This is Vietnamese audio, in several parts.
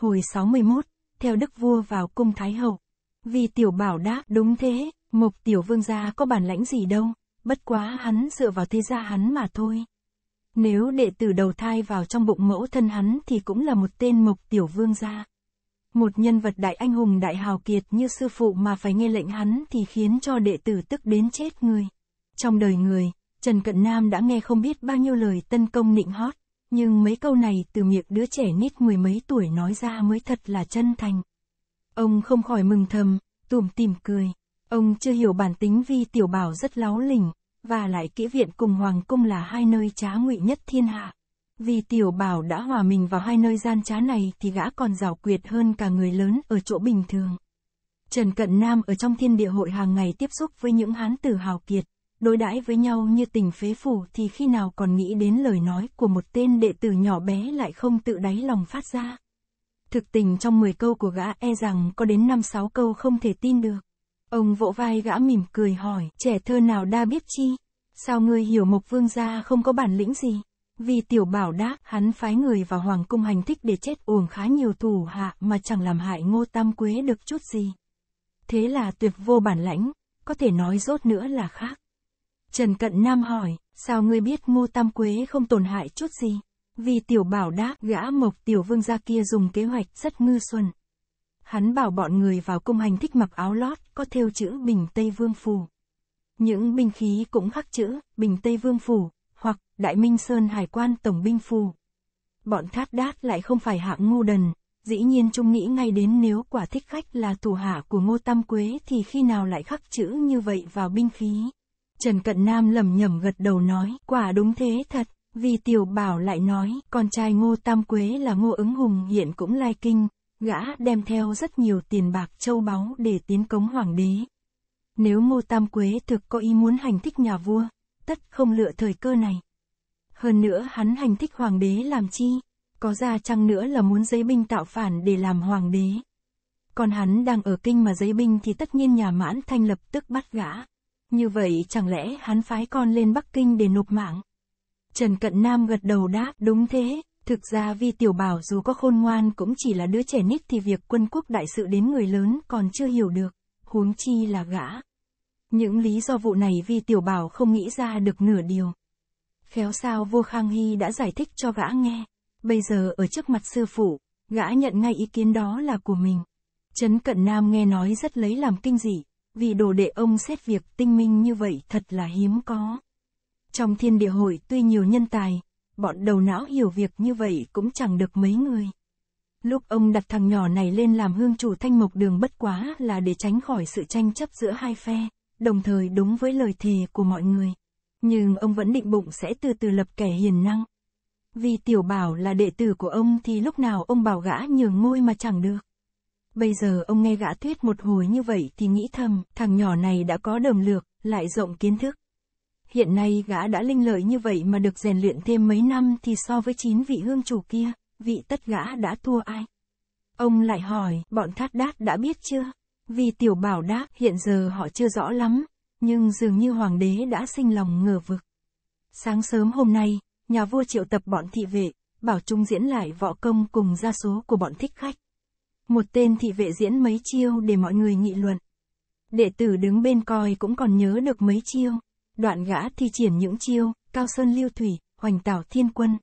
Hồi 61, theo đức vua vào cung Thái Hậu. Vì tiểu bảo đáp đúng thế, mục tiểu vương gia có bản lãnh gì đâu, bất quá hắn dựa vào thế gia hắn mà thôi. Nếu đệ tử đầu thai vào trong bụng mẫu thân hắn thì cũng là một tên mục tiểu vương gia. Một nhân vật đại anh hùng đại hào kiệt như sư phụ mà phải nghe lệnh hắn thì khiến cho đệ tử tức đến chết người. Trong đời người, Trần Cận Nam đã nghe không biết bao nhiêu lời tân công nịnh hót, nhưng mấy câu này từ miệng đứa trẻ nít mười mấy tuổi nói ra mới thật là chân thành. Ông không khỏi mừng thầm, tủm tìm cười. Ông chưa hiểu bản tính vi tiểu bảo rất láo lỉnh, và lại kỹ viện cùng hoàng cung là hai nơi trá ngụy nhất thiên hạ. Vì tiểu bảo đã hòa mình vào hai nơi gian trá này thì gã còn rào quyệt hơn cả người lớn ở chỗ bình thường. Trần Cận Nam ở trong thiên địa hội hàng ngày tiếp xúc với những hán tử hào kiệt, đối đãi với nhau như tình phế phủ thì khi nào còn nghĩ đến lời nói của một tên đệ tử nhỏ bé lại không tự đáy lòng phát ra. Thực tình trong 10 câu của gã e rằng có đến 5-6 câu không thể tin được. Ông vỗ vai gã mỉm cười hỏi, trẻ thơ nào đa biết chi? Sao ngươi hiểu Mộc Vương gia không có bản lĩnh gì? Vì tiểu bảo đáp, hắn phái người vào hoàng cung hành thích để chết uổng khá nhiều thủ hạ mà chẳng làm hại ngô tam quế được chút gì. Thế là tuyệt vô bản lãnh, có thể nói rốt nữa là khác. Trần Cận Nam hỏi, sao ngươi biết ngô tam quế không tổn hại chút gì? Vì tiểu bảo đáp gã mộc tiểu vương gia kia dùng kế hoạch rất ngư xuân. Hắn bảo bọn người vào cung hành thích mặc áo lót, có thêu chữ bình Tây Vương Phù. Những binh khí cũng khắc chữ bình Tây Vương Phù, hoặc Đại Minh Sơn Hải quan Tổng Binh Phù. Bọn thát đát lại không phải hạng ngu đần, dĩ nhiên trung nghĩ ngay đến nếu quả thích khách là thủ hạ của ngô tam quế thì khi nào lại khắc chữ như vậy vào binh khí. Trần Cận Nam lầm nhầm gật đầu nói, quả đúng thế thật. Vì tiểu bảo lại nói, con trai ngô tam quế là ngô ứng hùng hiện cũng lai kinh, gã đem theo rất nhiều tiền bạc châu báu để tiến cống hoàng đế. Nếu ngô tam quế thực có ý muốn hành thích nhà vua, tất không lựa thời cơ này. Hơn nữa hắn hành thích hoàng đế làm chi, có ra chăng nữa là muốn giấy binh tạo phản để làm hoàng đế. Còn hắn đang ở kinh mà giấy binh thì tất nhiên nhà mãn thanh lập tức bắt gã. Như vậy chẳng lẽ hắn phái con lên Bắc Kinh để nộp mạng? Trần Cận Nam gật đầu đáp, đúng thế, thực ra Vi Tiểu Bảo dù có khôn ngoan cũng chỉ là đứa trẻ nít thì việc quân quốc đại sự đến người lớn còn chưa hiểu được, huống chi là gã. Những lý do vụ này Vi Tiểu Bảo không nghĩ ra được nửa điều. Khéo sao vua Khang Hy đã giải thích cho gã nghe, bây giờ ở trước mặt sư phụ, gã nhận ngay ý kiến đó là của mình. Trấn Cận Nam nghe nói rất lấy làm kinh dị, vì đồ đệ ông xét việc tinh minh như vậy thật là hiếm có. Trong thiên địa hội tuy nhiều nhân tài, bọn đầu não hiểu việc như vậy cũng chẳng được mấy người. Lúc ông đặt thằng nhỏ này lên làm hương chủ thanh mộc đường bất quá là để tránh khỏi sự tranh chấp giữa hai phe, đồng thời đúng với lời thề của mọi người. Nhưng ông vẫn định bụng sẽ từ từ lập kẻ hiền năng. Vì tiểu bảo là đệ tử của ông thì lúc nào ông bảo gã nhường ngôi mà chẳng được. Bây giờ ông nghe gã tuyết một hồi như vậy thì nghĩ thầm, thằng nhỏ này đã có đầm lược, lại rộng kiến thức. Hiện nay gã đã linh lợi như vậy mà được rèn luyện thêm mấy năm thì so với chín vị hương chủ kia, vị tất gã đã thua ai? Ông lại hỏi, bọn thát đát đã biết chưa? Vì tiểu bảo đáp, hiện giờ họ chưa rõ lắm, nhưng dường như hoàng đế đã sinh lòng ngờ vực. Sáng sớm hôm nay, nhà vua triệu tập bọn thị vệ, bảo trung diễn lại võ công cùng gia số của bọn thích khách. Một tên thị vệ diễn mấy chiêu để mọi người nghị luận. Đệ tử đứng bên coi cũng còn nhớ được mấy chiêu. Đoạn gã thi triển những chiêu, cao sơn lưu thủy, hoành tảo thiên quân.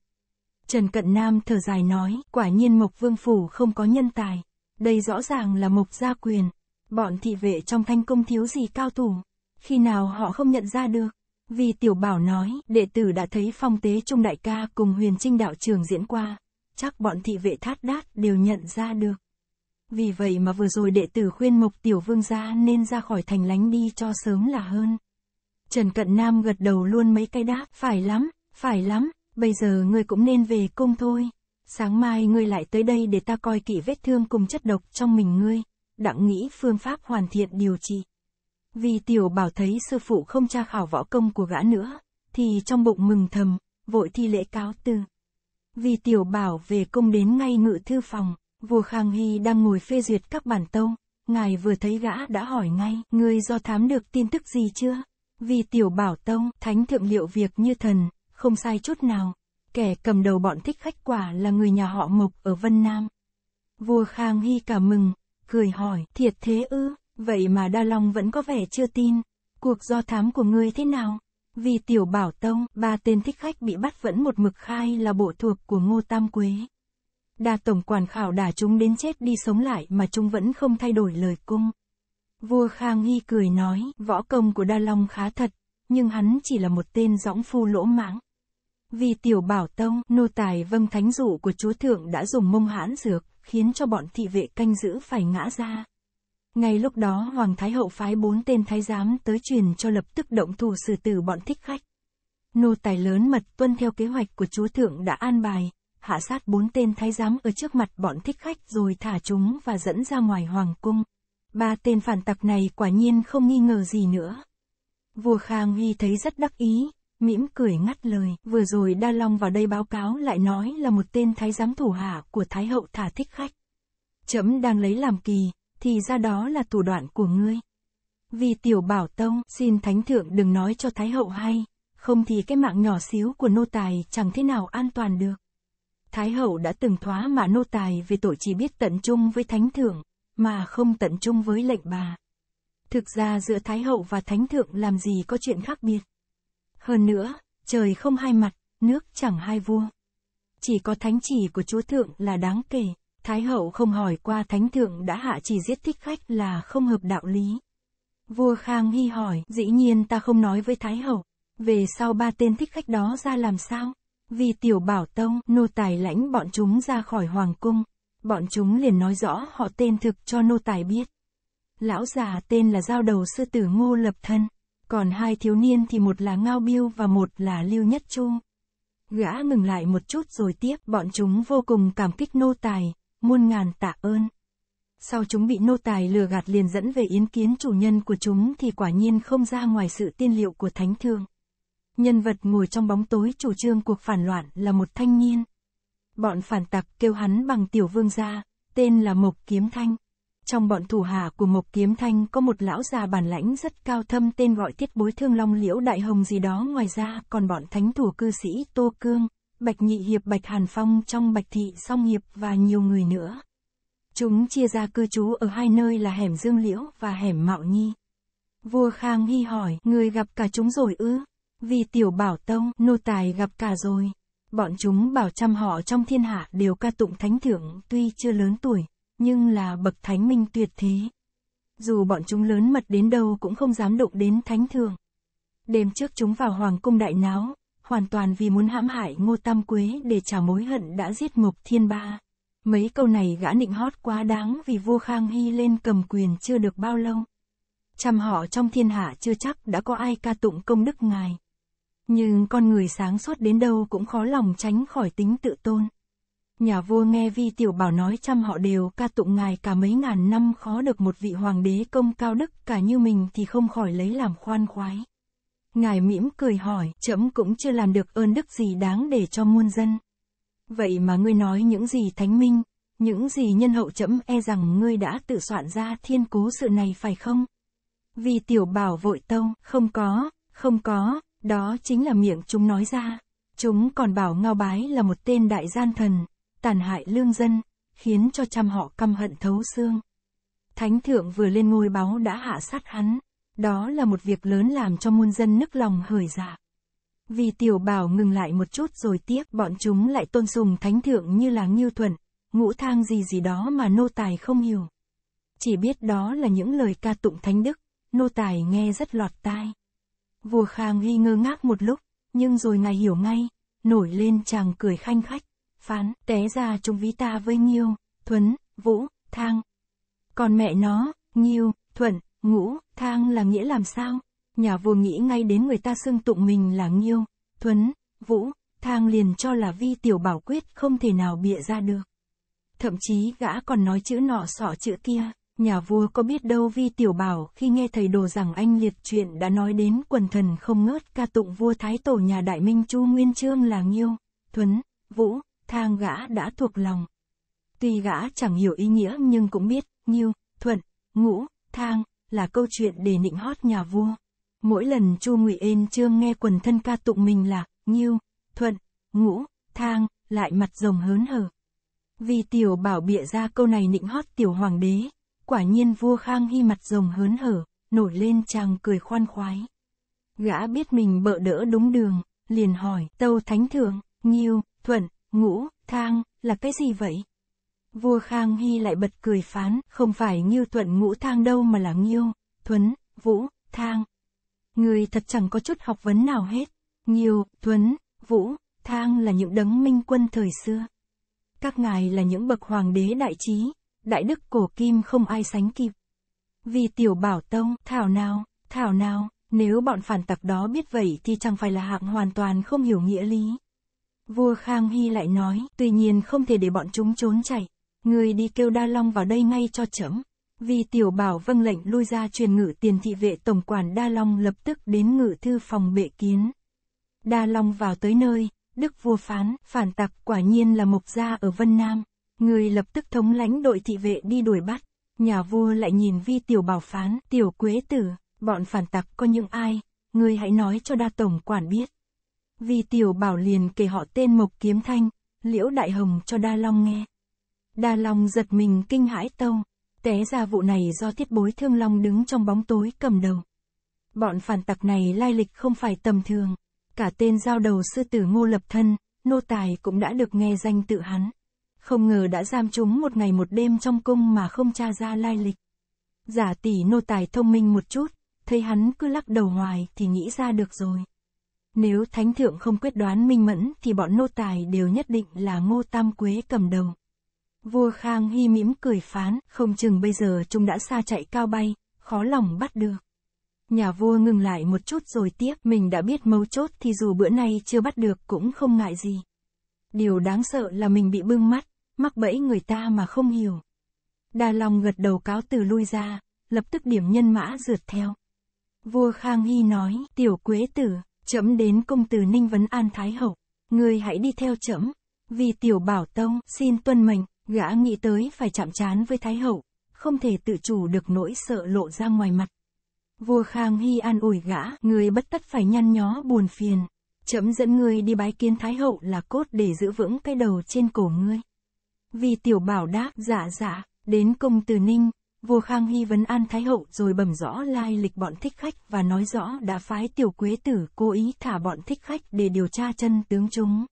Trần Cận Nam thở dài nói, quả nhiên Mộc Vương Phủ không có nhân tài. Đây rõ ràng là Mộc gia quyền. Bọn thị vệ trong thanh công thiếu gì cao thủ. Khi nào họ không nhận ra được. Vì tiểu bảo nói, đệ tử đã thấy phong tế trung đại ca cùng huyền trinh đạo trường diễn qua. Chắc bọn thị vệ thát đát đều nhận ra được. Vì vậy mà vừa rồi đệ tử khuyên Mộc Tiểu Vương gia nên ra khỏi thành lánh đi cho sớm là hơn. Trần Cận Nam gật đầu luôn mấy cái đáp, phải lắm, phải lắm, bây giờ ngươi cũng nên về cung thôi. Sáng mai ngươi lại tới đây để ta coi kỹ vết thương cùng chất độc trong mình ngươi, đặng nghĩ phương pháp hoàn thiện điều trị. Vì tiểu bảo thấy sư phụ không tra khảo võ công của gã nữa, thì trong bụng mừng thầm, vội thi lễ cáo từ. Vì tiểu bảo về cung đến ngay ngự thư phòng. Vua Khang Hy đang ngồi phê duyệt các bản tông, ngài vừa thấy gã đã hỏi ngay, ngươi do thám được tin tức gì chưa? Vì tiểu bảo tông, thánh thượng liệu việc như thần, không sai chút nào. Kẻ cầm đầu bọn thích khách quả là người nhà họ Mộc ở Vân Nam. Vua Khang Hy cả mừng, cười hỏi, thiệt thế ư, vậy mà Đa Long vẫn có vẻ chưa tin. Cuộc do thám của ngươi thế nào? Vì tiểu bảo tông, ba tên thích khách bị bắt vẫn một mực khai là bộ thuộc của Ngô Tam Quế đa tổng quản khảo đả chúng đến chết đi sống lại mà chúng vẫn không thay đổi lời cung. Vua Khang Hy cười nói, võ công của Đa Long khá thật, nhưng hắn chỉ là một tên dõng phu lỗ mãng. Vì tiểu bảo tông, nô tài vâng thánh dụ của chúa thượng đã dùng mông hãn dược, khiến cho bọn thị vệ canh giữ phải ngã ra. Ngay lúc đó Hoàng Thái Hậu phái bốn tên thái giám tới truyền cho lập tức động thủ xử tử bọn thích khách. Nô tài lớn mật tuân theo kế hoạch của chúa thượng đã an bài, hạ sát bốn tên thái giám ở trước mặt bọn thích khách rồi thả chúng và dẫn ra ngoài hoàng cung. Ba tên phản tặc này quả nhiên không nghi ngờ gì nữa. Vua Khang Huy thấy rất đắc ý, mỉm cười ngắt lời, vừa rồi Đa Long vào đây báo cáo lại nói là một tên thái giám thủ hạ của Thái Hậu thả thích khách. Chấm đang lấy làm kỳ, thì ra đó là thủ đoạn của ngươi. Vì tiểu bảo tông, xin thánh thượng đừng nói cho Thái Hậu hay, không thì cái mạng nhỏ xíu của nô tài chẳng thế nào an toàn được. Thái hậu đã từng thoá mà nô tài vì tội chỉ biết tận trung với thánh thượng, mà không tận trung với lệnh bà. Thực ra giữa Thái hậu và thánh thượng làm gì có chuyện khác biệt. Hơn nữa, trời không hai mặt, nước chẳng hai vua. Chỉ có thánh chỉ của chúa thượng là đáng kể, Thái hậu không hỏi qua thánh thượng đã hạ chỉ giết thích khách là không hợp đạo lý. Vua Khang Hy hỏi, dĩ nhiên ta không nói với Thái hậu, về sau ba tên thích khách đó ra làm sao? Vì tiểu bảo tông, nô tài lãnh bọn chúng ra khỏi hoàng cung. Bọn chúng liền nói rõ họ tên thực cho nô tài biết. Lão già tên là giao đầu sư tử ngô lập thân. Còn hai thiếu niên thì một là Ngao Biêu và một là Lưu Nhất trung. Gã ngừng lại một chút rồi tiếp, bọn chúng vô cùng cảm kích nô tài, muôn ngàn tạ ơn. Sau chúng bị nô tài lừa gạt liền dẫn về yến kiến chủ nhân của chúng thì quả nhiên không ra ngoài sự tiên liệu của thánh thương. Nhân vật ngồi trong bóng tối chủ trương cuộc phản loạn là một thanh niên. Bọn phản tặc kêu hắn bằng tiểu vương gia, tên là Mộc Kiếm Thanh. Trong bọn thủ hạ của Mộc Kiếm Thanh có một lão già bản lãnh rất cao thâm tên gọi thiết bối thương long liễu đại hồng gì đó ngoài ra còn bọn thánh thủ cư sĩ Tô Cương, Bạch Nhị Hiệp Bạch Hàn Phong trong Bạch Thị Song Hiệp và nhiều người nữa. Chúng chia ra cư trú ở hai nơi là hẻm Dương Liễu và hẻm Mạo Nhi. Vua Khang Hy hỏi, người gặp cả chúng rồi ư? vì tiểu bảo tông, nô tài gặp cả rồi. Bọn chúng bảo trăm họ trong thiên hạ đều ca tụng thánh thượng tuy chưa lớn tuổi, nhưng là bậc thánh minh tuyệt thế. Dù bọn chúng lớn mật đến đâu cũng không dám đụng đến thánh thượng. Đêm trước chúng vào hoàng cung đại náo, hoàn toàn vì muốn hãm hại Ngô Tam Quế để trả mối hận đã giết Mục Thiên Ba. Mấy câu này gã nịnh hót quá đáng vì vua Khang Hy lên cầm quyền chưa được bao lâu. Chăm họ trong thiên hạ chưa chắc đã có ai ca tụng công đức ngài. Nhưng con người sáng suốt đến đâu cũng khó lòng tránh khỏi tính tự tôn. Nhà vua nghe vi tiểu bảo nói trăm họ đều ca tụng ngài cả mấy ngàn năm khó được một vị hoàng đế công cao đức cả như mình thì không khỏi lấy làm khoan khoái. Ngài mỉm cười hỏi, chấm cũng chưa làm được ơn đức gì đáng để cho muôn dân. Vậy mà ngươi nói những gì thánh minh, những gì nhân hậu chấm e rằng ngươi đã tự soạn ra thiên cố sự này phải không? Vì tiểu bảo vội tông không có, không có, đó chính là miệng chúng nói ra. Chúng còn bảo Ngao Bái là một tên đại gian thần, tàn hại lương dân, khiến cho trăm họ căm hận thấu xương. Thánh thượng vừa lên ngôi báo đã hạ sát hắn, đó là một việc lớn làm cho muôn dân nức lòng hời dạ. Vì tiểu bảo ngừng lại một chút rồi tiếp bọn chúng lại tôn sùng thánh thượng như là nghiêu thuận, ngũ thang gì gì đó mà nô tài không hiểu. Chỉ biết đó là những lời ca tụng thánh đức, nô tài nghe rất lọt tai. Vua Khang Hy ngơ ngác một lúc, nhưng rồi ngài hiểu ngay, nổi lên chàng cười khanh khách, phán, té ra chúng ví ta với Nhiêu, Thuấn, Vũ, Thang. Còn mẹ nó, Nhiêu, Thuận, Ngũ, Thang là nghĩa làm sao? Nhà vua nghĩ ngay đến người ta xưng tụng mình là Nhiêu, Thuấn, Vũ, Thang liền cho là vi tiểu bảo quyết không thể nào bịa ra được. Thậm chí gã còn nói chữ nọ sọ chữ kia nhà vua có biết đâu vi tiểu bảo khi nghe thầy đồ rằng anh liệt chuyện đã nói đến quần thần không ngớt ca tụng vua thái tổ nhà đại minh chu nguyên trương là nghiêu thuấn vũ thang gã đã thuộc lòng tuy gã chẳng hiểu ý nghĩa nhưng cũng biết nghiêu thuận ngũ thang là câu chuyện để nịnh hót nhà vua mỗi lần chu ngụy ên trương nghe quần thân ca tụng mình là nghiêu thuận ngũ thang lại mặt rồng hớn hở vì tiểu bảo bịa ra câu này nịnh hót tiểu hoàng đế quả nhiên vua Khang Hy mặt rồng hớn hở, nổi lên chàng cười khoan khoái. Gã biết mình bợ đỡ đúng đường, liền hỏi, tâu thánh thượng, nghiêu, thuận, ngũ, thang, là cái gì vậy? Vua Khang Hy lại bật cười phán, không phải nghiêu thuận ngũ thang đâu mà là nghiêu, thuấn, vũ, thang. Người thật chẳng có chút học vấn nào hết. Nghiêu, thuấn, vũ, thang là những đấng minh quân thời xưa. Các ngài là những bậc hoàng đế đại trí, đại đức cổ kim không ai sánh kịp. Vì tiểu bảo tông, thảo nào, thảo nào, nếu bọn phản tặc đó biết vậy thì chẳng phải là hạng hoàn toàn không hiểu nghĩa lý. Vua Khang Hy lại nói, tuy nhiên không thể để bọn chúng trốn chạy. Người đi kêu Đa Long vào đây ngay cho chấm. Vì tiểu bảo vâng lệnh lui ra truyền ngự tiền thị vệ tổng quản Đa Long lập tức đến ngự thư phòng bệ kiến. Đa Long vào tới nơi, Đức vua phán, phản tặc quả nhiên là mục gia ở Vân Nam. Người lập tức thống lãnh đội thị vệ đi đuổi bắt. Nhà vua lại nhìn vi tiểu bảo phán, tiểu quế tử, bọn phản tặc có những ai, người hãy nói cho đa tổng quản biết. Vi tiểu bảo liền kể họ tên Mộc Kiếm Thanh, liễu đại hồng cho đa long nghe. Đa long giật mình kinh hãi tâu, té ra vụ này do thiết bối thương long đứng trong bóng tối cầm đầu. Bọn phản tặc này lai lịch không phải tầm thường, cả tên giao đầu sư tử ngô lập thân, nô tài cũng đã được nghe danh tự hắn. Không ngờ đã giam chúng một ngày một đêm trong cung mà không tra ra lai lịch. Giả tỷ nô tài thông minh một chút, thấy hắn cứ lắc đầu hoài thì nghĩ ra được rồi. Nếu thánh thượng không quyết đoán minh mẫn thì bọn nô tài đều nhất định là ngô tam quế cầm đầu. Vua Khang Hy mỉm cười phán, không chừng bây giờ chúng đã xa chạy cao bay, khó lòng bắt được. Nhà vua ngừng lại một chút rồi tiếp, mình đã biết mấu chốt thì dù bữa nay chưa bắt được cũng không ngại gì. Điều đáng sợ là mình bị bưng mắt, mắc bẫy người ta mà không hiểu. đa Long gật đầu cáo từ lui ra, lập tức điểm nhân mã rượt theo. Vua Khang Hy nói, tiểu quế tử, chấm đến công tử Ninh Vấn An Thái Hậu, ngươi hãy đi theo chấm, vì tiểu bảo tông xin tuân mệnh, gã nghĩ tới phải chạm trán với Thái Hậu, không thể tự chủ được nỗi sợ lộ ra ngoài mặt. Vua Khang Hy an ủi gã, ngươi bất tất phải nhăn nhó buồn phiền, chấm dẫn ngươi đi bái kiến Thái Hậu là cốt để giữ vững cái đầu trên cổ ngươi vì tiểu bảo đáp dạ dạ, đến công từ ninh, vua Khang Hy vấn an Thái Hậu rồi bẩm rõ lai lịch bọn thích khách và nói rõ đã phái tiểu quế tử cố ý thả bọn thích khách để điều tra chân tướng chúng.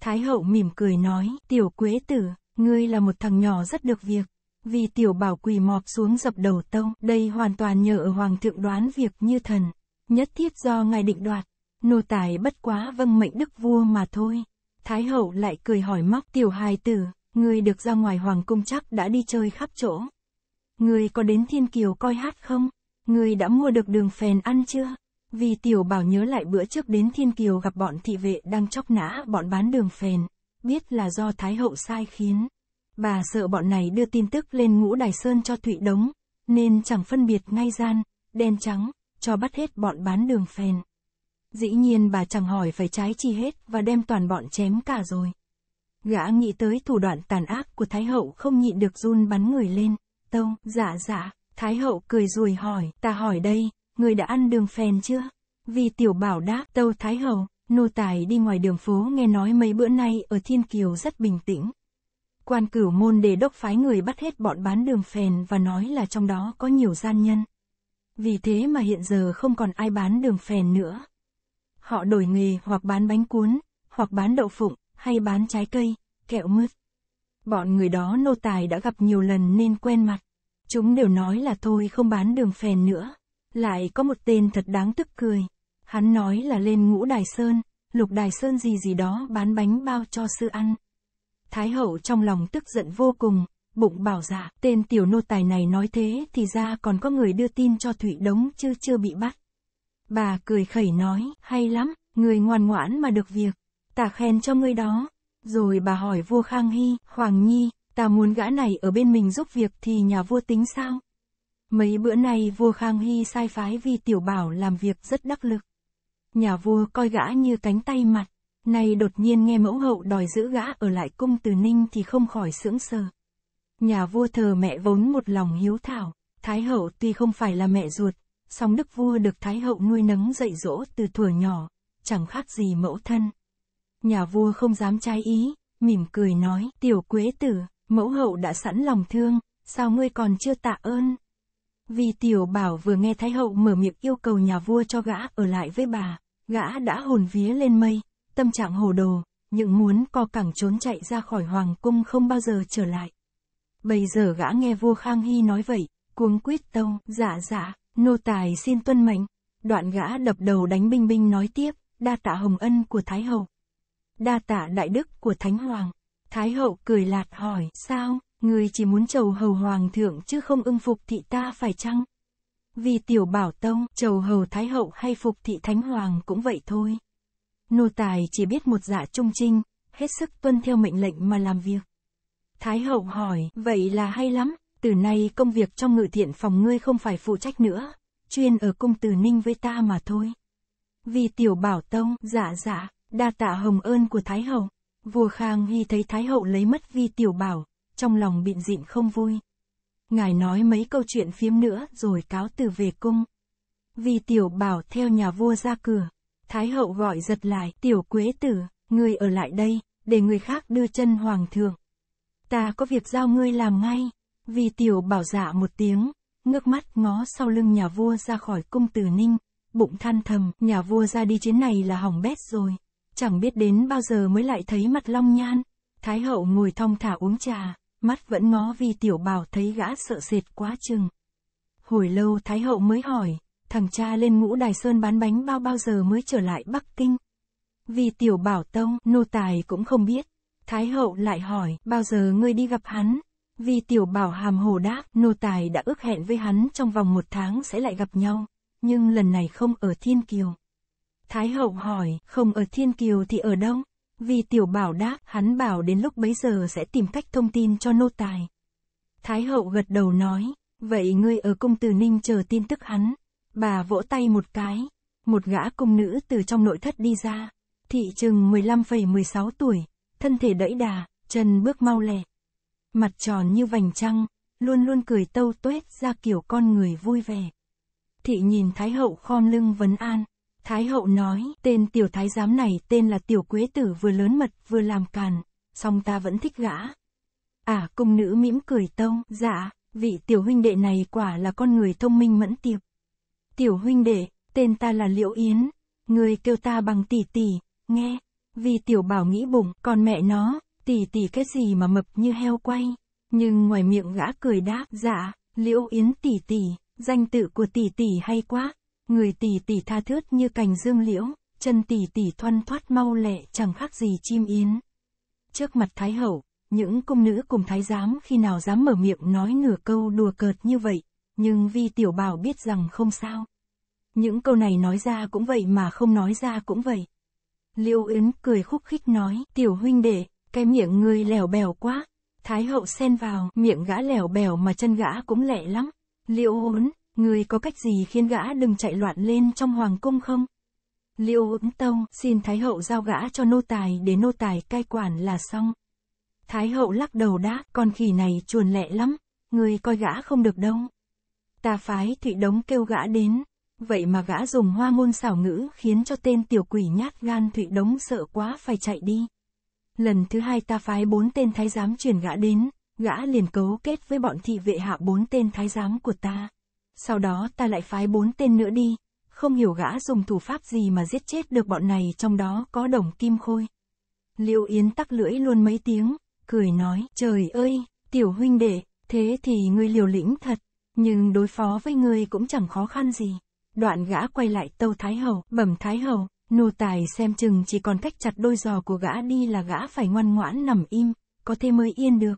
Thái Hậu mỉm cười nói, tiểu quế tử, ngươi là một thằng nhỏ rất được việc. Vì tiểu bảo quỳ mọp xuống dập đầu tông, đây hoàn toàn nhờ ở hoàng thượng đoán việc như thần, nhất thiết do ngài định đoạt, nô tài bất quá vâng mệnh đức vua mà thôi. Thái hậu lại cười hỏi móc tiểu hài tử, Ngươi được ra ngoài hoàng cung chắc đã đi chơi khắp chỗ. Ngươi có đến Thiên Kiều coi hát không? Ngươi đã mua được đường phèn ăn chưa? Vì tiểu bảo nhớ lại bữa trước đến Thiên Kiều gặp bọn thị vệ đang chóc nã bọn bán đường phèn, biết là do Thái Hậu sai khiến. Bà sợ bọn này đưa tin tức lên ngũ đài sơn cho Thụy Đống, nên chẳng phân biệt ngay gian, đen trắng, cho bắt hết bọn bán đường phèn. Dĩ nhiên bà chẳng hỏi phải trái chi hết và đem toàn bọn chém cả rồi. Gã nghĩ tới thủ đoạn tàn ác của Thái hậu không nhịn được run bắn người lên. Tông, dạ dạ, Thái hậu cười rồi hỏi, ta hỏi đây, người đã ăn đường phèn chưa? Vì tiểu bảo đáp, tâu Thái hậu, nô tài đi ngoài đường phố nghe nói mấy bữa nay ở Thiên Kiều rất bình tĩnh. Quan cửu môn đề đốc phái người bắt hết bọn bán đường phèn và nói là trong đó có nhiều gian nhân. Vì thế mà hiện giờ không còn ai bán đường phèn nữa. Họ đổi nghề hoặc bán bánh cuốn, hoặc bán đậu phụng, hay bán trái cây, kẹo mứt. Bọn người đó nô tài đã gặp nhiều lần nên quen mặt. Chúng đều nói là thôi không bán đường phèn nữa. Lại có một tên thật đáng tức cười. Hắn nói là lên ngũ Đài Sơn, lục Đài Sơn gì gì đó bán bánh bao cho sư ăn. Thái hậu trong lòng tức giận vô cùng, bụng bảo dạ, tên tiểu nô tài này nói thế thì ra còn có người đưa tin cho Thủy Đống chứ chưa bị bắt. Bà cười khẩy nói, hay lắm, người ngoan ngoãn mà được việc ta khen cho ngươi đó. Rồi bà hỏi vua Khang Hy, Hoàng Nhi, ta muốn gã này ở bên mình giúp việc thì nhà vua tính sao? Mấy bữa nay vua Khang Hy sai phái vì tiểu bảo làm việc rất đắc lực. Nhà vua coi gã như cánh tay mặt, nay đột nhiên nghe mẫu hậu đòi giữ gã ở lại cung từ ninh thì không khỏi sững sờ. Nhà vua thờ mẹ vốn một lòng hiếu thảo, Thái hậu tuy không phải là mẹ ruột, song đức vua được Thái hậu nuôi nấng dạy dỗ từ thuở nhỏ, chẳng khác gì mẫu thân nhà vua không dám trái ý, mỉm cười nói, tiểu quế tử, mẫu hậu đã sẵn lòng thương, sao ngươi còn chưa tạ ơn? Vì tiểu bảo vừa nghe thái hậu mở miệng yêu cầu nhà vua cho gã ở lại với bà, gã đã hồn vía lên mây, tâm trạng hồ đồ, những muốn co cẳng trốn chạy ra khỏi hoàng cung không bao giờ trở lại. Bây giờ gã nghe vua Khang Hy nói vậy, cuống quýt tâu, dạ dạ, nô tài xin tuân mệnh. Đoạn gã đập đầu đánh binh binh nói tiếp, đa tạ hồng ân của Thái Hậu đa tạ đại đức của Thánh Hoàng. Thái hậu cười lạt hỏi, sao, người chỉ muốn chầu hầu hoàng thượng chứ không ưng phục thị ta phải chăng? Vì tiểu bảo tông, chầu hầu thái hậu hay phục thị thánh hoàng cũng vậy thôi. Nô tài chỉ biết một dạ trung trinh, hết sức tuân theo mệnh lệnh mà làm việc. Thái hậu hỏi, vậy là hay lắm, từ nay công việc trong ngự thiện phòng ngươi không phải phụ trách nữa, chuyên ở cung từ ninh với ta mà thôi. Vì tiểu bảo tông, dạ dạ, Đa tạ hồng ơn của Thái Hậu. Vua Khang Hy thấy Thái Hậu lấy mất vi tiểu bảo, trong lòng bịn dịn không vui. Ngài nói mấy câu chuyện phiếm nữa rồi cáo từ về cung. Vi tiểu bảo theo nhà vua ra cửa. Thái Hậu gọi giật lại tiểu quế tử, ngươi ở lại đây, để người khác đưa chân hoàng thượng. Ta có việc giao ngươi làm ngay. vì tiểu bảo dạ một tiếng, ngước mắt ngó sau lưng nhà vua ra khỏi cung tử ninh, bụng than thầm, nhà vua ra đi chuyến này là hỏng bét rồi chẳng biết đến bao giờ mới lại thấy mặt Long Nhan. Thái hậu ngồi thong thả uống trà, mắt vẫn ngó vì tiểu Bảo thấy gã sợ sệt quá chừng. Hồi lâu Thái hậu mới hỏi, thằng cha lên ngũ đài sơn bán bánh bao bao giờ mới trở lại Bắc Kinh. Vì tiểu bảo tông, nô tài cũng không biết. Thái hậu lại hỏi, bao giờ ngươi đi gặp hắn? Vì tiểu bảo hàm hồ đáp, nô tài đã ước hẹn với hắn trong vòng một tháng sẽ lại gặp nhau, nhưng lần này không ở Thiên Kiều. Thái hậu hỏi, không ở Thiên Kiều thì ở đâu? Vì tiểu bảo đáp, hắn bảo đến lúc bấy giờ sẽ tìm cách thông tin cho nô tài. Thái hậu gật đầu nói, vậy ngươi ở cung từ Ninh chờ tin tức hắn. Bà vỗ tay một cái, một gã cung nữ từ trong nội thất đi ra, thị chừng 15,16 tuổi, thân thể đẫy đà, chân bước mau lẹ. Mặt tròn như vành trăng, luôn luôn cười tâu tuét ra kiểu con người vui vẻ. Thị nhìn Thái hậu khom lưng vấn an. Thái hậu nói, tên tiểu thái giám này tên là tiểu quế tử vừa lớn mật vừa làm càn, song ta vẫn thích gã. À, cung nữ mỉm cười tông, dạ, vị tiểu huynh đệ này quả là con người thông minh mẫn tiệp. Tiểu huynh đệ, tên ta là Liễu Yến, người kêu ta bằng tỷ tỷ, nghe, vì tiểu bảo nghĩ bụng, còn mẹ nó, tỷ tỷ cái gì mà mập như heo quay. Nhưng ngoài miệng gã cười đáp, dạ, Liễu Yến tỷ tỷ, danh tự của tỷ tỷ hay quá, Người tỷ tỷ tha thướt như cành dương liễu, chân tỷ tỷ thoăn thoát mau lẹ chẳng khác gì chim yến. Trước mặt Thái Hậu, những cung nữ cùng Thái Giám khi nào dám mở miệng nói nửa câu đùa cợt như vậy, nhưng Vi Tiểu Bảo biết rằng không sao. Những câu này nói ra cũng vậy mà không nói ra cũng vậy. Liễu Yến cười khúc khích nói, tiểu huynh đệ, cái miệng ngươi lèo bèo quá. Thái hậu xen vào, miệng gã lèo bèo mà chân gã cũng lẹ lắm. Liễu Yến, Người có cách gì khiến gã đừng chạy loạn lên trong hoàng cung không? Liêu ứng tông xin Thái hậu giao gã cho nô tài để nô tài cai quản là xong. Thái hậu lắc đầu đã, con khỉ này chuồn lẹ lắm, người coi gã không được đâu. Ta phái thụy đống kêu gã đến, vậy mà gã dùng hoa ngôn xảo ngữ khiến cho tên tiểu quỷ nhát gan thụy đống sợ quá phải chạy đi. Lần thứ hai ta phái bốn tên thái giám truyền gã đến, gã liền cấu kết với bọn thị vệ hạ bốn tên thái giám của ta. Sau đó ta lại phái bốn tên nữa đi, không hiểu gã dùng thủ pháp gì mà giết chết được bọn này trong đó có đồng kim khôi. Liệu Yến tắc lưỡi luôn mấy tiếng, cười nói, trời ơi, tiểu huynh đệ, thế thì ngươi liều lĩnh thật, nhưng đối phó với ngươi cũng chẳng khó khăn gì. Đoạn gã quay lại tâu Thái hậu bẩm Thái hậu nô tài xem chừng chỉ còn cách chặt đôi giò của gã đi là gã phải ngoan ngoãn nằm im, có thế mới yên được.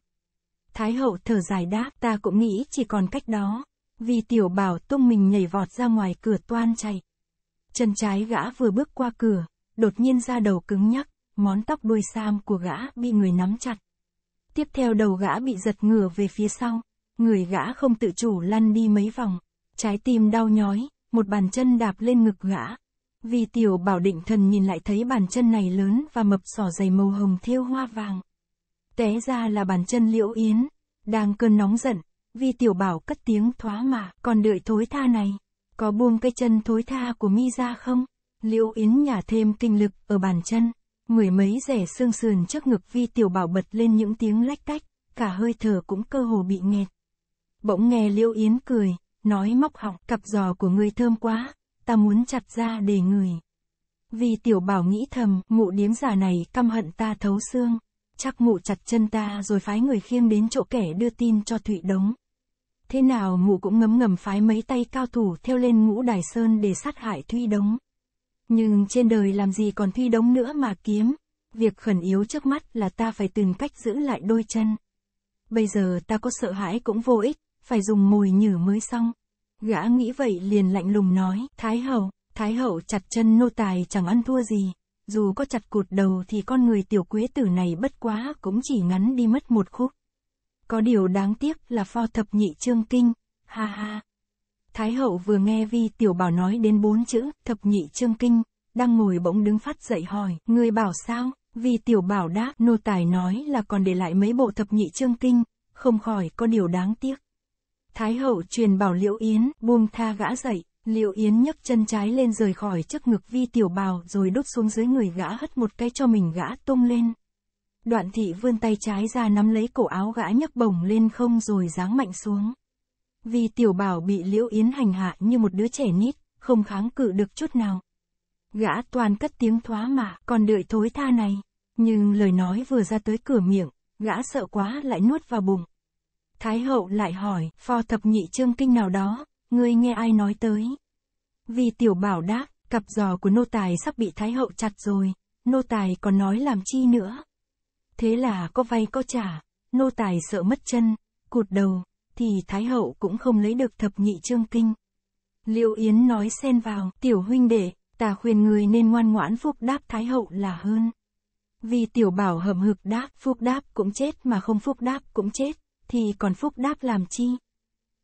Thái Hậu thở dài đáp, ta cũng nghĩ chỉ còn cách đó. Vì tiểu bảo tung mình nhảy vọt ra ngoài cửa toan chạy. Chân trái gã vừa bước qua cửa, đột nhiên ra đầu cứng nhắc, món tóc đuôi sam của gã bị người nắm chặt. Tiếp theo đầu gã bị giật ngửa về phía sau, người gã không tự chủ lăn đi mấy vòng, trái tim đau nhói, một bàn chân đạp lên ngực gã. Vì tiểu bảo định thần nhìn lại thấy bàn chân này lớn và mập sỏ dày màu hồng thiêu hoa vàng. Té ra là bàn chân liễu yến, đang cơn nóng giận, Vi tiểu bảo cất tiếng thoá mà, còn đợi thối tha này. Có buông cái chân thối tha của mi ra không? Liễu Yến nhả thêm kinh lực ở bàn chân. Mười mấy rẻ xương sườn trước ngực Vi tiểu bảo bật lên những tiếng lách cách, cả hơi thở cũng cơ hồ bị nghẹt. Bỗng nghe Liễu Yến cười, nói móc họng, cặp giò của ngươi thơm quá, ta muốn chặt ra để người. Vì tiểu bảo nghĩ thầm, mụ điếm già này căm hận ta thấu xương. Chắc mụ chặt chân ta rồi phái người khiêng đến chỗ kẻ đưa tin cho Thụy Đống thế nào mụ cũng ngấm ngầm phái mấy tay cao thủ theo lên ngũ đài sơn để sát hại Thuy Đống. Nhưng trên đời làm gì còn Thuy Đống nữa mà kiếm, việc khẩn yếu trước mắt là ta phải tìm cách giữ lại đôi chân. Bây giờ ta có sợ hãi cũng vô ích, phải dùng mùi nhử mới xong. Gã nghĩ vậy liền lạnh lùng nói, Thái Hậu, Thái Hậu chặt chân nô tài chẳng ăn thua gì, dù có chặt cụt đầu thì con người tiểu quế tử này bất quá cũng chỉ ngắn đi mất một khúc. Có điều đáng tiếc là pho thập nhị chương kinh, ha ha. Thái hậu vừa nghe vi tiểu bảo nói đến bốn chữ thập nhị chương kinh, đang ngồi bỗng đứng phát dậy hỏi, người bảo sao, Vi tiểu bảo đáp, nô tài nói là còn để lại mấy bộ thập nhị chương kinh, không khỏi có điều đáng tiếc. Thái hậu truyền bảo Liễu Yến, buông tha gã dậy, Liễu Yến nhấc chân trái lên rời khỏi trước ngực vi tiểu Bảo rồi đốt xuống dưới người gã hất một cái cho mình gã tung lên. Đoạn thị vươn tay trái ra nắm lấy cổ áo gã nhấc bổng lên không rồi giáng mạnh xuống. Vì tiểu bảo bị liễu yến hành hạ như một đứa trẻ nít, không kháng cự được chút nào. Gã toàn cất tiếng thoá mạ, còn đợi thối tha này. Nhưng lời nói vừa ra tới cửa miệng, gã sợ quá lại nuốt vào bụng. Thái hậu lại hỏi, pho thập nhị trương kinh nào đó, ngươi nghe ai nói tới? Vì tiểu bảo đáp, cặp giò của nô tài sắp bị thái hậu chặt rồi, nô tài còn nói làm chi nữa. Thế là có vay có trả, nô tài sợ mất chân, cụt đầu, thì Thái Hậu cũng không lấy được thập nhị chương kinh. Liệu Yến nói xen vào, tiểu huynh đệ, ta khuyên người nên ngoan ngoãn phúc đáp Thái Hậu là hơn. Vì tiểu bảo hầm hực đáp phúc đáp cũng chết mà không phúc đáp cũng chết, thì còn phúc đáp làm chi?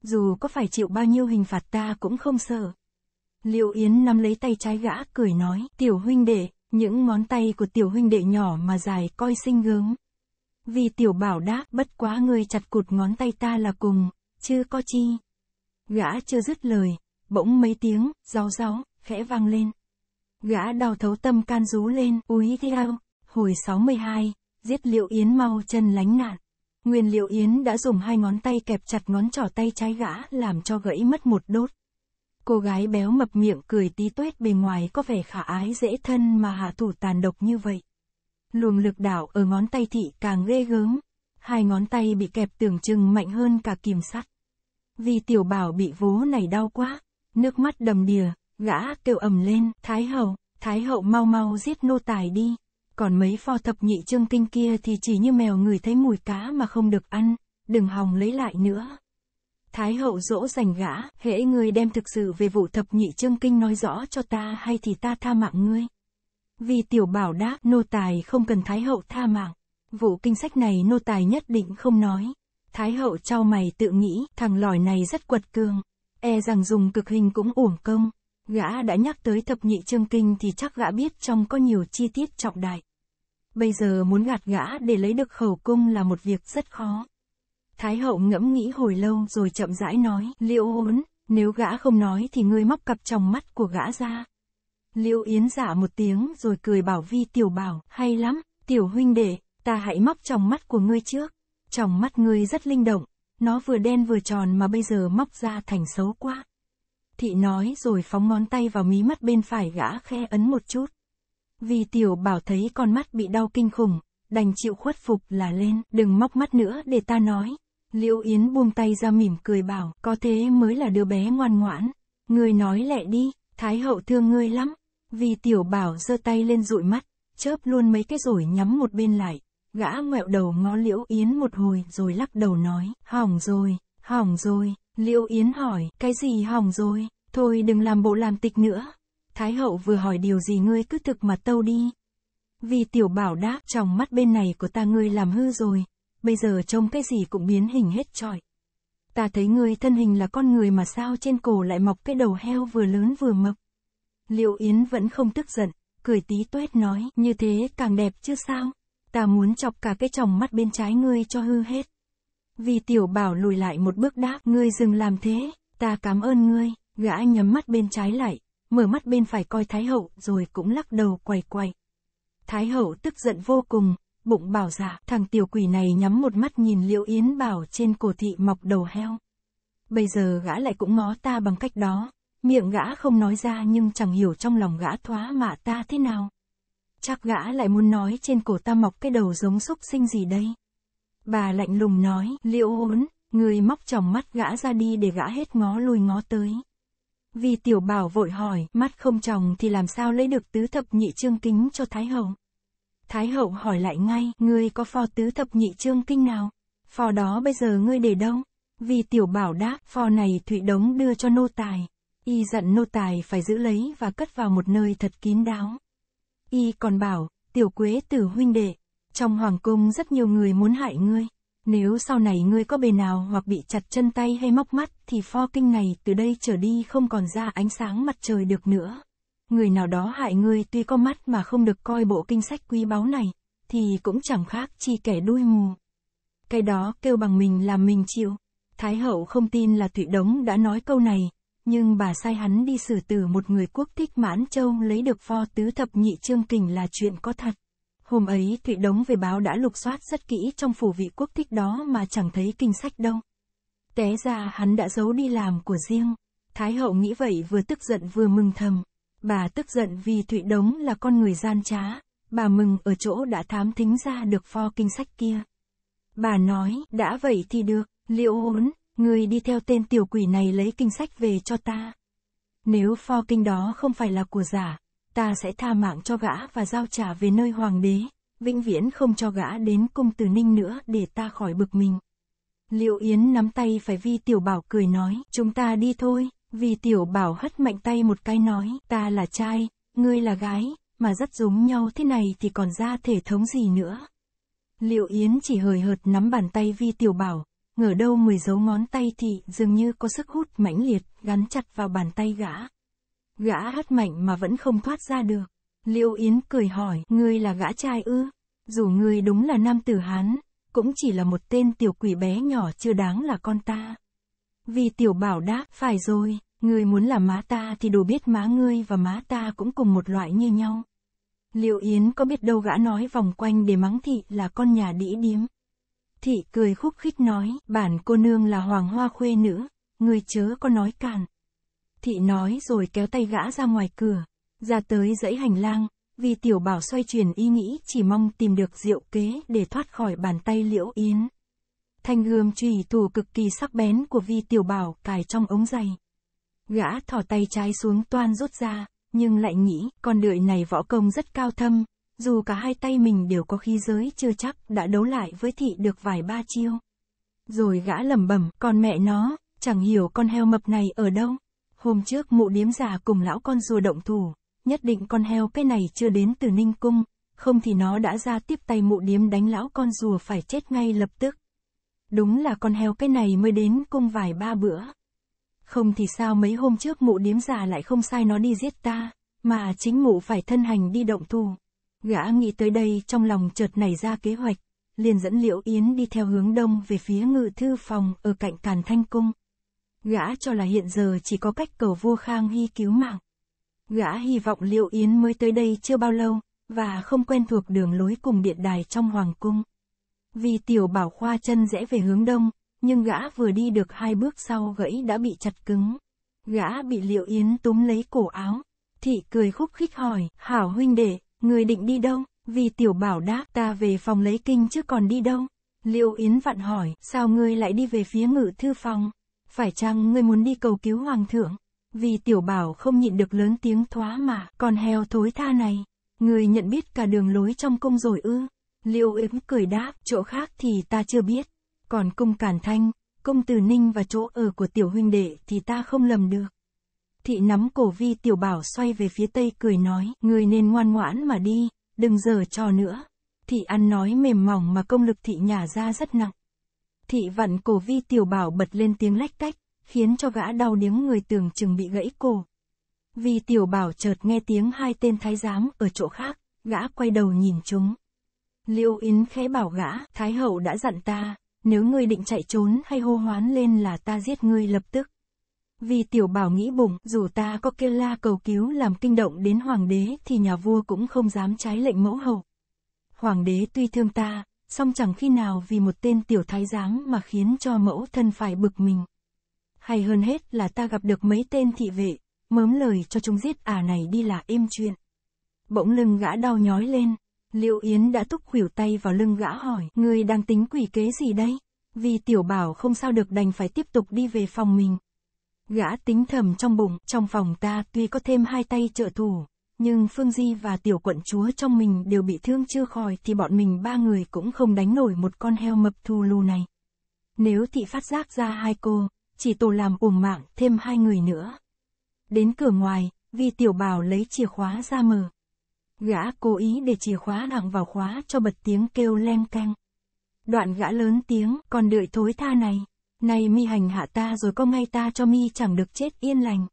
Dù có phải chịu bao nhiêu hình phạt ta cũng không sợ. Liệu Yến nắm lấy tay trái gã cười nói, tiểu huynh đệ, những món tay của tiểu huynh đệ nhỏ mà dài coi sinh gớm. Vì tiểu bảo đáp bất quá ngươi chặt cụt ngón tay ta là cùng, chứ có chi. Gã chưa dứt lời, bỗng mấy tiếng, rau rau, khẽ vang lên. Gã đau thấu tâm can rú lên, úi theo, hồi 62, giết liệu yến mau chân lánh nạn. Nguyên liệu yến đã dùng hai ngón tay kẹp chặt ngón trỏ tay trái gã làm cho gãy mất một đốt. Cô gái béo mập miệng cười tí tuét bề ngoài có vẻ khả ái dễ thân mà hạ thủ tàn độc như vậy. Luồng lực đảo ở ngón tay thị càng ghê gớm. Hai ngón tay bị kẹp tưởng chừng mạnh hơn cả kìm sắt. Vì tiểu bảo bị vố này đau quá. Nước mắt đầm đìa, gã kêu ầm lên, Thái hậu, Thái hậu mau mau giết nô tài đi. Còn mấy pho thập nhị trương kinh kia thì chỉ như mèo người thấy mùi cá mà không được ăn, đừng hòng lấy lại nữa. Thái hậu dỗ dành gã, hễ ngươi đem thực sự về vụ thập nhị chương kinh nói rõ cho ta hay thì ta tha mạng ngươi. Vì tiểu bảo đáp, nô tài không cần thái hậu tha mạng. Vụ kinh sách này nô tài nhất định không nói. Thái hậu trao mày tự nghĩ, thằng lòi này rất quật cường. E rằng dùng cực hình cũng uổng công. Gã đã nhắc tới thập nhị chương kinh thì chắc gã biết trong có nhiều chi tiết trọng đại. Bây giờ muốn gạt gã để lấy được khẩu cung là một việc rất khó. Thái hậu ngẫm nghĩ hồi lâu rồi chậm rãi nói, liễu ốn, nếu gã không nói thì ngươi móc cặp trong mắt của gã ra. Liễu Yến giả dạ một tiếng rồi cười bảo vi tiểu bảo, hay lắm, tiểu huynh đệ, ta hãy móc trong mắt của ngươi trước. Trong mắt ngươi rất linh động, nó vừa đen vừa tròn mà bây giờ móc ra thành xấu quá. Thị nói rồi phóng ngón tay vào mí mắt bên phải gã khe ấn một chút. Vì tiểu bảo thấy con mắt bị đau kinh khủng, đành chịu khuất phục là lên, đừng móc mắt nữa để ta nói, Liễu Yến buông tay ra mỉm cười bảo, có thế mới là đứa bé ngoan ngoãn. Ngươi nói lẹ đi, Thái hậu thương ngươi lắm. Vì tiểu bảo giơ tay lên dụi mắt, chớp luôn mấy cái rồi nhắm một bên lại. Gã ngoẹo đầu ngó Liễu Yến một hồi rồi lắc đầu nói, hỏng rồi, hỏng rồi. Liễu Yến hỏi, cái gì hỏng rồi, thôi đừng làm bộ làm tịch nữa. Thái hậu vừa hỏi điều gì ngươi cứ thực mà tâu đi. Vì tiểu bảo đáp, trong mắt bên này của ta ngươi làm hư rồi, bây giờ trông cái gì cũng biến hình hết trọi. Ta thấy ngươi thân hình là con người mà sao trên cổ lại mọc cái đầu heo vừa lớn vừa mập. Liệu Yến vẫn không tức giận, cười tí tuét nói, như thế càng đẹp chứ sao? Ta muốn chọc cả cái tròng mắt bên trái ngươi cho hư hết. Vì tiểu bảo lùi lại một bước đáp, ngươi dừng làm thế, ta cảm ơn ngươi, gã nhắm mắt bên trái lại, mở mắt bên phải coi Thái Hậu rồi cũng lắc đầu quay quay. Thái Hậu tức giận vô cùng, bụng bảo dạ, thằng tiểu quỷ này nhắm một mắt nhìn Liễu Yến Bảo trên cổ thị mọc đầu heo. Bây giờ gã lại cũng ngó ta bằng cách đó, miệng gã không nói ra nhưng chẳng hiểu trong lòng gã thoá mạ ta thế nào. Chắc gã lại muốn nói trên cổ ta mọc cái đầu giống xúc sinh gì đây. Bà lạnh lùng nói, Liễu ốn, người móc tròng mắt gã ra đi để gã hết ngó lui ngó tới. Vì tiểu bảo vội hỏi, mắt không tròng thì làm sao lấy được tứ thập nhị trương kính cho Thái Hậu. Thái hậu hỏi lại ngay, ngươi có phò tứ thập nhị chương kinh nào? Phò đó bây giờ ngươi để đâu? Vì tiểu bảo đáp, phò này Thụy Đống đưa cho nô tài. Y dặn nô tài phải giữ lấy và cất vào một nơi thật kín đáo. Y còn bảo, tiểu quế tử huynh đệ, trong hoàng cung rất nhiều người muốn hại ngươi. Nếu sau này ngươi có bề nào hoặc bị chặt chân tay hay móc mắt thì pho kinh này từ đây trở đi không còn ra ánh sáng mặt trời được nữa người nào đó hại ngươi tuy có mắt mà không được coi bộ kinh sách quý báu này, thì cũng chẳng khác chi kẻ đuôi mù. Cái đó kêu bằng mình làm mình chịu. Thái hậu không tin là Thụy Đống đã nói câu này, nhưng bà sai hắn đi xử tử một người quốc thích mãn châu lấy được pho tứ thập nhị trương kình là chuyện có thật. Hôm ấy Thụy Đống về báo đã lục soát rất kỹ trong phủ vị quốc thích đó mà chẳng thấy kinh sách đâu. Té ra hắn đã giấu đi làm của riêng. Thái hậu nghĩ vậy vừa tức giận vừa mừng thầm. Bà tức giận vì Thụy Đống là con người gian trá, bà mừng ở chỗ đã thám thính ra được pho kinh sách kia. Bà nói, đã vậy thì được, liệu hốn, người đi theo tên tiểu quỷ này lấy kinh sách về cho ta. Nếu pho kinh đó không phải là của giả, ta sẽ tha mạng cho gã và giao trả về nơi hoàng đế, vĩnh viễn không cho gã đến cung từ ninh nữa để ta khỏi bực mình. Liệu Yến nắm tay phải vi tiểu bảo cười nói, chúng ta đi thôi. Vì tiểu bảo hất mạnh tay một cái nói, ta là trai, ngươi là gái, mà rất giống nhau thế này thì còn ra thể thống gì nữa. Liệu Yến chỉ hời hợt nắm bàn tay vi tiểu bảo, ngờ đâu mười dấu ngón tay thì dường như có sức hút mãnh liệt, gắn chặt vào bàn tay gã. Gã hất mạnh mà vẫn không thoát ra được. Liệu Yến cười hỏi, ngươi là gã trai ư? Dù ngươi đúng là nam tử Hán, cũng chỉ là một tên tiểu quỷ bé nhỏ chưa đáng là con ta. Vì tiểu bảo đáp, phải rồi, người muốn là má ta thì đủ biết má ngươi và má ta cũng cùng một loại như nhau. Liệu Yến có biết đâu gã nói vòng quanh để mắng thị là con nhà đĩ điếm. Thị cười khúc khích nói, bản cô nương là hoàng hoa khuê nữ, người chớ có nói càn. Thị nói rồi kéo tay gã ra ngoài cửa, ra tới dãy hành lang, vì tiểu bảo xoay chuyển ý nghĩ chỉ mong tìm được diệu kế để thoát khỏi bàn tay liễu Yến thanh gươm trùy thủ cực kỳ sắc bén của vi tiểu bảo cài trong ống giày. Gã thỏ tay trái xuống toan rút ra, nhưng lại nghĩ con đợi này võ công rất cao thâm, dù cả hai tay mình đều có khí giới chưa chắc đã đấu lại với thị được vài ba chiêu. Rồi gã lẩm bẩm, con mẹ nó, chẳng hiểu con heo mập này ở đâu. Hôm trước mụ điếm già cùng lão con rùa động thủ, nhất định con heo cái này chưa đến từ Ninh Cung, không thì nó đã ra tiếp tay mụ điếm đánh lão con rùa phải chết ngay lập tức. Đúng là con heo cái này mới đến cung vài ba bữa. Không thì sao mấy hôm trước mụ điếm già lại không sai nó đi giết ta, mà chính mụ phải thân hành đi động thù. Gã nghĩ tới đây trong lòng chợt nảy ra kế hoạch, liền dẫn Liễu Yến đi theo hướng đông về phía ngự thư phòng ở cạnh Càn Thanh Cung. Gã cho là hiện giờ chỉ có cách cầu vua Khang Hy cứu mạng. Gã hy vọng Liễu Yến mới tới đây chưa bao lâu, và không quen thuộc đường lối cùng điện đài trong Hoàng Cung. Vì tiểu bảo khoa chân rẽ về hướng đông, nhưng gã vừa đi được hai bước sau gãy đã bị chặt cứng. Gã bị liệu yến túm lấy cổ áo. Thị cười khúc khích hỏi, hảo huynh đệ, người định đi đâu? Vì tiểu bảo đáp ta về phòng lấy kinh chứ còn đi đâu. Liệu yến vặn hỏi, sao ngươi lại đi về phía ngự thư phòng? Phải chăng ngươi muốn đi cầu cứu hoàng thượng? Vì tiểu bảo không nhịn được lớn tiếng thoá mà, còn heo thối tha này. Người nhận biết cả đường lối trong cung rồi ư. Liêu yếm cười đáp, chỗ khác thì ta chưa biết. Còn cung Cản Thanh, công Từ Ninh và chỗ ở của tiểu huynh đệ thì ta không lầm được. Thị nắm cổ vi tiểu bảo xoay về phía tây cười nói, người nên ngoan ngoãn mà đi, đừng giờ trò nữa. Thị ăn nói mềm mỏng mà công lực thị nhà ra rất nặng. Thị vặn cổ vi tiểu bảo bật lên tiếng lách cách, khiến cho gã đau điếng người tưởng chừng bị gãy cổ. Vi tiểu bảo chợt nghe tiếng hai tên thái giám ở chỗ khác, gã quay đầu nhìn chúng. Liêu Yến khẽ bảo gã, Thái Hậu đã dặn ta, nếu ngươi định chạy trốn hay hô hoán lên là ta giết ngươi lập tức. Vì tiểu bảo nghĩ bụng, dù ta có kêu la cầu cứu làm kinh động đến hoàng đế thì nhà vua cũng không dám trái lệnh mẫu hậu. Hoàng đế tuy thương ta, song chẳng khi nào vì một tên tiểu thái giám mà khiến cho mẫu thân phải bực mình. Hay hơn hết là ta gặp được mấy tên thị vệ, mớm lời cho chúng giết ả à này đi là êm chuyện. Bỗng lưng gã đau nhói lên, Liễu Yến đã túc khuỷu tay vào lưng gã hỏi, ngươi đang tính quỷ kế gì đây? Vì tiểu bảo không sao được đành phải tiếp tục đi về phòng mình. Gã tính thầm trong bụng, trong phòng ta tuy có thêm hai tay trợ thủ, nhưng Phương Di và tiểu quận chúa trong mình đều bị thương chưa khỏi thì bọn mình ba người cũng không đánh nổi một con heo mập thù lù này. Nếu thị phát giác ra hai cô, chỉ tổ làm uổng mạng thêm hai người nữa. Đến cửa ngoài, vì tiểu bảo lấy chìa khóa ra mở, Gã cố ý để chìa khóa đằng vào khóa cho bật tiếng kêu leng canh. Đoạn gã lớn tiếng, còn đợi thối tha này. Này mi hành hạ ta rồi có ngay ta cho mi chẳng được chết yên lành.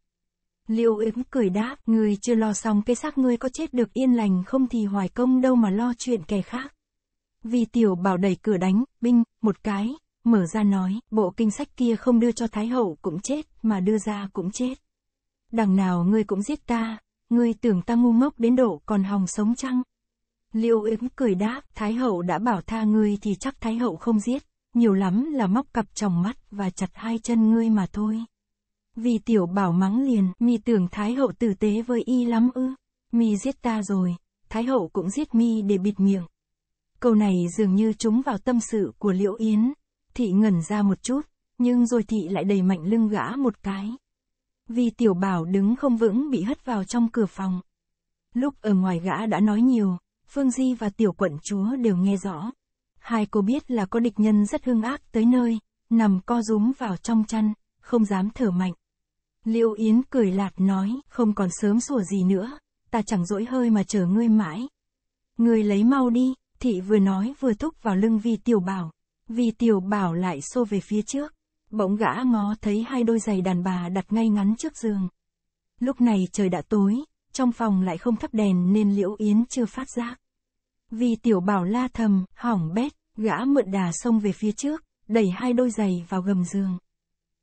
Liệu ứng cười đáp, người chưa lo xong cái xác ngươi có chết được yên lành không thì hoài công đâu mà lo chuyện kẻ khác. Vì tiểu bảo đẩy cửa đánh, binh, một cái, mở ra nói, bộ kinh sách kia không đưa cho Thái Hậu cũng chết, mà đưa ra cũng chết. Đằng nào ngươi cũng giết ta, ngươi tưởng ta ngu ngốc đến độ còn hòng sống chăng? Liêu ứng cười đáp, Thái hậu đã bảo tha ngươi thì chắc Thái hậu không giết, nhiều lắm là móc cặp tròng mắt và chặt hai chân ngươi mà thôi. Vì tiểu bảo mắng liền, mi tưởng Thái hậu tử tế với y lắm ư, mi giết ta rồi, Thái hậu cũng giết mi để bịt miệng. Câu này dường như trúng vào tâm sự của Liễu Yến, thị ngẩn ra một chút, nhưng rồi thị lại đầy mạnh lưng gã một cái. Vì tiểu bảo đứng không vững bị hất vào trong cửa phòng. Lúc ở ngoài gã đã nói nhiều, Phương Di và tiểu quận chúa đều nghe rõ. Hai cô biết là có địch nhân rất hưng ác tới nơi, nằm co rúm vào trong chăn, không dám thở mạnh. Liễu Yến cười lạt nói, không còn sớm sủa gì nữa, ta chẳng dỗi hơi mà chờ ngươi mãi. Ngươi lấy mau đi, thị vừa nói vừa thúc vào lưng Vi Tiểu Bảo. Vi Tiểu Bảo lại xô về phía trước. Bỗng gã ngó thấy hai đôi giày đàn bà đặt ngay ngắn trước giường. Lúc này trời đã tối, trong phòng lại không thắp đèn nên Liễu Yến chưa phát giác. Vì tiểu bảo la thầm, hỏng bét, gã mượn đà xông về phía trước, đẩy hai đôi giày vào gầm giường.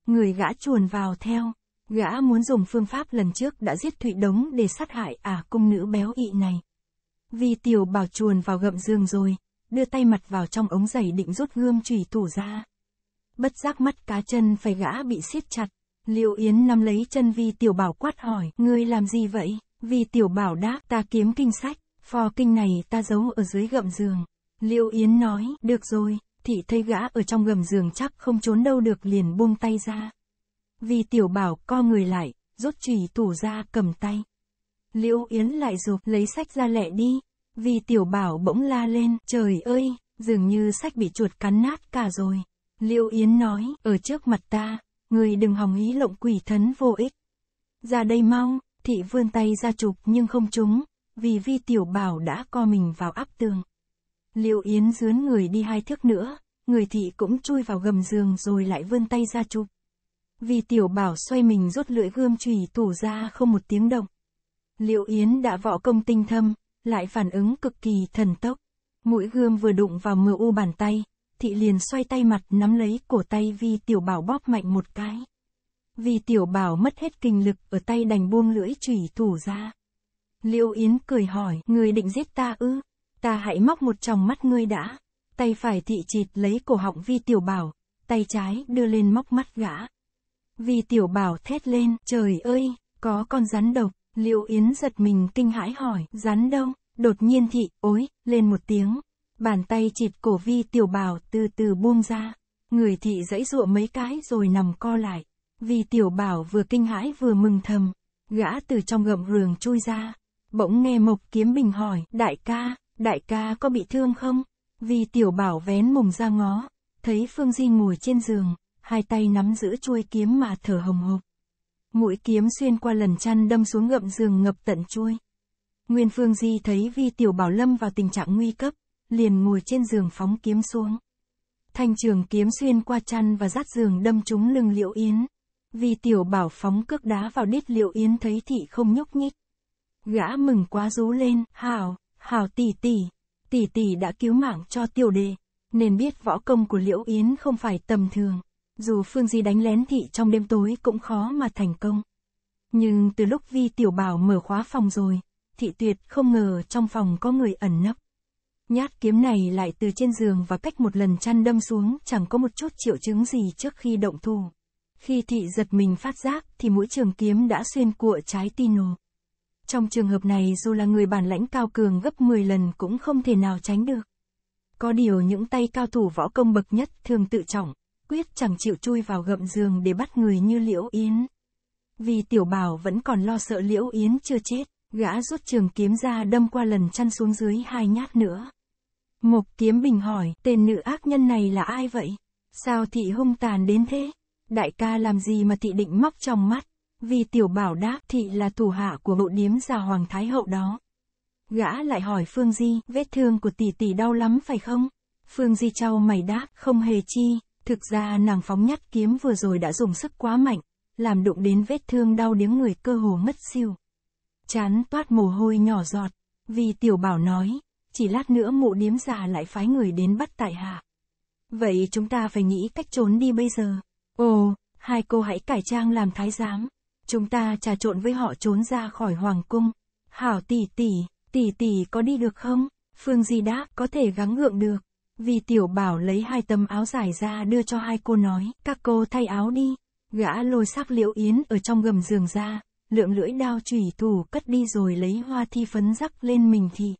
Người gã chuồn vào theo, gã muốn dùng phương pháp lần trước đã giết Thụy Đống để sát hại à cung nữ béo ị này. Vì tiểu bảo chuồn vào gầm giường rồi, đưa tay mặt vào trong ống giày định rút gươm chùy thủ ra bất giác mắt cá chân phải gã bị siết chặt. Liệu Yến nắm lấy chân Vi Tiểu Bảo quát hỏi, ngươi làm gì vậy? Vi Tiểu Bảo đáp, ta kiếm kinh sách, phò kinh này ta giấu ở dưới gầm giường. Liệu Yến nói, được rồi, thị thấy gã ở trong gầm giường chắc không trốn đâu được liền buông tay ra. Vi Tiểu Bảo co người lại, rút chùy tủ ra cầm tay. Liễu Yến lại rụp lấy sách ra lẹ đi, vì tiểu bảo bỗng la lên, trời ơi, dường như sách bị chuột cắn nát cả rồi. Liêu Yến nói, ở trước mặt ta, người đừng hòng ý lộng quỷ thấn vô ích. Ra đây mau, thị vươn tay ra chụp nhưng không trúng, vì vi tiểu bảo đã co mình vào áp tường. Liêu Yến dướn người đi hai thước nữa, người thị cũng chui vào gầm giường rồi lại vươn tay ra chụp. Vì tiểu bảo xoay mình rút lưỡi gươm chùy thủ ra không một tiếng động. Liêu Yến đã võ công tinh thâm, lại phản ứng cực kỳ thần tốc. Mũi gươm vừa đụng vào mưa u bàn tay, thị liền xoay tay mặt nắm lấy cổ tay vi tiểu bảo bóp mạnh một cái. Vi tiểu bảo mất hết kinh lực ở tay đành buông lưỡi chủy thủ ra. Liễu Yến cười hỏi, người định giết ta ư? Ta hãy móc một tròng mắt ngươi đã. Tay phải thị chịt lấy cổ họng vi tiểu bảo, tay trái đưa lên móc mắt gã. Vi tiểu bảo thét lên, trời ơi, có con rắn độc. Liễu Yến giật mình kinh hãi hỏi, rắn đâu? Đột nhiên thị, ối, lên một tiếng, Bàn tay chịt cổ vi tiểu bảo từ từ buông ra. Người thị dãy dụa mấy cái rồi nằm co lại. Vì tiểu bảo vừa kinh hãi vừa mừng thầm. Gã từ trong gậm rường chui ra. Bỗng nghe Mộc Kiếm Bình hỏi, đại ca, đại ca có bị thương không? Vì tiểu bảo vén mùng ra ngó, thấy Phương Di ngồi trên giường, hai tay nắm giữ chuôi kiếm mà thở hồng hộc. Mũi kiếm xuyên qua lần chăn đâm xuống gậm giường ngập tận chuôi. Nguyên Phương Di thấy Vi Tiểu Bảo Lâm vào tình trạng nguy cấp, liền ngồi trên giường phóng kiếm xuống. Thanh trường kiếm xuyên qua chăn và rát giường đâm trúng lưng Liệu Yến. Vì tiểu bảo phóng cước đá vào đít Liệu Yến thấy thị không nhúc nhích. Gã mừng quá rú lên, hào, hào tỷ tỷ, tỷ tỷ đã cứu mạng cho tiểu đề, nên biết võ công của Liễu Yến không phải tầm thường. Dù Phương gì đánh lén thị trong đêm tối cũng khó mà thành công. Nhưng từ lúc Vi Tiểu Bảo mở khóa phòng rồi, thị tuyệt không ngờ trong phòng có người ẩn nấp. Nhát kiếm này lại từ trên giường và cách một lần chăn đâm xuống, chẳng có một chút triệu chứng gì trước khi động thủ. Khi thị giật mình phát giác, thì mũi trường kiếm đã xuyên cụa trái Tino. Trong trường hợp này dù là người bản lãnh cao cường gấp 10 lần cũng không thể nào tránh được. Có điều những tay cao thủ võ công bậc nhất thường tự trọng, quyết chẳng chịu chui vào gậm giường để bắt người như Liễu Yến. Vì tiểu bảo vẫn còn lo sợ Liễu Yến chưa chết, gã rút trường kiếm ra đâm qua lần chăn xuống dưới hai nhát nữa. Mục Kiếm Bình hỏi, tên nữ ác nhân này là ai vậy? Sao thị hung tàn đến thế? Đại ca làm gì mà thị định móc trong mắt? Vì tiểu bảo đáp thị là thủ hạ của bộ điếm già Hoàng Thái Hậu đó. Gã lại hỏi Phương Di, vết thương của tỷ tỷ đau lắm phải không? Phương Di trao mày đáp, không hề chi, thực ra nàng phóng nhát kiếm vừa rồi đã dùng sức quá mạnh, làm đụng đến vết thương đau điếng người cơ hồ ngất siêu. Chán toát mồ hôi nhỏ giọt, vì tiểu bảo nói, chỉ lát nữa mụ điếm già lại phái người đến bắt tại hạ. Vậy chúng ta phải nghĩ cách trốn đi bây giờ. Ồ, hai cô hãy cải trang làm thái giám. Chúng ta trà trộn với họ trốn ra khỏi hoàng cung. Hảo tỷ tỷ, tỷ tỷ có đi được không? Phương Di đáp có thể gắng gượng được. Vì tiểu bảo lấy hai tấm áo dài ra đưa cho hai cô nói, các cô thay áo đi. Gã lôi sắc liễu yến ở trong gầm giường ra, lượng lưỡi đao chủy thủ cất đi rồi lấy hoa thi phấn rắc lên mình thì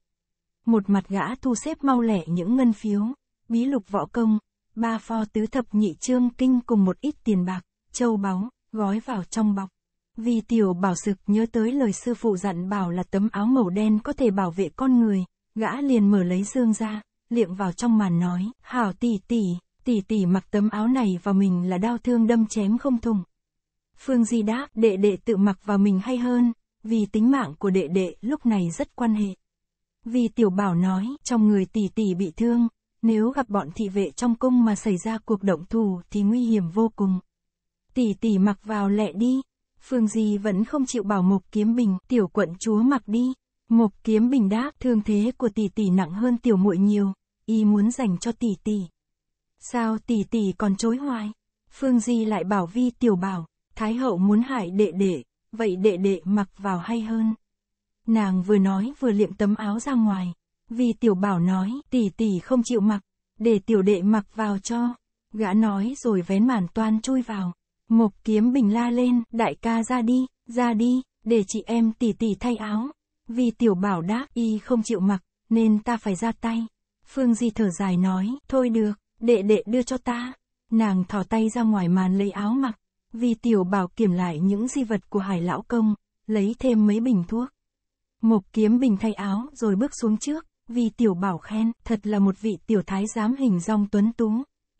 một mặt gã thu xếp mau lẻ những ngân phiếu, bí lục võ công, ba pho tứ thập nhị trương kinh cùng một ít tiền bạc, châu báu, gói vào trong bọc. Vì tiểu bảo sực nhớ tới lời sư phụ dặn bảo là tấm áo màu đen có thể bảo vệ con người, gã liền mở lấy dương ra, liệm vào trong màn nói, hảo tỷ tỷ, tỷ tỷ mặc tấm áo này vào mình là đau thương đâm chém không thùng. Phương Di đáp, đệ đệ tự mặc vào mình hay hơn, vì tính mạng của đệ đệ lúc này rất quan hệ. Vì tiểu bảo nói, trong người tỷ tỷ bị thương, nếu gặp bọn thị vệ trong cung mà xảy ra cuộc động thủ thì nguy hiểm vô cùng. Tỷ tỷ mặc vào lẹ đi, Phương Di vẫn không chịu bảo Mộc Kiếm Bình, tiểu quận chúa mặc đi. Mộc Kiếm Bình đáp, thương thế của tỷ tỷ nặng hơn tiểu muội nhiều, y muốn dành cho tỷ tỷ. Sao tỷ tỷ còn chối hoài? Phương Di lại bảo vi tiểu bảo, Thái hậu muốn hại đệ đệ, vậy đệ đệ mặc vào hay hơn. Nàng vừa nói vừa liệm tấm áo ra ngoài. Vì tiểu bảo nói, tỷ tỷ không chịu mặc, để tiểu đệ mặc vào cho. Gã nói rồi vén màn toan chui vào. Mộc kiếm bình la lên, đại ca ra đi, ra đi, để chị em tỷ tỷ thay áo. Vì tiểu bảo đáp, y không chịu mặc, nên ta phải ra tay. Phương Di thở dài nói, thôi được, đệ đệ đưa cho ta. Nàng thò tay ra ngoài màn lấy áo mặc. Vì tiểu bảo kiểm lại những di vật của hải lão công, lấy thêm mấy bình thuốc. Mộc Kiếm Bình thay áo rồi bước xuống trước, vì tiểu bảo khen, thật là một vị tiểu thái giám hình dong tuấn tú,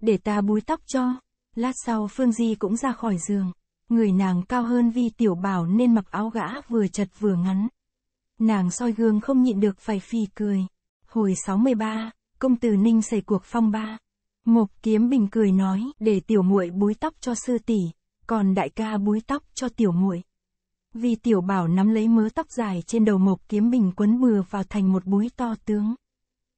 để ta búi tóc cho. Lát sau Phương Di cũng ra khỏi giường, người nàng cao hơn vi tiểu bảo nên mặc áo gã vừa chật vừa ngắn. Nàng soi gương không nhịn được phải phì cười. Hồi 63, công tử Ninh xảy cuộc phong ba. Mộc Kiếm Bình cười nói, để tiểu muội búi tóc cho sư tỷ, còn đại ca búi tóc cho tiểu muội. Vì tiểu bảo nắm lấy mớ tóc dài trên đầu Mộc Kiếm Bình quấn bừa vào thành một búi to tướng.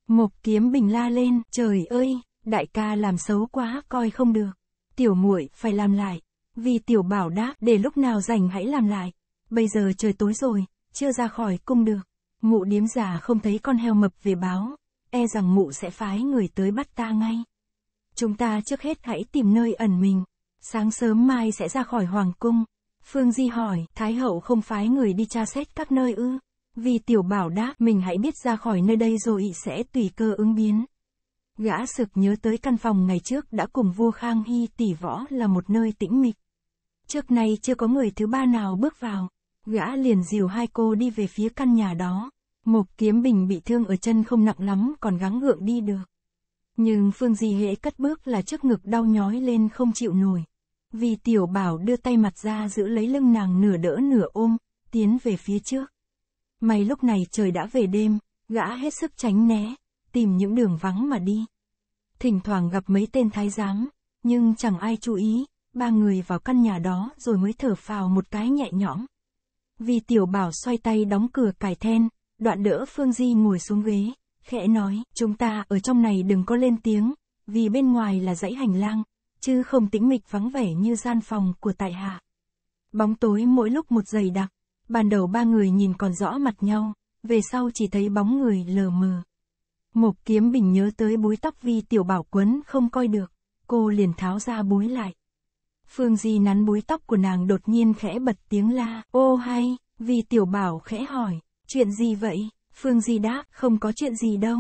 Mộc Kiếm Bình la lên, trời ơi, đại ca làm xấu quá, coi không được. Tiểu muội phải làm lại. Vì tiểu bảo đáp, để lúc nào rảnh hãy làm lại. Bây giờ trời tối rồi, chưa ra khỏi cung được. Mụ điếm già không thấy con heo mập về báo, e rằng mụ sẽ phái người tới bắt ta ngay. Chúng ta trước hết hãy tìm nơi ẩn mình, sáng sớm mai sẽ ra khỏi hoàng cung. Phương Di hỏi, Thái hậu không phái người đi tra xét các nơi ư? Vì tiểu bảo đáp, mình hãy biết ra khỏi nơi đây rồi sẽ tùy cơ ứng biến. Gã sực nhớ tới căn phòng ngày trước đã cùng vua Khang Hy tỷ võ là một nơi tĩnh mịch. Trước nay chưa có người thứ ba nào bước vào, gã liền dìu hai cô đi về phía căn nhà đó. Mộc kiếm bình bị thương ở chân không nặng lắm còn gắng gượng đi được. Nhưng Phương Di hễ cất bước là trước ngực đau nhói lên không chịu nổi. Vì tiểu bảo đưa tay mặt ra giữ lấy lưng nàng nửa đỡ nửa ôm, tiến về phía trước. May lúc này trời đã về đêm, gã hết sức tránh né, tìm những đường vắng mà đi. Thỉnh thoảng gặp mấy tên thái giám, nhưng chẳng ai chú ý, ba người vào căn nhà đó rồi mới thở phào một cái nhẹ nhõm. Vì tiểu bảo xoay tay đóng cửa cải then, đoạn đỡ Phương Di ngồi xuống ghế, khẽ nói, chúng ta ở trong này đừng có lên tiếng, vì bên ngoài là dãy hành lang, chứ không tĩnh mịch vắng vẻ như gian phòng của tại hạ. Bóng tối mỗi lúc một dày đặc, ban đầu ba người nhìn còn rõ mặt nhau, về sau chỉ thấy bóng người lờ mờ. Mộc kiếm bình nhớ tới búi tóc vi tiểu bảo quấn không coi được, cô liền tháo ra búi lại. Phương Di nắn búi tóc của nàng đột nhiên khẽ bật tiếng la, ô hay, vì tiểu bảo khẽ hỏi, chuyện gì vậy? Phương Di đáp, không có chuyện gì đâu.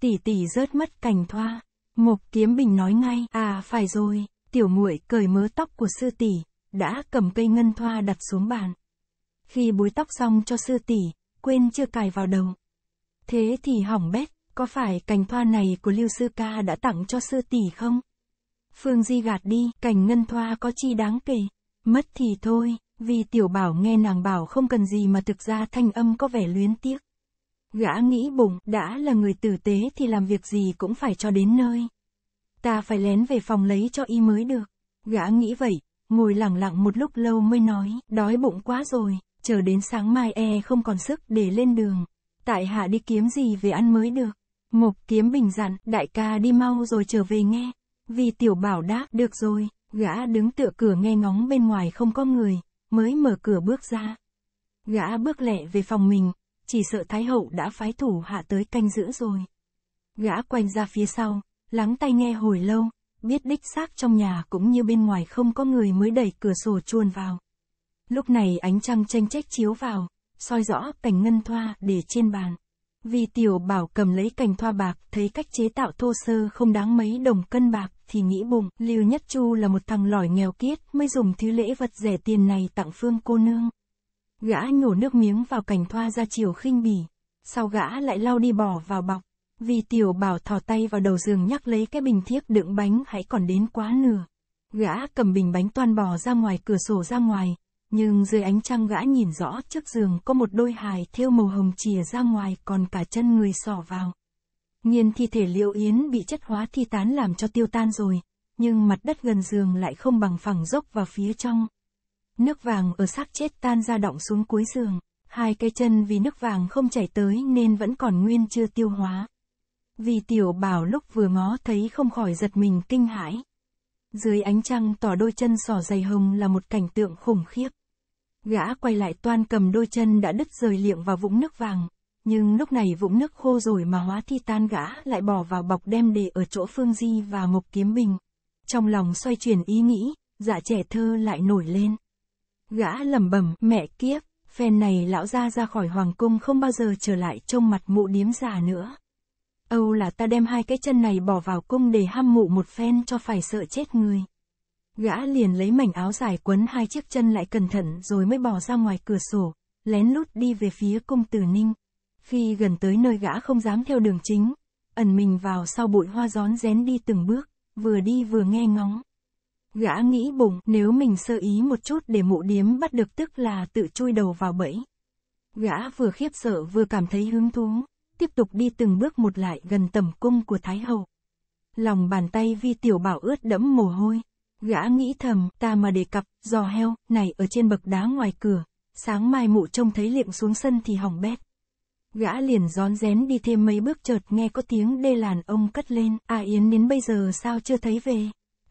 Tỷ tỷ rớt mất cảnh thoa, Mục Kiếm Bình nói ngay, à phải rồi, tiểu muội cởi mớ tóc của sư tỷ, đã cầm cây ngân thoa đặt xuống bàn. Khi búi tóc xong cho sư tỷ, quên chưa cài vào đầu. Thế thì hỏng bét, có phải cành thoa này của Lưu Sư Ca đã tặng cho sư tỷ không? Phương Di gạt đi, cành ngân thoa có chi đáng kể. Mất thì thôi, vì tiểu bảo nghe nàng bảo không cần gì mà thực ra thanh âm có vẻ luyến tiếc. Gã nghĩ bụng, đã là người tử tế thì làm việc gì cũng phải cho đến nơi. Ta phải lén về phòng lấy cho y mới được. Gã nghĩ vậy, ngồi lặng lặng một lúc lâu mới nói, đói bụng quá rồi, chờ đến sáng mai e không còn sức để lên đường. Tại hạ đi kiếm gì về ăn mới được. Mục kiếm bình dặn, đại ca đi mau rồi trở về nghe. Vì tiểu bảo đáp, được rồi, gã đứng tựa cửa nghe ngóng bên ngoài không có người, mới mở cửa bước ra. Gã bước lẹ về phòng mình, chỉ sợ Thái Hậu đã phái thủ hạ tới canh giữ rồi. Gã quanh ra phía sau, lắng tai nghe hồi lâu, biết đích xác trong nhà cũng như bên ngoài không có người mới đẩy cửa sổ chuồn vào. Lúc này ánh trăng tranh trách chiếu vào, soi rõ cành ngân thoa để trên bàn. Vì tiểu bảo cầm lấy cành thoa bạc thấy cách chế tạo thô sơ không đáng mấy đồng cân bạc thì nghĩ bụng, Lưu Nhất Chu là một thằng lỏi nghèo kiết mới dùng thứ lễ vật rẻ tiền này tặng Phương cô nương. Gã nhổ nước miếng vào cành thoa ra chiều khinh bỉ. Sau gã lại lau đi bỏ vào bọc. Vì tiểu bảo thò tay vào đầu giường nhắc lấy cái bình thiếc đựng bánh hãy còn đến quá nửa. Gã cầm bình bánh toan bò ra ngoài cửa sổ ra ngoài. Nhưng dưới ánh trăng gã nhìn rõ trước giường có một đôi hài thêu màu hồng chìa ra ngoài còn cả chân người sỏ vào. Nhiên thi thể liệu yến bị chất hóa thi tán làm cho tiêu tan rồi, nhưng mặt đất gần giường lại không bằng phẳng dốc vào phía trong. Nước vàng ở xác chết tan ra động xuống cuối giường, hai cái chân vì nước vàng không chảy tới nên vẫn còn nguyên chưa tiêu hóa. Vì tiểu bảo lúc vừa ngó thấy không khỏi giật mình kinh hãi. Dưới ánh trăng tỏ đôi chân sỏ dày hồng là một cảnh tượng khủng khiếp. Gã quay lại toan cầm đôi chân đã đứt rời liệng vào vũng nước vàng, nhưng lúc này vũng nước khô rồi mà hóa thi tan gã lại bỏ vào bọc đem để ở chỗ Phương Di và Mộc Kiếm Bình. Trong lòng xoay chuyển ý nghĩ, dạ trẻ thơ lại nổi lên. Gã lẩm bẩm, mẹ kiếp, phen này lão gia ra khỏi hoàng cung không bao giờ trở lại trông mặt mụ điếm già nữa. Âu là ta đem hai cái chân này bỏ vào cung để ham mụ một phen cho phải sợ chết người. Gã liền lấy mảnh áo dài quấn hai chiếc chân lại cẩn thận rồi mới bỏ ra ngoài cửa sổ, lén lút đi về phía cung tử ninh. Khi gần tới nơi gã không dám theo đường chính, ẩn mình vào sau bụi hoa rón rén đi từng bước, vừa đi vừa nghe ngóng. Gã nghĩ bụng, nếu mình sơ ý một chút để mụ điếm bắt được tức là tự chui đầu vào bẫy. Gã vừa khiếp sợ vừa cảm thấy hứng thú, tiếp tục đi từng bước một lại gần tầm cung của Thái Hậu. Lòng bàn tay vi tiểu bảo ướt đẫm mồ hôi. Gã nghĩ thầm, ta mà đề cặp, giò heo, này ở trên bậc đá ngoài cửa, sáng mai mụ trông thấy liệm xuống sân thì hỏng bét. Gã liền rón rén đi thêm mấy bước chợt nghe có tiếng đê làn ông cất lên, à Yến đến bây giờ sao chưa thấy về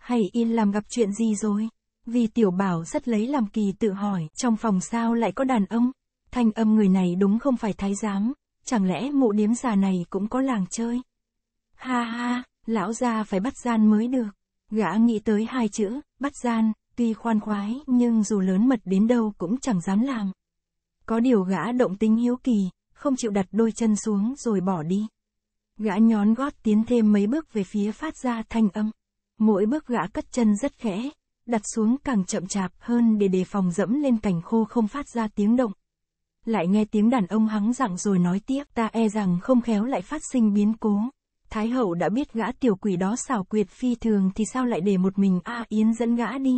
hay in làm gặp chuyện gì rồi? Vì tiểu bảo rất lấy làm kỳ tự hỏi, trong phòng sao lại có đàn ông? Thanh âm người này đúng không phải thái giám, chẳng lẽ mụ điếm già này cũng có làng chơi? Ha ha, lão gia phải bắt gian mới được. Gã nghĩ tới hai chữ, bắt gian, tuy khoan khoái nhưng dù lớn mật đến đâu cũng chẳng dám làm. Có điều gã động tính hiếu kỳ, không chịu đặt đôi chân xuống rồi bỏ đi. Gã nhón gót tiến thêm mấy bước về phía phát ra thanh âm. Mỗi bước gã cất chân rất khẽ, đặt xuống càng chậm chạp hơn để đề phòng dẫm lên cành khô không phát ra tiếng động. Lại nghe tiếng đàn ông hắng giọng rồi nói tiếp ta e rằng không khéo lại phát sinh biến cố. Thái hậu đã biết gã tiểu quỷ đó xảo quyệt phi thường thì sao lại để một mình A Yến dẫn gã đi.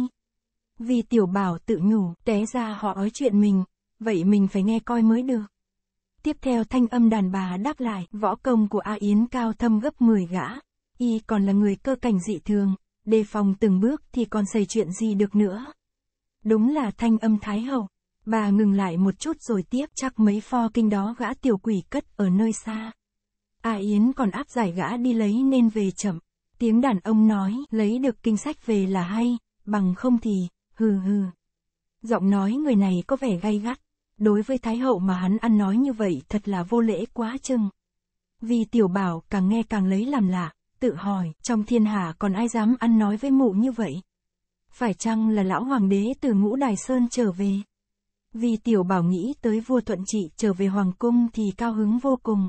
Vì tiểu bảo tự nhủ, té ra họ nói chuyện mình, vậy mình phải nghe coi mới được. Tiếp theo thanh âm đàn bà đáp lại, võ công của A Yến cao thâm gấp 10 gã y còn là người cơ cảnh dị thường, đề phòng từng bước thì còn xảy chuyện gì được nữa. Đúng là thanh âm thái hậu, bà ngừng lại một chút rồi tiếp chắc mấy pho kinh đó gã tiểu quỷ cất ở nơi xa. A Yến còn áp giải gã đi lấy nên về chậm, tiếng đàn ông nói lấy được kinh sách về là hay, bằng không thì, hừ hừ. Giọng nói người này có vẻ gay gắt, đối với Thái Hậu mà hắn ăn nói như vậy thật là vô lễ quá chừng. Vì tiểu bảo càng nghe càng lấy làm lạ, tự hỏi, trong thiên hạ còn ai dám ăn nói với mụ như vậy? Phải chăng là lão hoàng đế từ ngũ đài sơn trở về? Vì tiểu bảo nghĩ tới vua thuận trị trở về hoàng cung thì cao hứng vô cùng.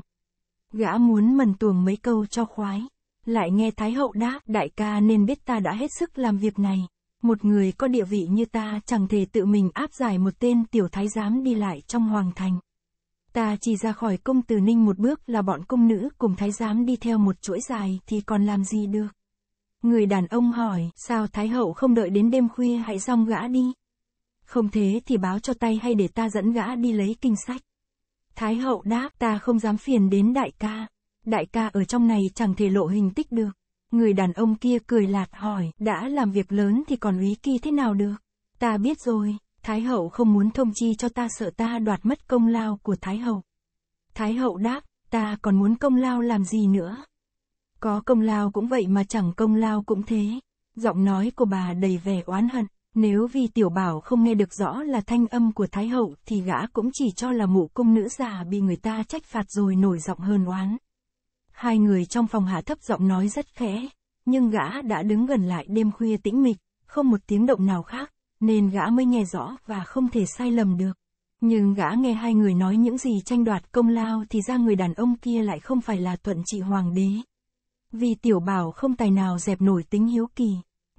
Gã muốn mần tuồng mấy câu cho khoái. Lại nghe Thái hậu đáp, đại ca nên biết ta đã hết sức làm việc này. Một người có địa vị như ta chẳng thể tự mình áp giải một tên tiểu thái giám đi lại trong hoàng thành. Ta chỉ ra khỏi công tử ninh một bước là bọn công nữ cùng thái giám đi theo một chuỗi dài thì còn làm gì được. Người đàn ông hỏi, sao thái hậu không đợi đến đêm khuya hãy xong gã đi. Không thế thì báo cho tay hay để ta dẫn gã đi lấy kinh sách. Thái hậu đáp, ta không dám phiền đến đại ca. Đại ca ở trong này chẳng thể lộ hình tích được. Người đàn ông kia cười lạt hỏi, đã làm việc lớn thì còn ý kỳ thế nào được. Ta biết rồi, Thái hậu không muốn thông chi cho ta sợ ta đoạt mất công lao của Thái hậu. Thái hậu đáp, ta còn muốn công lao làm gì nữa? Có công lao cũng vậy mà chẳng công lao cũng thế. Giọng nói của bà đầy vẻ oán hận, nếu vì tiểu bảo không nghe được rõ là thanh âm của Thái hậu thì gã cũng chỉ cho là mụ cung nữ già bị người ta trách phạt rồi nổi giọng hơn oán. Hai người trong phòng hạ thấp giọng nói rất khẽ, nhưng gã đã đứng gần lại đêm khuya tĩnh mịch, không một tiếng động nào khác nên gã mới nghe rõ và không thể sai lầm được. Nhưng gã nghe hai người nói những gì tranh đoạt công lao thì ra người đàn ông kia lại không phải là thuận trị hoàng đế. Vì tiểu bảo không tài nào dẹp nổi tính hiếu kỳ,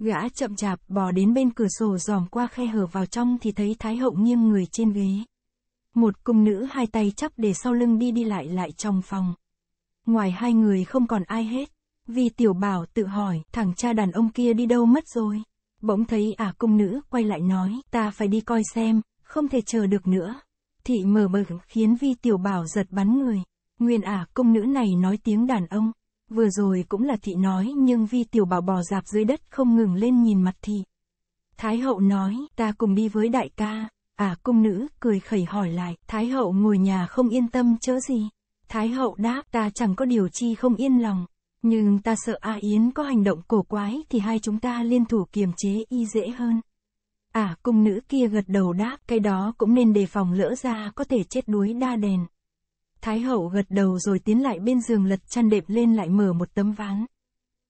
gã chậm chạp bò đến bên cửa sổ dòm qua khe hở vào trong thì thấy thái hậu nghiêng người trên ghế. Một cung nữ hai tay chắp để sau lưng đi đi lại lại trong phòng. Ngoài hai người không còn ai hết, vì tiểu bảo tự hỏi thằng cha đàn ông kia đi đâu mất rồi. Bỗng thấy ả à cung nữ quay lại nói, ta phải đi coi xem, không thể chờ được nữa. Thị mờ mờ khiến vi tiểu bảo giật bắn người. Nguyên ả à cung nữ này nói tiếng đàn ông. Vừa rồi cũng là thị nói nhưng vi tiểu bảo bò dạp dưới đất không ngừng lên nhìn mặt thị. Thái hậu nói, ta cùng đi với đại ca. Ả à, cung nữ cười khẩy hỏi lại, Thái hậu ngồi nhà không yên tâm chớ gì. Thái hậu đáp, ta chẳng có điều chi không yên lòng. Nhưng ta sợ A Yến có hành động cổ quái thì hai chúng ta liên thủ kiềm chế y dễ hơn. À, cung nữ kia gật đầu đáp, cái đó cũng nên đề phòng lỡ ra có thể chết đuối đa đèn. Thái hậu gật đầu rồi tiến lại bên giường lật chăn đệm lên lại mở một tấm ván.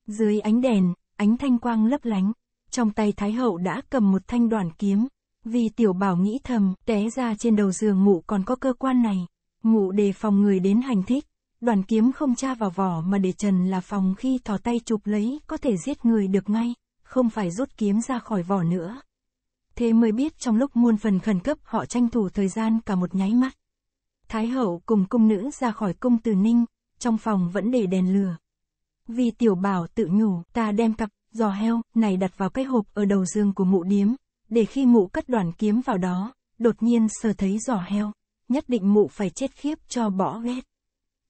Dưới ánh đèn, ánh thanh quang lấp lánh, trong tay Thái hậu đã cầm một thanh đoàn kiếm. Vì tiểu bảo nghĩ thầm, té ra trên đầu giường ngụ còn có cơ quan này, ngụ đề phòng người đến hành thích đoàn kiếm không tra vào vỏ mà để trần là phòng khi thò tay chụp lấy có thể giết người được ngay, không phải rút kiếm ra khỏi vỏ nữa. Thế mới biết trong lúc muôn phần khẩn cấp họ tranh thủ thời gian cả một nháy mắt. Thái hậu cùng cung nữ ra khỏi cung từ ninh, trong phòng vẫn để đèn lửa. Vì tiểu bảo tự nhủ, ta đem cặp, giò heo, này đặt vào cái hộp ở đầu giường của mụ điếm, để khi mụ cất đoàn kiếm vào đó, đột nhiên sờ thấy giò heo, nhất định mụ phải chết khiếp cho bỏ ghét.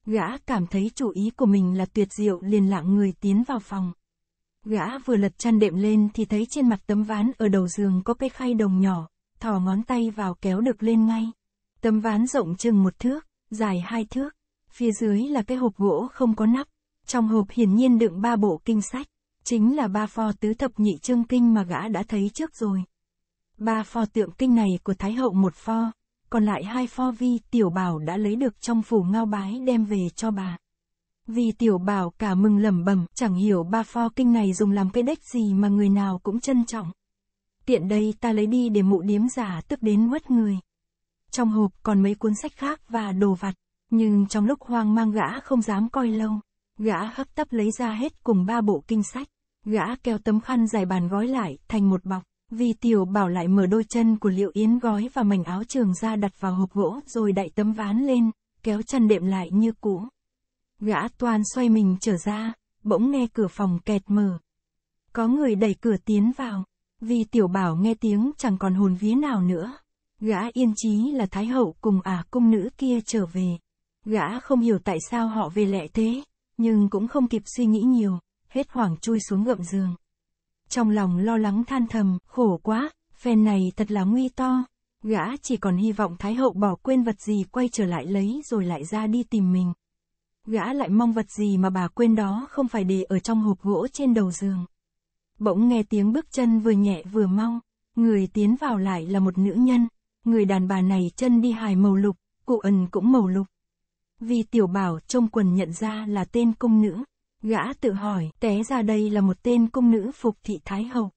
Gã cảm thấy chủ ý của mình là tuyệt diệu liền lặng người tiến vào phòng. Gã vừa lật chăn đệm lên thì thấy trên mặt tấm ván ở đầu giường có cái khay đồng nhỏ, thò ngón tay vào kéo được lên ngay. Tấm ván rộng chừng một thước, dài hai thước, phía dưới là cái hộp gỗ không có nắp. Trong hộp hiển nhiên đựng ba bộ kinh sách, chính là ba pho tứ thập nhị chương kinh mà gã đã thấy trước rồi. Ba pho tượng kinh này của Thái Hậu một pho, còn lại hai pho vi tiểu bảo đã lấy được trong phủ ngao bái đem về cho bà. Vì tiểu bảo cả mừng lẩm bẩm, chẳng hiểu ba pho kinh này dùng làm cái đếch gì mà người nào cũng trân trọng. Tiện đây ta lấy đi để mụ điếm giả tức đến mất người. Trong hộp còn mấy cuốn sách khác và đồ vặt, nhưng trong lúc hoang mang gã không dám coi lâu. Gã hấp tấp lấy ra hết cùng ba bộ kinh sách. Gã kéo tấm khăn dài bàn gói lại thành một bọc. Vi Tiểu Bảo lại mở đôi chân của Liệu Yến gói và mảnh áo trường ra đặt vào hộp gỗ rồi đậy tấm ván lên, kéo chăn đệm lại như cũ. Gã toàn xoay mình trở ra, bỗng nghe cửa phòng kẹt mở. Có người đẩy cửa tiến vào, Vi Tiểu Bảo nghe tiếng chẳng còn hồn vía nào nữa. Gã yên chí là Thái Hậu cùng à cung nữ kia trở về. Gã không hiểu tại sao họ về lẹ thế, nhưng cũng không kịp suy nghĩ nhiều, hết hoảng chui xuống gậm giường trong lòng lo lắng than thầm, khổ quá, phen này thật là nguy to. Gã chỉ còn hy vọng Thái Hậu bỏ quên vật gì quay trở lại lấy rồi lại ra đi tìm mình. Gã lại mong vật gì mà bà quên đó không phải để ở trong hộp gỗ trên đầu giường. Bỗng nghe tiếng bước chân vừa nhẹ vừa mong người tiến vào lại là một nữ nhân, người đàn bà này chân đi hài màu lục, cụ ẩn cũng màu lục. Vì tiểu bảo trong quần nhận ra là tên công nữ. Gã tự hỏi, té ra đây là một tên cung nữ phục thị Thái Hậu.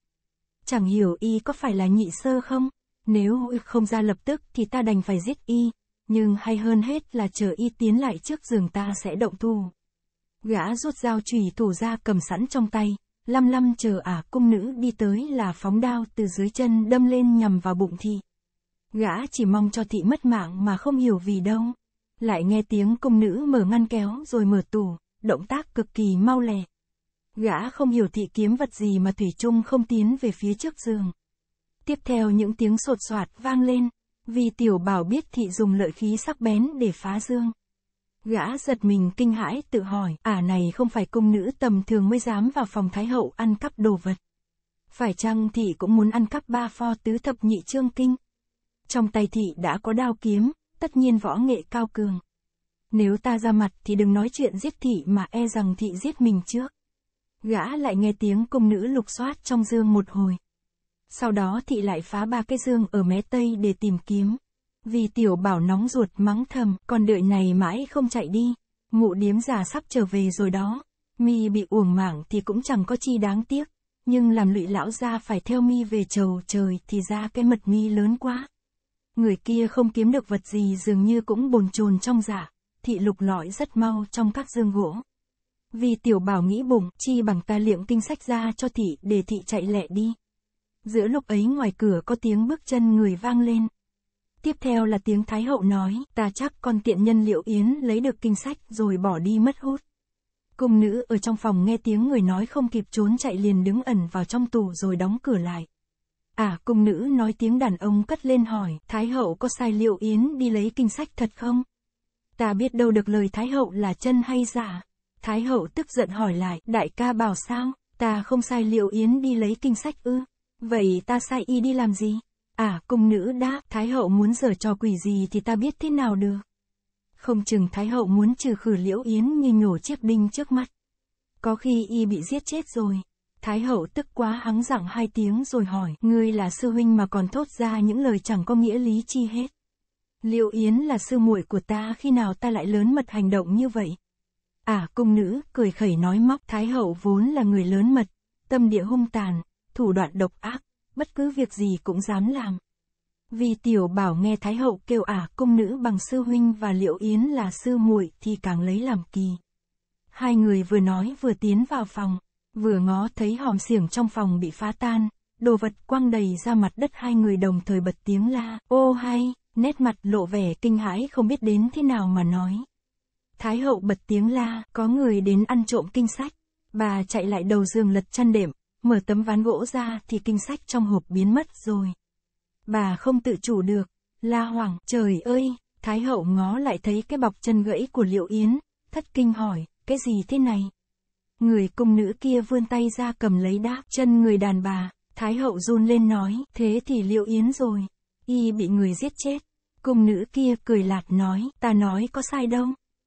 Chẳng hiểu y có phải là nhị sơ không? Nếu y không ra lập tức thì ta đành phải giết y, nhưng hay hơn hết là chờ y tiến lại trước giường ta sẽ động thu. Gã rút dao chùy thủ ra cầm sẵn trong tay, lăm lăm chờ ả à, cung nữ đi tới là phóng đao từ dưới chân đâm lên nhằm vào bụng thị. Gã chỉ mong cho thị mất mạng mà không hiểu vì đâu. Lại nghe tiếng cung nữ mở ngăn kéo rồi mở tủ, động tác cực kỳ mau lẹ. Gã không hiểu thị kiếm vật gì mà Thủy Trung không tiến về phía trước giường. Tiếp theo những tiếng sột soạt vang lên, vì tiểu bảo biết thị dùng lợi khí sắc bén để phá dương. Gã giật mình kinh hãi tự hỏi, ả à, này không phải cung nữ tầm thường mới dám vào phòng Thái Hậu ăn cắp đồ vật. Phải chăng thị cũng muốn ăn cắp ba pho tứ thập nhị trương kinh? Trong tay thị đã có đao kiếm, tất nhiên võ nghệ cao cường. Nếu ta ra mặt thì đừng nói chuyện giết thị mà e rằng thị giết mình trước. Gã lại nghe tiếng công nữ lục soát trong dương một hồi. Sau đó thị lại phá ba cái dương ở mé tây để tìm kiếm. Vì tiểu bảo nóng ruột mắng thầm, còn đợi này mãi không chạy đi. mụ điếm già sắp trở về rồi đó. Mi bị uổng mảng thì cũng chẳng có chi đáng tiếc. Nhưng làm lụy lão ra phải theo mi về trầu trời thì ra cái mật mi lớn quá. Người kia không kiếm được vật gì dường như cũng bồn chồn trong giả. Dạ thị lục lọi rất mau trong các dương gỗ. Vì tiểu bảo nghĩ bụng, chi bằng ta liệm kinh sách ra cho thị để thị chạy lẹ đi. Giữa lúc ấy ngoài cửa có tiếng bước chân người vang lên. Tiếp theo là tiếng Thái hậu nói, ta chắc con tiện nhân liệu yến lấy được kinh sách rồi bỏ đi mất hút. Cung nữ ở trong phòng nghe tiếng người nói không kịp trốn chạy liền đứng ẩn vào trong tù rồi đóng cửa lại. À, cung nữ nói tiếng đàn ông cất lên hỏi, Thái hậu có sai liệu yến đi lấy kinh sách thật không? ta biết đâu được lời Thái Hậu là chân hay giả. Dạ. Thái Hậu tức giận hỏi lại, đại ca bảo sao, ta không sai liệu Yến đi lấy kinh sách ư, vậy ta sai y đi làm gì? À, cung nữ đáp, Thái Hậu muốn dở trò quỷ gì thì ta biết thế nào được. Không chừng Thái Hậu muốn trừ khử liễu Yến như nhổ chiếc đinh trước mắt. Có khi y bị giết chết rồi. Thái hậu tức quá hắng giọng hai tiếng rồi hỏi, ngươi là sư huynh mà còn thốt ra những lời chẳng có nghĩa lý chi hết. Liêu Yến là sư muội của ta khi nào ta lại lớn mật hành động như vậy? À, cung nữ, cười khẩy nói móc Thái Hậu vốn là người lớn mật, tâm địa hung tàn, thủ đoạn độc ác, bất cứ việc gì cũng dám làm. Vì tiểu bảo nghe Thái Hậu kêu ả à, cung nữ bằng sư huynh và Liễu Yến là sư muội thì càng lấy làm kỳ. Hai người vừa nói vừa tiến vào phòng, vừa ngó thấy hòm xiềng trong phòng bị phá tan, đồ vật quăng đầy ra mặt đất hai người đồng thời bật tiếng la, ô hay nét mặt lộ vẻ kinh hãi không biết đến thế nào mà nói. Thái hậu bật tiếng la, có người đến ăn trộm kinh sách. Bà chạy lại đầu giường lật chăn đệm, mở tấm ván gỗ ra thì kinh sách trong hộp biến mất rồi. Bà không tự chủ được, la hoảng, trời ơi, Thái hậu ngó lại thấy cái bọc chân gãy của Liệu Yến, thất kinh hỏi, cái gì thế này? Người cung nữ kia vươn tay ra cầm lấy đáp chân người đàn bà, Thái hậu run lên nói, thế thì Liệu Yến rồi, y bị người giết chết. Cung nữ kia cười lạt nói, ta nói có sai đâu.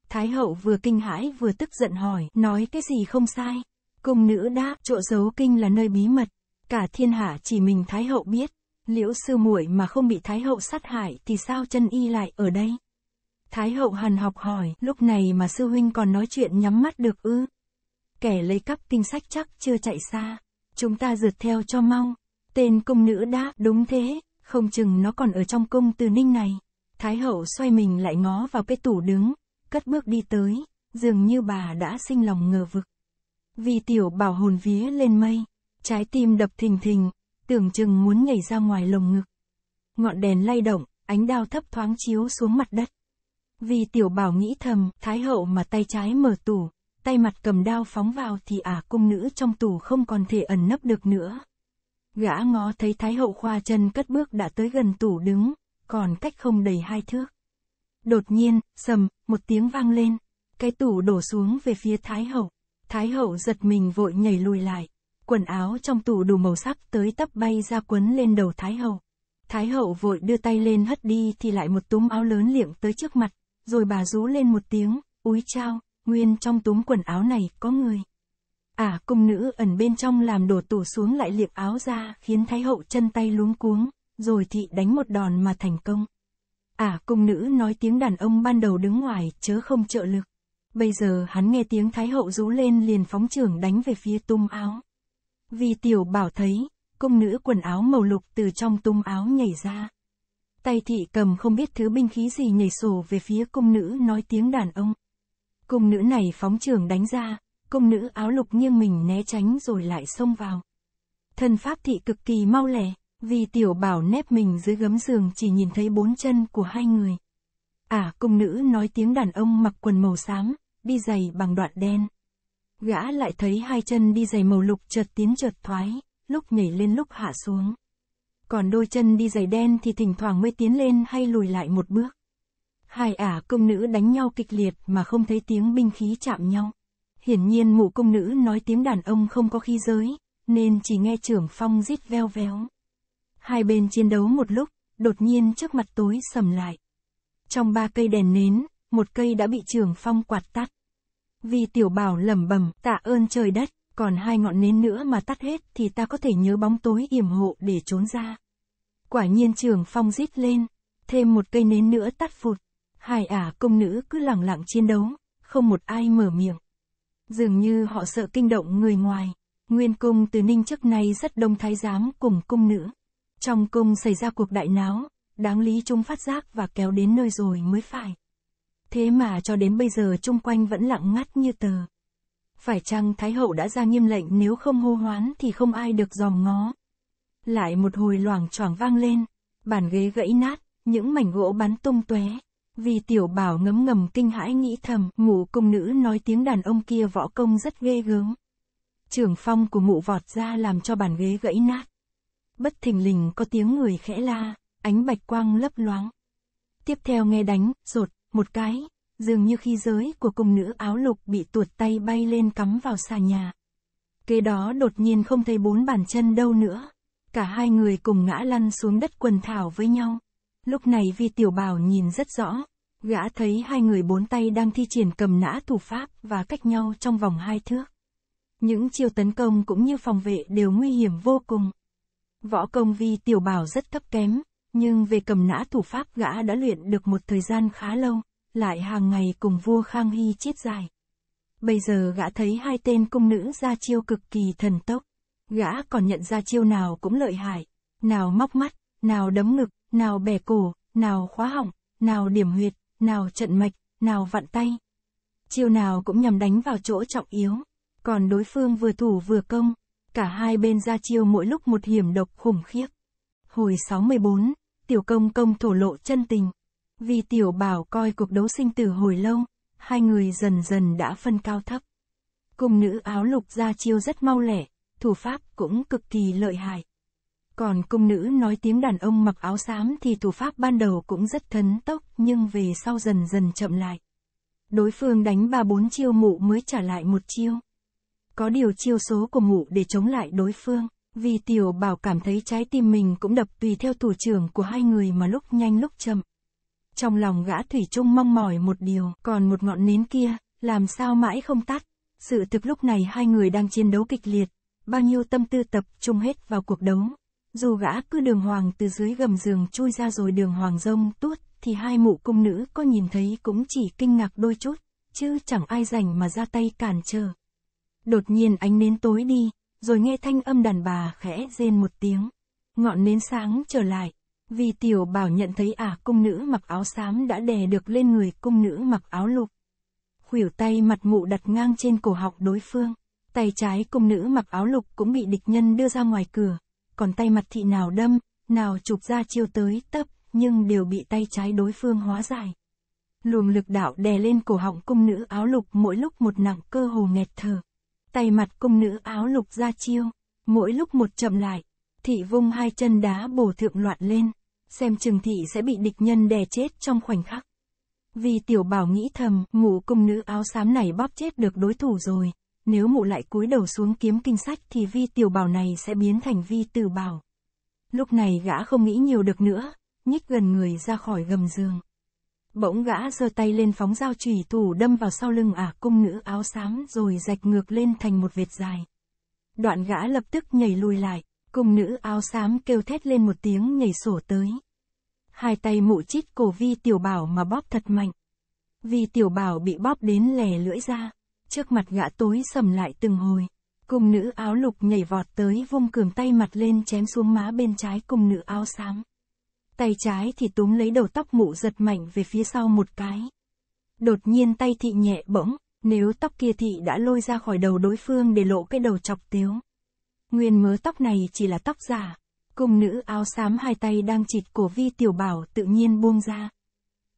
Thái hậu vừa kinh hãi vừa tức giận hỏi, nói cái gì không sai. Cung nữ đáp, chỗ giấu kinh là nơi bí mật. Cả thiên hạ chỉ mình Thái hậu biết. Liễu sư muội mà không bị Thái hậu sát hại thì sao chân y lại ở đây? Thái hậu hàn học hỏi, lúc này mà sư huynh còn nói chuyện nhắm mắt được ư? Kẻ lấy cắp kinh sách chắc chưa chạy xa. Chúng ta rượt theo cho mau. Tên cung nữ đáp, đúng thế, không chừng nó còn ở trong cung từ ninh này. Thái hậu xoay mình lại ngó vào cái tủ đứng, cất bước đi tới, dường như bà đã sinh lòng ngờ vực. Vì tiểu bảo hồn vía lên mây, trái tim đập thình thình, tưởng chừng muốn nhảy ra ngoài lồng ngực. Ngọn đèn lay động, ánh đao thấp thoáng chiếu xuống mặt đất. Vì tiểu bảo nghĩ thầm, thái hậu mà tay trái mở tủ, tay mặt cầm đao phóng vào thì ả cung nữ trong tủ không còn thể ẩn nấp được nữa. Gã ngó thấy thái hậu khoa chân cất bước đã tới gần tủ đứng, còn cách không đầy hai thước. Đột nhiên, sầm, một tiếng vang lên. Cái tủ đổ xuống về phía Thái Hậu. Thái Hậu giật mình vội nhảy lùi lại. Quần áo trong tủ đủ màu sắc tới tấp bay ra quấn lên đầu Thái Hậu. Thái Hậu vội đưa tay lên hất đi thì lại một túm áo lớn liệng tới trước mặt. Rồi bà rú lên một tiếng, úi trao, nguyên trong túm quần áo này có người. À, cung nữ ẩn bên trong làm đổ tủ xuống lại liệp áo ra khiến Thái Hậu chân tay luống cuống rồi thị đánh một đòn mà thành công. À, cung nữ nói tiếng đàn ông ban đầu đứng ngoài, chớ không trợ lực. Bây giờ hắn nghe tiếng Thái Hậu rú lên liền phóng trưởng đánh về phía tung áo. Vì tiểu bảo thấy, cung nữ quần áo màu lục từ trong tung áo nhảy ra. Tay thị cầm không biết thứ binh khí gì nhảy sổ về phía cung nữ nói tiếng đàn ông. Cung nữ này phóng trưởng đánh ra, cung nữ áo lục nghiêng mình né tránh rồi lại xông vào. Thân pháp thị cực kỳ mau lẹ. Vì tiểu bảo nép mình dưới gấm giường chỉ nhìn thấy bốn chân của hai người. À, cung nữ nói tiếng đàn ông mặc quần màu xám, đi giày bằng đoạn đen. Gã lại thấy hai chân đi giày màu lục chợt tiến chợt thoái, lúc nhảy lên lúc hạ xuống. Còn đôi chân đi giày đen thì thỉnh thoảng mới tiến lên hay lùi lại một bước. Hai ả à, công nữ đánh nhau kịch liệt mà không thấy tiếng binh khí chạm nhau. Hiển nhiên mụ công nữ nói tiếng đàn ông không có khí giới, nên chỉ nghe trưởng phong rít veo véo. Hai bên chiến đấu một lúc, đột nhiên trước mặt tối sầm lại. Trong ba cây đèn nến, một cây đã bị trường phong quạt tắt. Vì tiểu bảo lẩm bẩm tạ ơn trời đất, còn hai ngọn nến nữa mà tắt hết thì ta có thể nhớ bóng tối yểm hộ để trốn ra. Quả nhiên trường phong rít lên, thêm một cây nến nữa tắt phụt. Hai ả công nữ cứ lặng lặng chiến đấu, không một ai mở miệng. Dường như họ sợ kinh động người ngoài. Nguyên cung từ Ninh trước nay rất đông thái giám cùng cung nữ. Trong cung xảy ra cuộc đại náo, đáng lý Trung phát giác và kéo đến nơi rồi mới phải. Thế mà cho đến bây giờ chung quanh vẫn lặng ngắt như tờ. Phải chăng Thái Hậu đã ra nghiêm lệnh nếu không hô hoán thì không ai được dòm ngó. Lại một hồi loảng choảng vang lên, bàn ghế gãy nát, những mảnh gỗ bắn tung tóe. Vì tiểu bảo ngấm ngầm kinh hãi nghĩ thầm, ngủ cung nữ nói tiếng đàn ông kia võ công rất ghê gớm. Trưởng phong của mụ vọt ra làm cho bàn ghế gãy nát bất thình lình có tiếng người khẽ la, ánh bạch quang lấp loáng. Tiếp theo nghe đánh, rột, một cái, dường như khi giới của cung nữ áo lục bị tuột tay bay lên cắm vào xà nhà. Kế đó đột nhiên không thấy bốn bàn chân đâu nữa. Cả hai người cùng ngã lăn xuống đất quần thảo với nhau. Lúc này vi tiểu bảo nhìn rất rõ. Gã thấy hai người bốn tay đang thi triển cầm nã thủ pháp và cách nhau trong vòng hai thước. Những chiêu tấn công cũng như phòng vệ đều nguy hiểm vô cùng. Võ công vi tiểu bảo rất thấp kém, nhưng về cầm nã thủ pháp gã đã luyện được một thời gian khá lâu, lại hàng ngày cùng vua Khang Hy chiết dài. Bây giờ gã thấy hai tên cung nữ ra chiêu cực kỳ thần tốc, gã còn nhận ra chiêu nào cũng lợi hại, nào móc mắt, nào đấm ngực, nào bẻ cổ, nào khóa họng, nào điểm huyệt, nào trận mạch, nào vặn tay. Chiêu nào cũng nhằm đánh vào chỗ trọng yếu, còn đối phương vừa thủ vừa công, cả hai bên ra chiêu mỗi lúc một hiểm độc khủng khiếp. Hồi 64, tiểu công công thổ lộ chân tình. Vì tiểu bảo coi cuộc đấu sinh tử hồi lâu, hai người dần dần đã phân cao thấp. Cùng nữ áo lục ra chiêu rất mau lẻ, thủ pháp cũng cực kỳ lợi hại. Còn cung nữ nói tiếng đàn ông mặc áo xám thì thủ pháp ban đầu cũng rất thấn tốc nhưng về sau dần dần chậm lại. Đối phương đánh ba bốn chiêu mụ mới trả lại một chiêu có điều chiêu số của ngụ để chống lại đối phương. Vì tiểu bảo cảm thấy trái tim mình cũng đập tùy theo thủ trưởng của hai người mà lúc nhanh lúc chậm. Trong lòng gã Thủy chung mong mỏi một điều, còn một ngọn nến kia, làm sao mãi không tắt. Sự thực lúc này hai người đang chiến đấu kịch liệt, bao nhiêu tâm tư tập trung hết vào cuộc đấu. Dù gã cứ đường hoàng từ dưới gầm giường chui ra rồi đường hoàng rông tuốt, thì hai mụ cung nữ có nhìn thấy cũng chỉ kinh ngạc đôi chút, chứ chẳng ai rảnh mà ra tay cản trở. Đột nhiên ánh nến tối đi, rồi nghe thanh âm đàn bà khẽ rên một tiếng. Ngọn nến sáng trở lại, vì tiểu bảo nhận thấy ả cung nữ mặc áo xám đã đè được lên người cung nữ mặc áo lục. Khuỷu tay mặt mụ đặt ngang trên cổ họng đối phương, tay trái cung nữ mặc áo lục cũng bị địch nhân đưa ra ngoài cửa, còn tay mặt thị nào đâm, nào chụp ra chiêu tới tấp, nhưng đều bị tay trái đối phương hóa giải. Luồng lực đạo đè lên cổ họng cung nữ áo lục mỗi lúc một nặng cơ hồ nghẹt thở tay mặt cung nữ áo lục ra chiêu, mỗi lúc một chậm lại, thị vung hai chân đá bổ thượng loạn lên, xem chừng thị sẽ bị địch nhân đè chết trong khoảnh khắc. Vì tiểu bảo nghĩ thầm, mụ cung nữ áo xám này bóp chết được đối thủ rồi, nếu mụ lại cúi đầu xuống kiếm kinh sách thì vi tiểu bảo này sẽ biến thành vi tử bảo. Lúc này gã không nghĩ nhiều được nữa, nhích gần người ra khỏi gầm giường. Bỗng gã giơ tay lên phóng dao chùy thủ đâm vào sau lưng ả cung nữ áo xám rồi rạch ngược lên thành một vệt dài. Đoạn gã lập tức nhảy lùi lại, cung nữ áo xám kêu thét lên một tiếng nhảy sổ tới. Hai tay mụ chít cổ vi tiểu bảo mà bóp thật mạnh. Vi tiểu bảo bị bóp đến lè lưỡi ra, trước mặt gã tối sầm lại từng hồi. Cung nữ áo lục nhảy vọt tới vung cường tay mặt lên chém xuống má bên trái cung nữ áo xám. Tay trái thì túm lấy đầu tóc mụ giật mạnh về phía sau một cái. Đột nhiên tay thị nhẹ bỗng, nếu tóc kia thị đã lôi ra khỏi đầu đối phương để lộ cái đầu chọc tiếu. Nguyên mớ tóc này chỉ là tóc giả. Cung nữ áo xám hai tay đang chịt cổ vi tiểu bảo tự nhiên buông ra.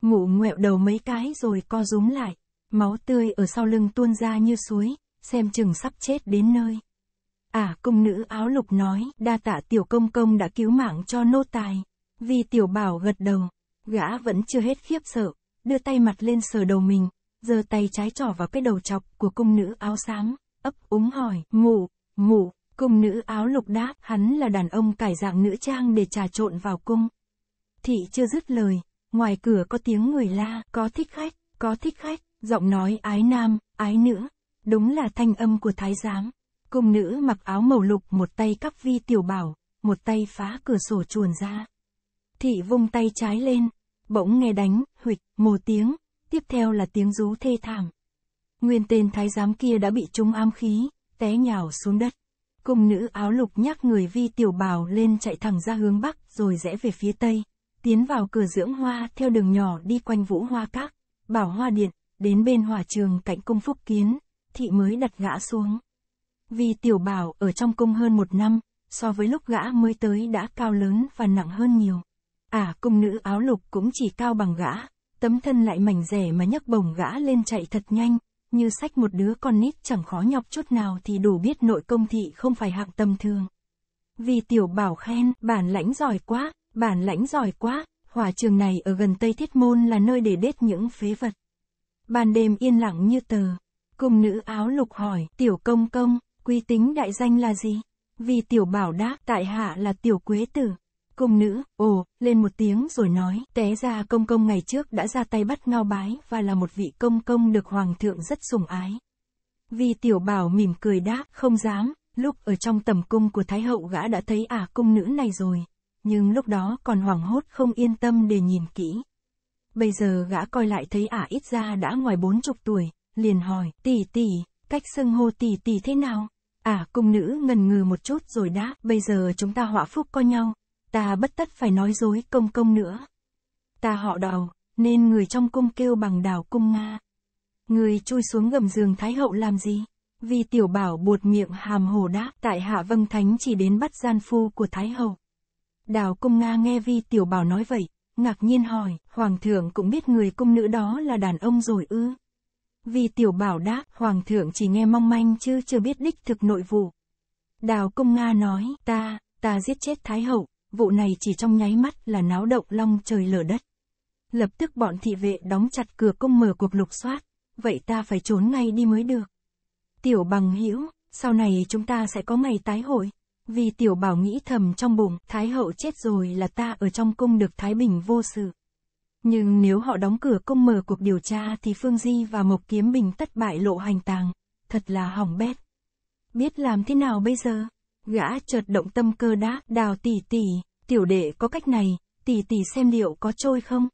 Mụ ngoẹo đầu mấy cái rồi co rúm lại. Máu tươi ở sau lưng tuôn ra như suối, xem chừng sắp chết đến nơi. À, cung nữ áo lục nói, đa tạ tiểu công công đã cứu mạng cho nô tài. Vi Tiểu Bảo gật đầu, gã vẫn chưa hết khiếp sợ, đưa tay mặt lên sờ đầu mình, giơ tay trái trỏ vào cái đầu chọc của cung nữ áo sáng ấp úng hỏi, ngủ, ngủ, cung nữ áo lục đáp, hắn là đàn ông cải dạng nữ trang để trà trộn vào cung. Thị chưa dứt lời, ngoài cửa có tiếng người la, có thích khách, có thích khách, giọng nói ái nam, ái nữ, đúng là thanh âm của thái giám. Cung nữ mặc áo màu lục một tay cắp vi tiểu bảo, một tay phá cửa sổ chuồn ra. Thị vung tay trái lên, bỗng nghe đánh, huịch, một tiếng, tiếp theo là tiếng rú thê thảm. Nguyên tên thái giám kia đã bị trúng am khí, té nhào xuống đất. Cung nữ áo lục nhắc người vi tiểu bào lên chạy thẳng ra hướng bắc rồi rẽ về phía tây, tiến vào cửa dưỡng hoa theo đường nhỏ đi quanh vũ hoa các, bảo hoa điện, đến bên hỏa trường cạnh cung phúc kiến, thị mới đặt gã xuống. Vì tiểu bảo ở trong cung hơn một năm, so với lúc gã mới tới đã cao lớn và nặng hơn nhiều. À cung nữ áo lục cũng chỉ cao bằng gã, tấm thân lại mảnh rẻ mà nhấc bổng gã lên chạy thật nhanh, như sách một đứa con nít chẳng khó nhọc chút nào thì đủ biết nội công thị không phải hạng tầm thường. Vì tiểu bảo khen, bản lãnh giỏi quá, bản lãnh giỏi quá, hỏa trường này ở gần Tây Thiết Môn là nơi để đết những phế vật. Ban đêm yên lặng như tờ, cung nữ áo lục hỏi, tiểu công công, quy tính đại danh là gì? Vì tiểu bảo đáp, tại hạ là tiểu quế tử. Cung nữ, ồ, lên một tiếng rồi nói, té ra công công ngày trước đã ra tay bắt ngao bái và là một vị công công được hoàng thượng rất sủng ái. Vì tiểu bảo mỉm cười đáp, không dám, lúc ở trong tầm cung của thái hậu gã đã thấy ả cung nữ này rồi, nhưng lúc đó còn hoảng hốt không yên tâm để nhìn kỹ. Bây giờ gã coi lại thấy ả ít ra đã ngoài bốn chục tuổi, liền hỏi, tỷ tỷ, cách xưng hô tỷ tỷ thế nào? Ả à, cung nữ ngần ngừ một chút rồi đáp, bây giờ chúng ta họa phúc coi nhau, ta bất tất phải nói dối công công nữa. Ta họ đào, nên người trong cung kêu bằng đào cung Nga. Người chui xuống gầm giường Thái Hậu làm gì? Vì tiểu bảo buột miệng hàm hồ đáp tại hạ vâng thánh chỉ đến bắt gian phu của Thái Hậu. Đào cung Nga nghe vi tiểu bảo nói vậy, ngạc nhiên hỏi, Hoàng thượng cũng biết người cung nữ đó là đàn ông rồi ư. Vì tiểu bảo đáp, Hoàng thượng chỉ nghe mong manh chứ chưa biết đích thực nội vụ. Đào cung Nga nói, ta, ta giết chết Thái Hậu, vụ này chỉ trong nháy mắt là náo động long trời lở đất. Lập tức bọn thị vệ đóng chặt cửa cung mở cuộc lục soát, vậy ta phải trốn ngay đi mới được. Tiểu bằng hữu sau này chúng ta sẽ có ngày tái hội. Vì tiểu bảo nghĩ thầm trong bụng, Thái hậu chết rồi là ta ở trong cung được Thái Bình vô sự. Nhưng nếu họ đóng cửa cung mở cuộc điều tra thì Phương Di và Mộc Kiếm Bình tất bại lộ hành tàng, thật là hỏng bét. Biết làm thế nào bây giờ? gã chợt động tâm cơ đã đào tỷ tỷ, tiểu đệ có cách này, tỷ tỷ xem liệu có trôi không?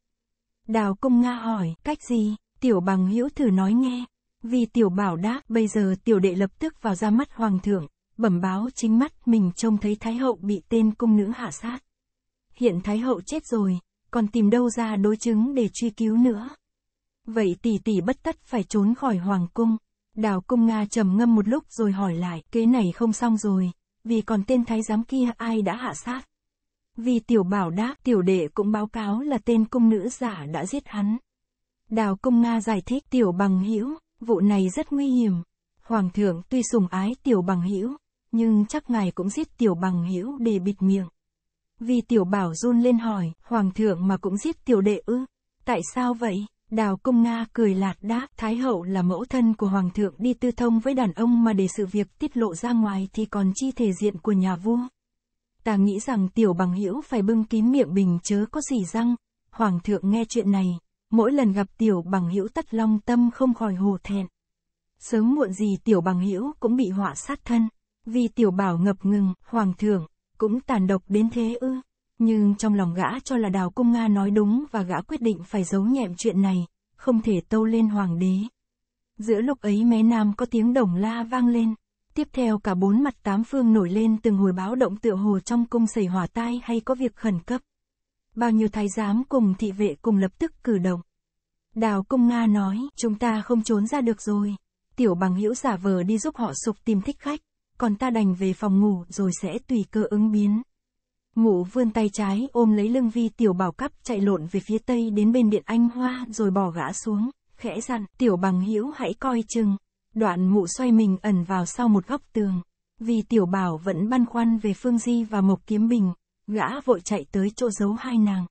Đào công Nga hỏi, cách gì? Tiểu bằng hữu thử nói nghe. Vì tiểu bảo đã bây giờ tiểu đệ lập tức vào ra mắt hoàng thượng, bẩm báo chính mắt mình trông thấy thái hậu bị tên cung nữ hạ sát. Hiện thái hậu chết rồi, còn tìm đâu ra đối chứng để truy cứu nữa. Vậy tỷ tỷ bất tất phải trốn khỏi hoàng cung. Đào cung Nga trầm ngâm một lúc rồi hỏi lại, kế này không xong rồi, vì còn tên thái giám kia ai đã hạ sát. Vì tiểu bảo đáp tiểu đệ cũng báo cáo là tên cung nữ giả đã giết hắn. Đào công Nga giải thích tiểu bằng hữu vụ này rất nguy hiểm. Hoàng thượng tuy sùng ái tiểu bằng hữu nhưng chắc ngài cũng giết tiểu bằng hữu để bịt miệng. Vì tiểu bảo run lên hỏi, hoàng thượng mà cũng giết tiểu đệ ư, tại sao vậy? Đào Công Nga cười lạt đáp, Thái hậu là mẫu thân của Hoàng thượng đi tư thông với đàn ông mà để sự việc tiết lộ ra ngoài thì còn chi thể diện của nhà vua. Ta nghĩ rằng tiểu bằng hữu phải bưng kín miệng bình chớ có gì răng, Hoàng thượng nghe chuyện này, mỗi lần gặp tiểu bằng hữu tất long tâm không khỏi hồ thẹn. Sớm muộn gì tiểu bằng hữu cũng bị họa sát thân, vì tiểu bảo ngập ngừng, Hoàng thượng, cũng tàn độc đến thế ư. Nhưng trong lòng gã cho là đào cung Nga nói đúng và gã quyết định phải giấu nhẹm chuyện này, không thể tâu lên hoàng đế. Giữa lúc ấy mé nam có tiếng đồng la vang lên, tiếp theo cả bốn mặt tám phương nổi lên từng hồi báo động tựa hồ trong cung xảy hỏa tai hay có việc khẩn cấp. Bao nhiêu thái giám cùng thị vệ cùng lập tức cử động. Đào cung Nga nói, chúng ta không trốn ra được rồi. Tiểu bằng hữu giả vờ đi giúp họ sục tìm thích khách, còn ta đành về phòng ngủ rồi sẽ tùy cơ ứng biến. Mụ vươn tay trái ôm lấy lưng vi tiểu bảo cắp chạy lộn về phía tây đến bên điện anh hoa rồi bỏ gã xuống, khẽ dặn, tiểu bằng hữu hãy coi chừng. Đoạn Mụ xoay mình ẩn vào sau một góc tường. Vì tiểu bảo vẫn băn khoăn về Phương Di và Mộc Kiếm Bình, gã vội chạy tới chỗ giấu hai nàng.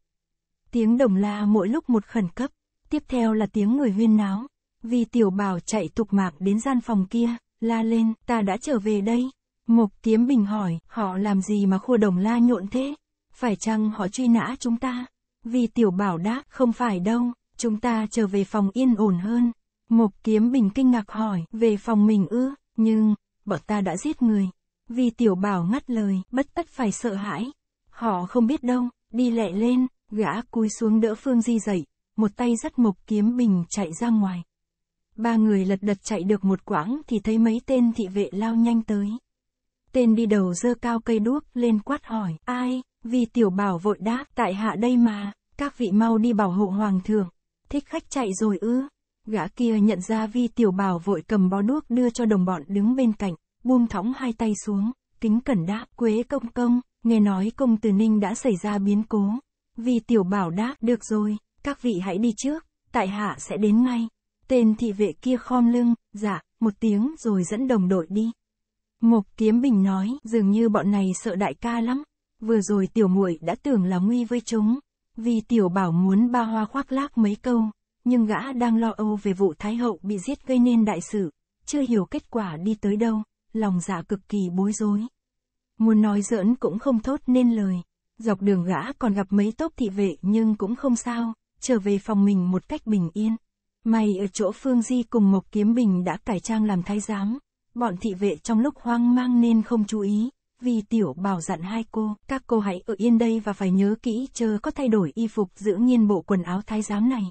Tiếng đồng la mỗi lúc một khẩn cấp, tiếp theo là tiếng người huyên náo. Vì tiểu bảo chạy tục mạc đến gian phòng kia, la lên, ta đã trở về đây. Mục Kiếm Bình hỏi, họ làm gì mà khua đồng la nhộn thế? Phải chăng họ truy nã chúng ta? Vì tiểu bảo đáp, không phải đâu, chúng ta trở về phòng yên ổn hơn. Mục Kiếm Bình kinh ngạc hỏi, về phòng mình ư, nhưng, bọn ta đã giết người. Vì tiểu bảo ngắt lời, bất tất phải sợ hãi. Họ không biết đâu, đi lẹ lên, gã cúi xuống đỡ Phương Di dậy, một tay dắt Mục Kiếm Bình chạy ra ngoài. Ba người lật đật chạy được một quãng thì thấy mấy tên thị vệ lao nhanh tới. Tên đi đầu dơ cao cây đuốc lên quát hỏi, ai, vì tiểu bảo vội đáp, tại hạ đây mà, các vị mau đi bảo hộ hoàng thượng, thích khách chạy rồi ư. Gã kia nhận ra vi tiểu bảo vội cầm bó đuốc đưa cho đồng bọn đứng bên cạnh, buông thõng hai tay xuống, kính cẩn đáp, quế công công, nghe nói công từ ninh đã xảy ra biến cố. Vi tiểu bảo đáp, được rồi, các vị hãy đi trước, tại hạ sẽ đến ngay. Tên thị vệ kia khom lưng, dạ, một tiếng rồi dẫn đồng đội đi. Mục Kiếm Bình nói, dường như bọn này sợ đại ca lắm. Vừa rồi tiểu muội đã tưởng là nguy với chúng, vì tiểu bảo muốn ba hoa khoác lác mấy câu, nhưng gã đang lo âu về vụ thái hậu bị giết gây nên đại sự, chưa hiểu kết quả đi tới đâu, lòng dạ cực kỳ bối rối. Muốn nói giỡn cũng không thốt nên lời, dọc đường gã còn gặp mấy tốp thị vệ nhưng cũng không sao, trở về phòng mình một cách bình yên. May ở chỗ Phương Di cùng Mộc Kiếm Bình đã cải trang làm thái giám, Bọn thị vệ trong lúc hoang mang nên không chú ý, vì tiểu bảo dặn hai cô, các cô hãy ở yên đây và phải nhớ kỹ chờ có thay đổi y phục giữ nghiên bộ quần áo thái giám này.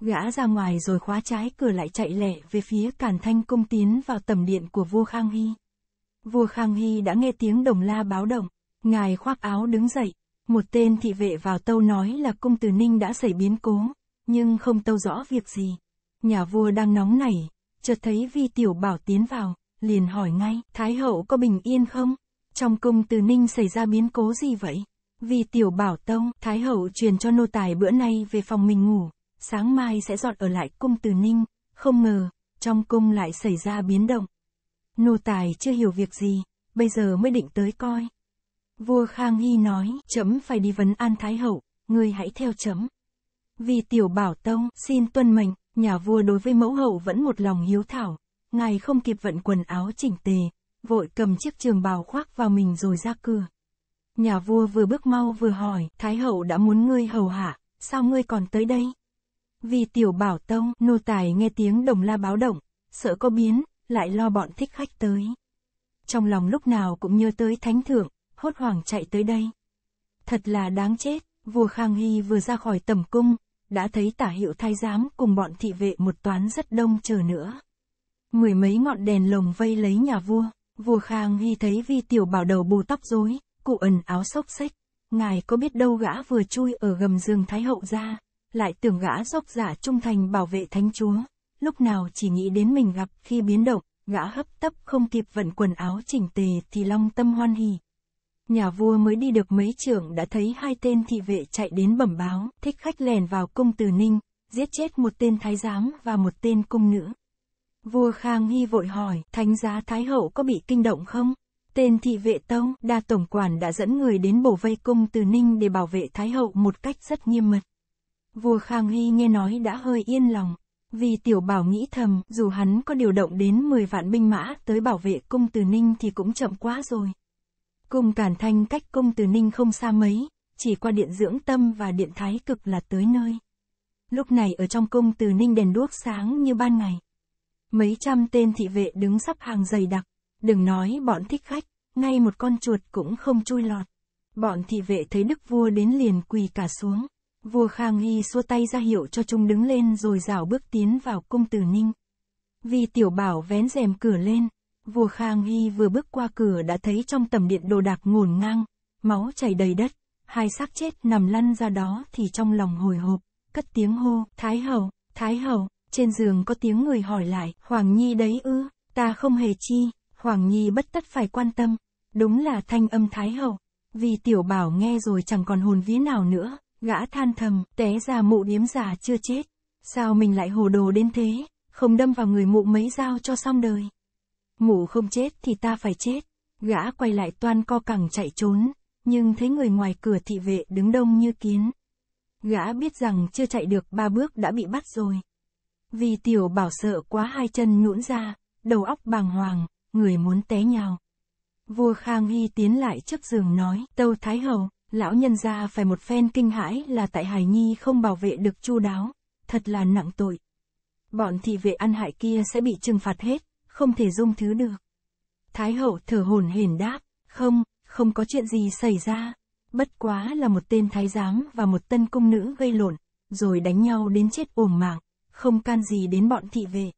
Gã ra ngoài rồi khóa trái cửa lại chạy lẹ về phía cản thanh cung tiến vào tầm điện của vua Khang Hy. Vua Khang Hy đã nghe tiếng đồng la báo động, ngài khoác áo đứng dậy, một tên thị vệ vào tâu nói là cung tử ninh đã xảy biến cố, nhưng không tâu rõ việc gì. Nhà vua đang nóng nảy, chợt thấy vi tiểu bảo tiến vào, liền hỏi ngay, Thái hậu có bình yên không? Trong cung từ ninh xảy ra biến cố gì vậy? Vì tiểu bảo tông, Thái hậu truyền cho nô tài bữa nay về phòng mình ngủ, sáng mai sẽ dọn ở lại cung từ ninh, không ngờ, trong cung lại xảy ra biến động. Nô tài chưa hiểu việc gì, bây giờ mới định tới coi. Vua Khang Hy nói, chấm phải đi vấn an Thái hậu, ngươi hãy theo chấm. Vì tiểu bảo tông, xin tuân mệnh, nhà vua đối với mẫu hậu vẫn một lòng hiếu thảo, ngài không kịp vận quần áo chỉnh tề, vội cầm chiếc trường bào khoác vào mình rồi ra cửa. Nhà vua vừa bước mau vừa hỏi, Thái hậu đã muốn ngươi hầu hạ, sao ngươi còn tới đây? Vì tiểu bảo tông, nô tài nghe tiếng đồng la báo động, sợ có biến, lại lo bọn thích khách tới. Trong lòng lúc nào cũng nhớ tới thánh thượng, hốt hoảng chạy tới đây. Thật là đáng chết, vua Khang Hy vừa ra khỏi tầm cung, đã thấy tả hiệu thái giám cùng bọn thị vệ một toán rất đông chờ nữa mười mấy ngọn đèn lồng vây lấy nhà vua, vua Khang Hy thấy vi tiểu bảo đầu bù tóc rối, cụ ẩn áo xốc xếch, ngài có biết đâu gã vừa chui ở gầm giường Thái Hậu ra, lại tưởng gã dốc giả trung thành bảo vệ thánh chúa, lúc nào chỉ nghĩ đến mình gặp khi biến động, gã hấp tấp không kịp vận quần áo chỉnh tề thì long tâm hoan hỉ. Nhà vua mới đi được mấy trưởng đã thấy hai tên thị vệ chạy đến bẩm báo, thích khách lèn vào cung từ Ninh, giết chết một tên thái giám và một tên cung nữ. Vua Khang Hy vội hỏi, thánh giá Thái Hậu có bị kinh động không? Tên thị vệ tông, đa tổng quản đã dẫn người đến bổ vây cung từ Ninh để bảo vệ Thái Hậu một cách rất nghiêm mật. Vua Khang Hy nghe nói đã hơi yên lòng, vì tiểu bảo nghĩ thầm, dù hắn có điều động đến 10 vạn binh mã tới bảo vệ cung từ Ninh thì cũng chậm quá rồi. Cung Cản Thanh cách cung từ Ninh không xa mấy, chỉ qua điện dưỡng tâm và điện thái cực là tới nơi. Lúc này ở trong cung từ Ninh đèn đuốc sáng như ban ngày. Mấy trăm tên thị vệ đứng sắp hàng dày đặc, đừng nói bọn thích khách, ngay một con chuột cũng không chui lọt. Bọn thị vệ thấy đức vua đến liền quỳ cả xuống. Vua Khang Hy xua tay ra hiệu cho chúng đứng lên rồi rảo bước tiến vào cung tử ninh. Vì tiểu bảo vén rèm cửa lên, vua Khang Hy vừa bước qua cửa đã thấy trong tầm điện đồ đạc ngổn ngang, máu chảy đầy đất, hai xác chết nằm lăn ra đó thì trong lòng hồi hộp, cất tiếng hô, Thái Hậu, Thái Hậu, trên giường có tiếng người hỏi lại, Hoàng Nhi đấy ư, ta không hề chi, Hoàng Nhi bất tất phải quan tâm. Đúng là thanh âm Thái Hậu. Vì tiểu bảo nghe rồi chẳng còn hồn vía nào nữa, gã than thầm, té ra mụ điếm giả chưa chết. Sao mình lại hồ đồ đến thế, không đâm vào người mụ mấy dao cho xong đời. Mụ không chết thì ta phải chết. Gã quay lại toan co cẳng chạy trốn, nhưng thấy người ngoài cửa thị vệ đứng đông như kiến. Gã biết rằng chưa chạy được ba bước đã bị bắt rồi. Vì tiểu bảo sợ quá hai chân nhũn ra, đầu óc bàng hoàng, người muốn té nhào. Vua Khang Hy tiến lại trước giường nói, Tâu Thái Hầu, lão nhân gia phải một phen kinh hãi là tại Hải Nhi không bảo vệ được chu đáo, thật là nặng tội. Bọn thị vệ ăn hại kia sẽ bị trừng phạt hết, không thể dung thứ được. Thái Hậu thở hồn hển đáp, không, không có chuyện gì xảy ra, bất quá là một tên thái giám và một tân công nữ gây lộn, rồi đánh nhau đến chết ổm mạng không can gì đến bọn thị vệ.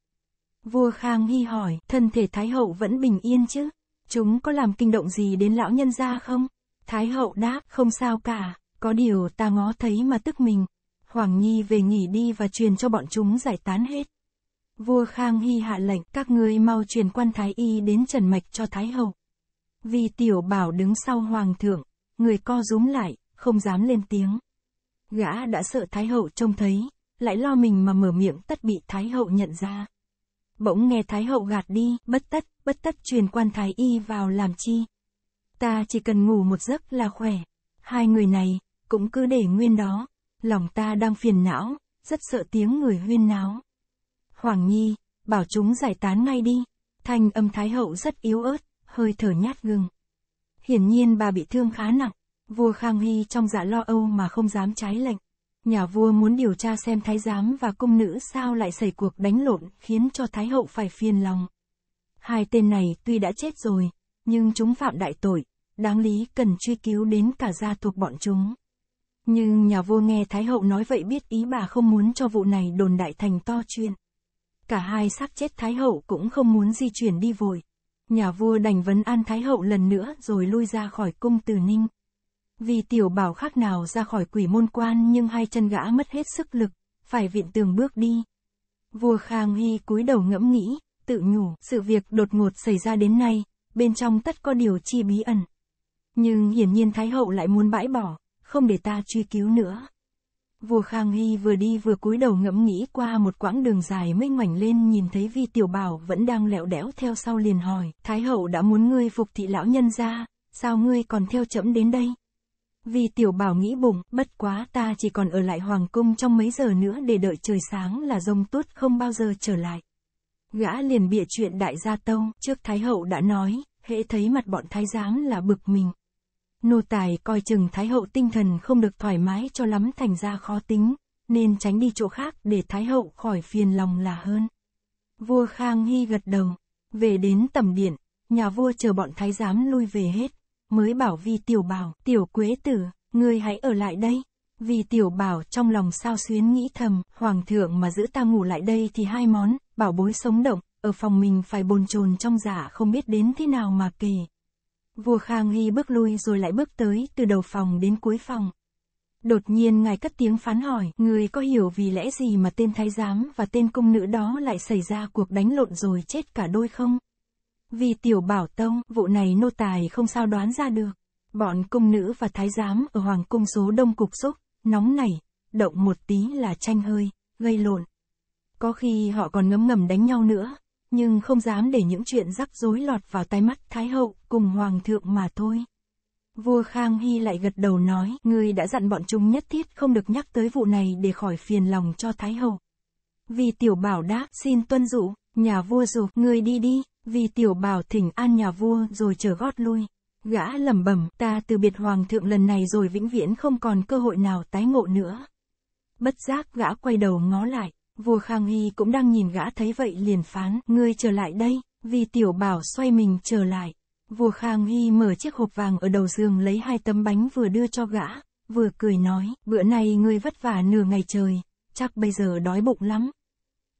Vua Khang Hy hỏi, thân thể Thái Hậu vẫn bình yên chứ? Chúng có làm kinh động gì đến lão nhân gia không? Thái Hậu đáp, không sao cả, có điều ta ngó thấy mà tức mình. Hoàng Nhi về nghỉ đi và truyền cho bọn chúng giải tán hết. Vua Khang Hy hạ lệnh các ngươi mau truyền quan Thái Y đến Trần Mạch cho Thái Hậu. Vì tiểu bảo đứng sau Hoàng thượng, người co rúm lại, không dám lên tiếng. Gã đã sợ Thái Hậu trông thấy, lại lo mình mà mở miệng tất bị Thái Hậu nhận ra. Bỗng nghe Thái Hậu gạt đi, bất tất, bất tất truyền quan Thái Y vào làm chi. Ta chỉ cần ngủ một giấc là khỏe, hai người này, cũng cứ để nguyên đó, lòng ta đang phiền não, rất sợ tiếng người huyên náo. Hoàng Nhi, bảo chúng giải tán ngay đi, thanh âm Thái Hậu rất yếu ớt, hơi thở nhát gừng. Hiển nhiên bà bị thương khá nặng, vua Khang Hy trong dạ lo âu mà không dám trái lệnh nhà vua muốn điều tra xem thái giám và cung nữ sao lại xảy cuộc đánh lộn khiến cho thái hậu phải phiền lòng. Hai tên này tuy đã chết rồi, nhưng chúng phạm đại tội, đáng lý cần truy cứu đến cả gia thuộc bọn chúng. Nhưng nhà vua nghe Thái Hậu nói vậy biết ý bà không muốn cho vụ này đồn đại thành to chuyện. Cả hai xác chết Thái Hậu cũng không muốn di chuyển đi vội. Nhà vua đành vấn an Thái Hậu lần nữa rồi lui ra khỏi cung từ Ninh. Vì tiểu bảo khác nào ra khỏi quỷ môn quan nhưng hai chân gã mất hết sức lực, phải viện tường bước đi. Vua Khang Hy cúi đầu ngẫm nghĩ, tự nhủ, sự việc đột ngột xảy ra đến nay, bên trong tất có điều chi bí ẩn. Nhưng hiển nhiên Thái Hậu lại muốn bãi bỏ, không để ta truy cứu nữa. Vua Khang Hy vừa đi vừa cúi đầu ngẫm nghĩ qua một quãng đường dài mới ngoảnh lên nhìn thấy vi tiểu bảo vẫn đang lẹo đẽo theo sau liền hỏi, Thái Hậu đã muốn ngươi phục thị lão nhân ra, sao ngươi còn theo chậm đến đây? Vì tiểu bảo nghĩ bụng, bất quá ta chỉ còn ở lại hoàng cung trong mấy giờ nữa để đợi trời sáng là rông tuốt không bao giờ trở lại. Gã liền bịa chuyện đại gia tông, trước thái hậu đã nói, hễ thấy mặt bọn thái giám là bực mình. Nô tài coi chừng thái hậu tinh thần không được thoải mái cho lắm thành ra khó tính, nên tránh đi chỗ khác để thái hậu khỏi phiền lòng là hơn. Vua Khang Hy gật đầu, về đến tầm điện, nhà vua chờ bọn thái giám lui về hết mới bảo Vi Tiểu Bảo, Tiểu Quế Tử, ngươi hãy ở lại đây. Vì Tiểu Bảo trong lòng sao xuyến nghĩ thầm, Hoàng thượng mà giữ ta ngủ lại đây thì hai món, bảo bối sống động, ở phòng mình phải bồn chồn trong giả dạ không biết đến thế nào mà kể. Vua Khang Hy bước lui rồi lại bước tới từ đầu phòng đến cuối phòng. Đột nhiên ngài cất tiếng phán hỏi, người có hiểu vì lẽ gì mà tên thái giám và tên công nữ đó lại xảy ra cuộc đánh lộn rồi chết cả đôi không? Vì tiểu bảo tông, vụ này nô tài không sao đoán ra được. Bọn cung nữ và thái giám ở hoàng cung số đông cục xúc, nóng nảy, động một tí là tranh hơi, gây lộn. Có khi họ còn ngấm ngầm đánh nhau nữa, nhưng không dám để những chuyện rắc rối lọt vào tai mắt Thái Hậu cùng Hoàng thượng mà thôi. Vua Khang Hy lại gật đầu nói, ngươi đã dặn bọn chúng nhất thiết không được nhắc tới vụ này để khỏi phiền lòng cho Thái Hậu. Vì tiểu bảo đáp, xin tuân dụ, nhà vua dù, ngươi đi đi, vì tiểu bảo thỉnh an nhà vua rồi chờ gót lui. Gã lẩm bẩm, ta từ biệt hoàng thượng lần này rồi vĩnh viễn không còn cơ hội nào tái ngộ nữa. Bất giác gã quay đầu ngó lại, vua Khang Hy cũng đang nhìn gã thấy vậy liền phán, ngươi trở lại đây, vì tiểu bảo xoay mình trở lại. Vua Khang Hy mở chiếc hộp vàng ở đầu giường lấy hai tấm bánh vừa đưa cho gã, vừa cười nói, bữa nay ngươi vất vả nửa ngày trời, chắc bây giờ đói bụng lắm.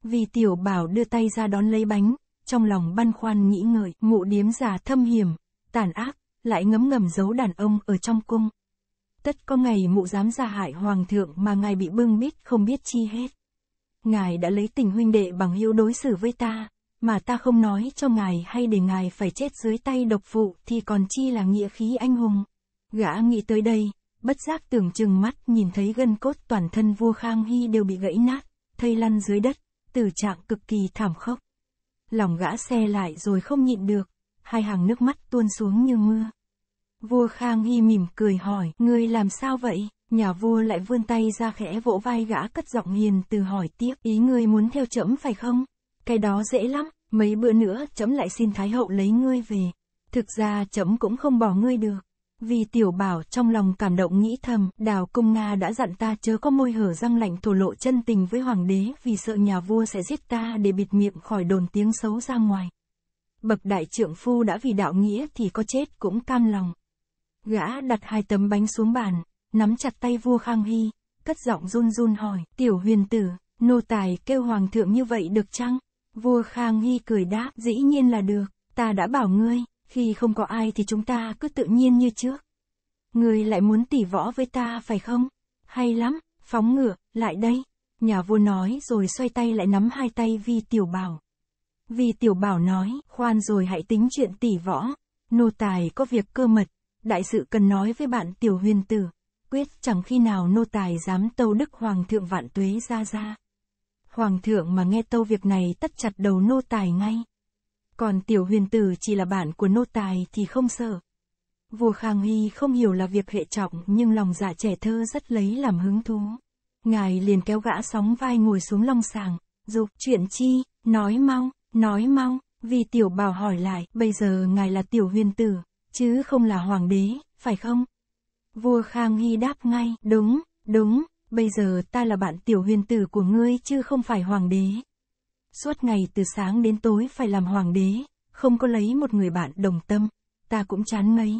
Vì tiểu bảo đưa tay ra đón lấy bánh, trong lòng băn khoăn nghĩ ngợi, ngụ điếm già thâm hiểm, tàn ác, lại ngấm ngầm giấu đàn ông ở trong cung. Tất có ngày mụ dám ra hại hoàng thượng mà ngài bị bưng bít không biết chi hết. Ngài đã lấy tình huynh đệ bằng hữu đối xử với ta, mà ta không nói cho ngài hay để ngài phải chết dưới tay độc phụ thì còn chi là nghĩa khí anh hùng. Gã nghĩ tới đây, bất giác tưởng chừng mắt nhìn thấy gân cốt toàn thân vua Khang Hy đều bị gãy nát, thây lăn dưới đất, từ trạng cực kỳ thảm khốc lòng gã xe lại rồi không nhịn được, hai hàng nước mắt tuôn xuống như mưa. Vua Khang Hy mỉm cười hỏi, ngươi làm sao vậy? Nhà vua lại vươn tay ra khẽ vỗ vai gã cất giọng hiền từ hỏi tiếp, ý ngươi muốn theo chấm phải không? Cái đó dễ lắm, mấy bữa nữa chấm lại xin Thái Hậu lấy ngươi về. Thực ra chấm cũng không bỏ ngươi được. Vì tiểu bảo trong lòng cảm động nghĩ thầm, đào cung Nga đã dặn ta chớ có môi hở răng lạnh thổ lộ chân tình với hoàng đế vì sợ nhà vua sẽ giết ta để bịt miệng khỏi đồn tiếng xấu ra ngoài. Bậc đại trưởng phu đã vì đạo nghĩa thì có chết cũng cam lòng. Gã đặt hai tấm bánh xuống bàn, nắm chặt tay vua Khang Hy, cất giọng run run hỏi, tiểu huyền tử, nô tài kêu hoàng thượng như vậy được chăng? Vua Khang Hy cười đáp, dĩ nhiên là được, ta đã bảo ngươi, khi không có ai thì chúng ta cứ tự nhiên như trước. Người lại muốn tỉ võ với ta phải không? Hay lắm, phóng ngựa, lại đây. Nhà vua nói rồi xoay tay lại nắm hai tay Vi Tiểu Bảo. Vi Tiểu Bảo nói, khoan rồi hãy tính chuyện tỉ võ. Nô tài có việc cơ mật, đại sự cần nói với bạn Tiểu Huyền Tử. Quyết chẳng khi nào nô tài dám tâu đức Hoàng thượng vạn tuế ra ra. Hoàng thượng mà nghe tâu việc này tất chặt đầu nô tài ngay. Còn tiểu huyền tử chỉ là bạn của nô tài thì không sợ. Vua Khang Hy không hiểu là việc hệ trọng nhưng lòng dạ trẻ thơ rất lấy làm hứng thú. Ngài liền kéo gã sóng vai ngồi xuống long sàng, dục chuyện chi, nói mau, nói mau, vì tiểu bảo hỏi lại, bây giờ ngài là tiểu huyền tử, chứ không là hoàng đế, phải không? Vua Khang Hy đáp ngay, đúng, đúng, bây giờ ta là bạn tiểu huyền tử của ngươi chứ không phải hoàng đế. Suốt ngày từ sáng đến tối phải làm hoàng đế, không có lấy một người bạn đồng tâm, ta cũng chán ngấy.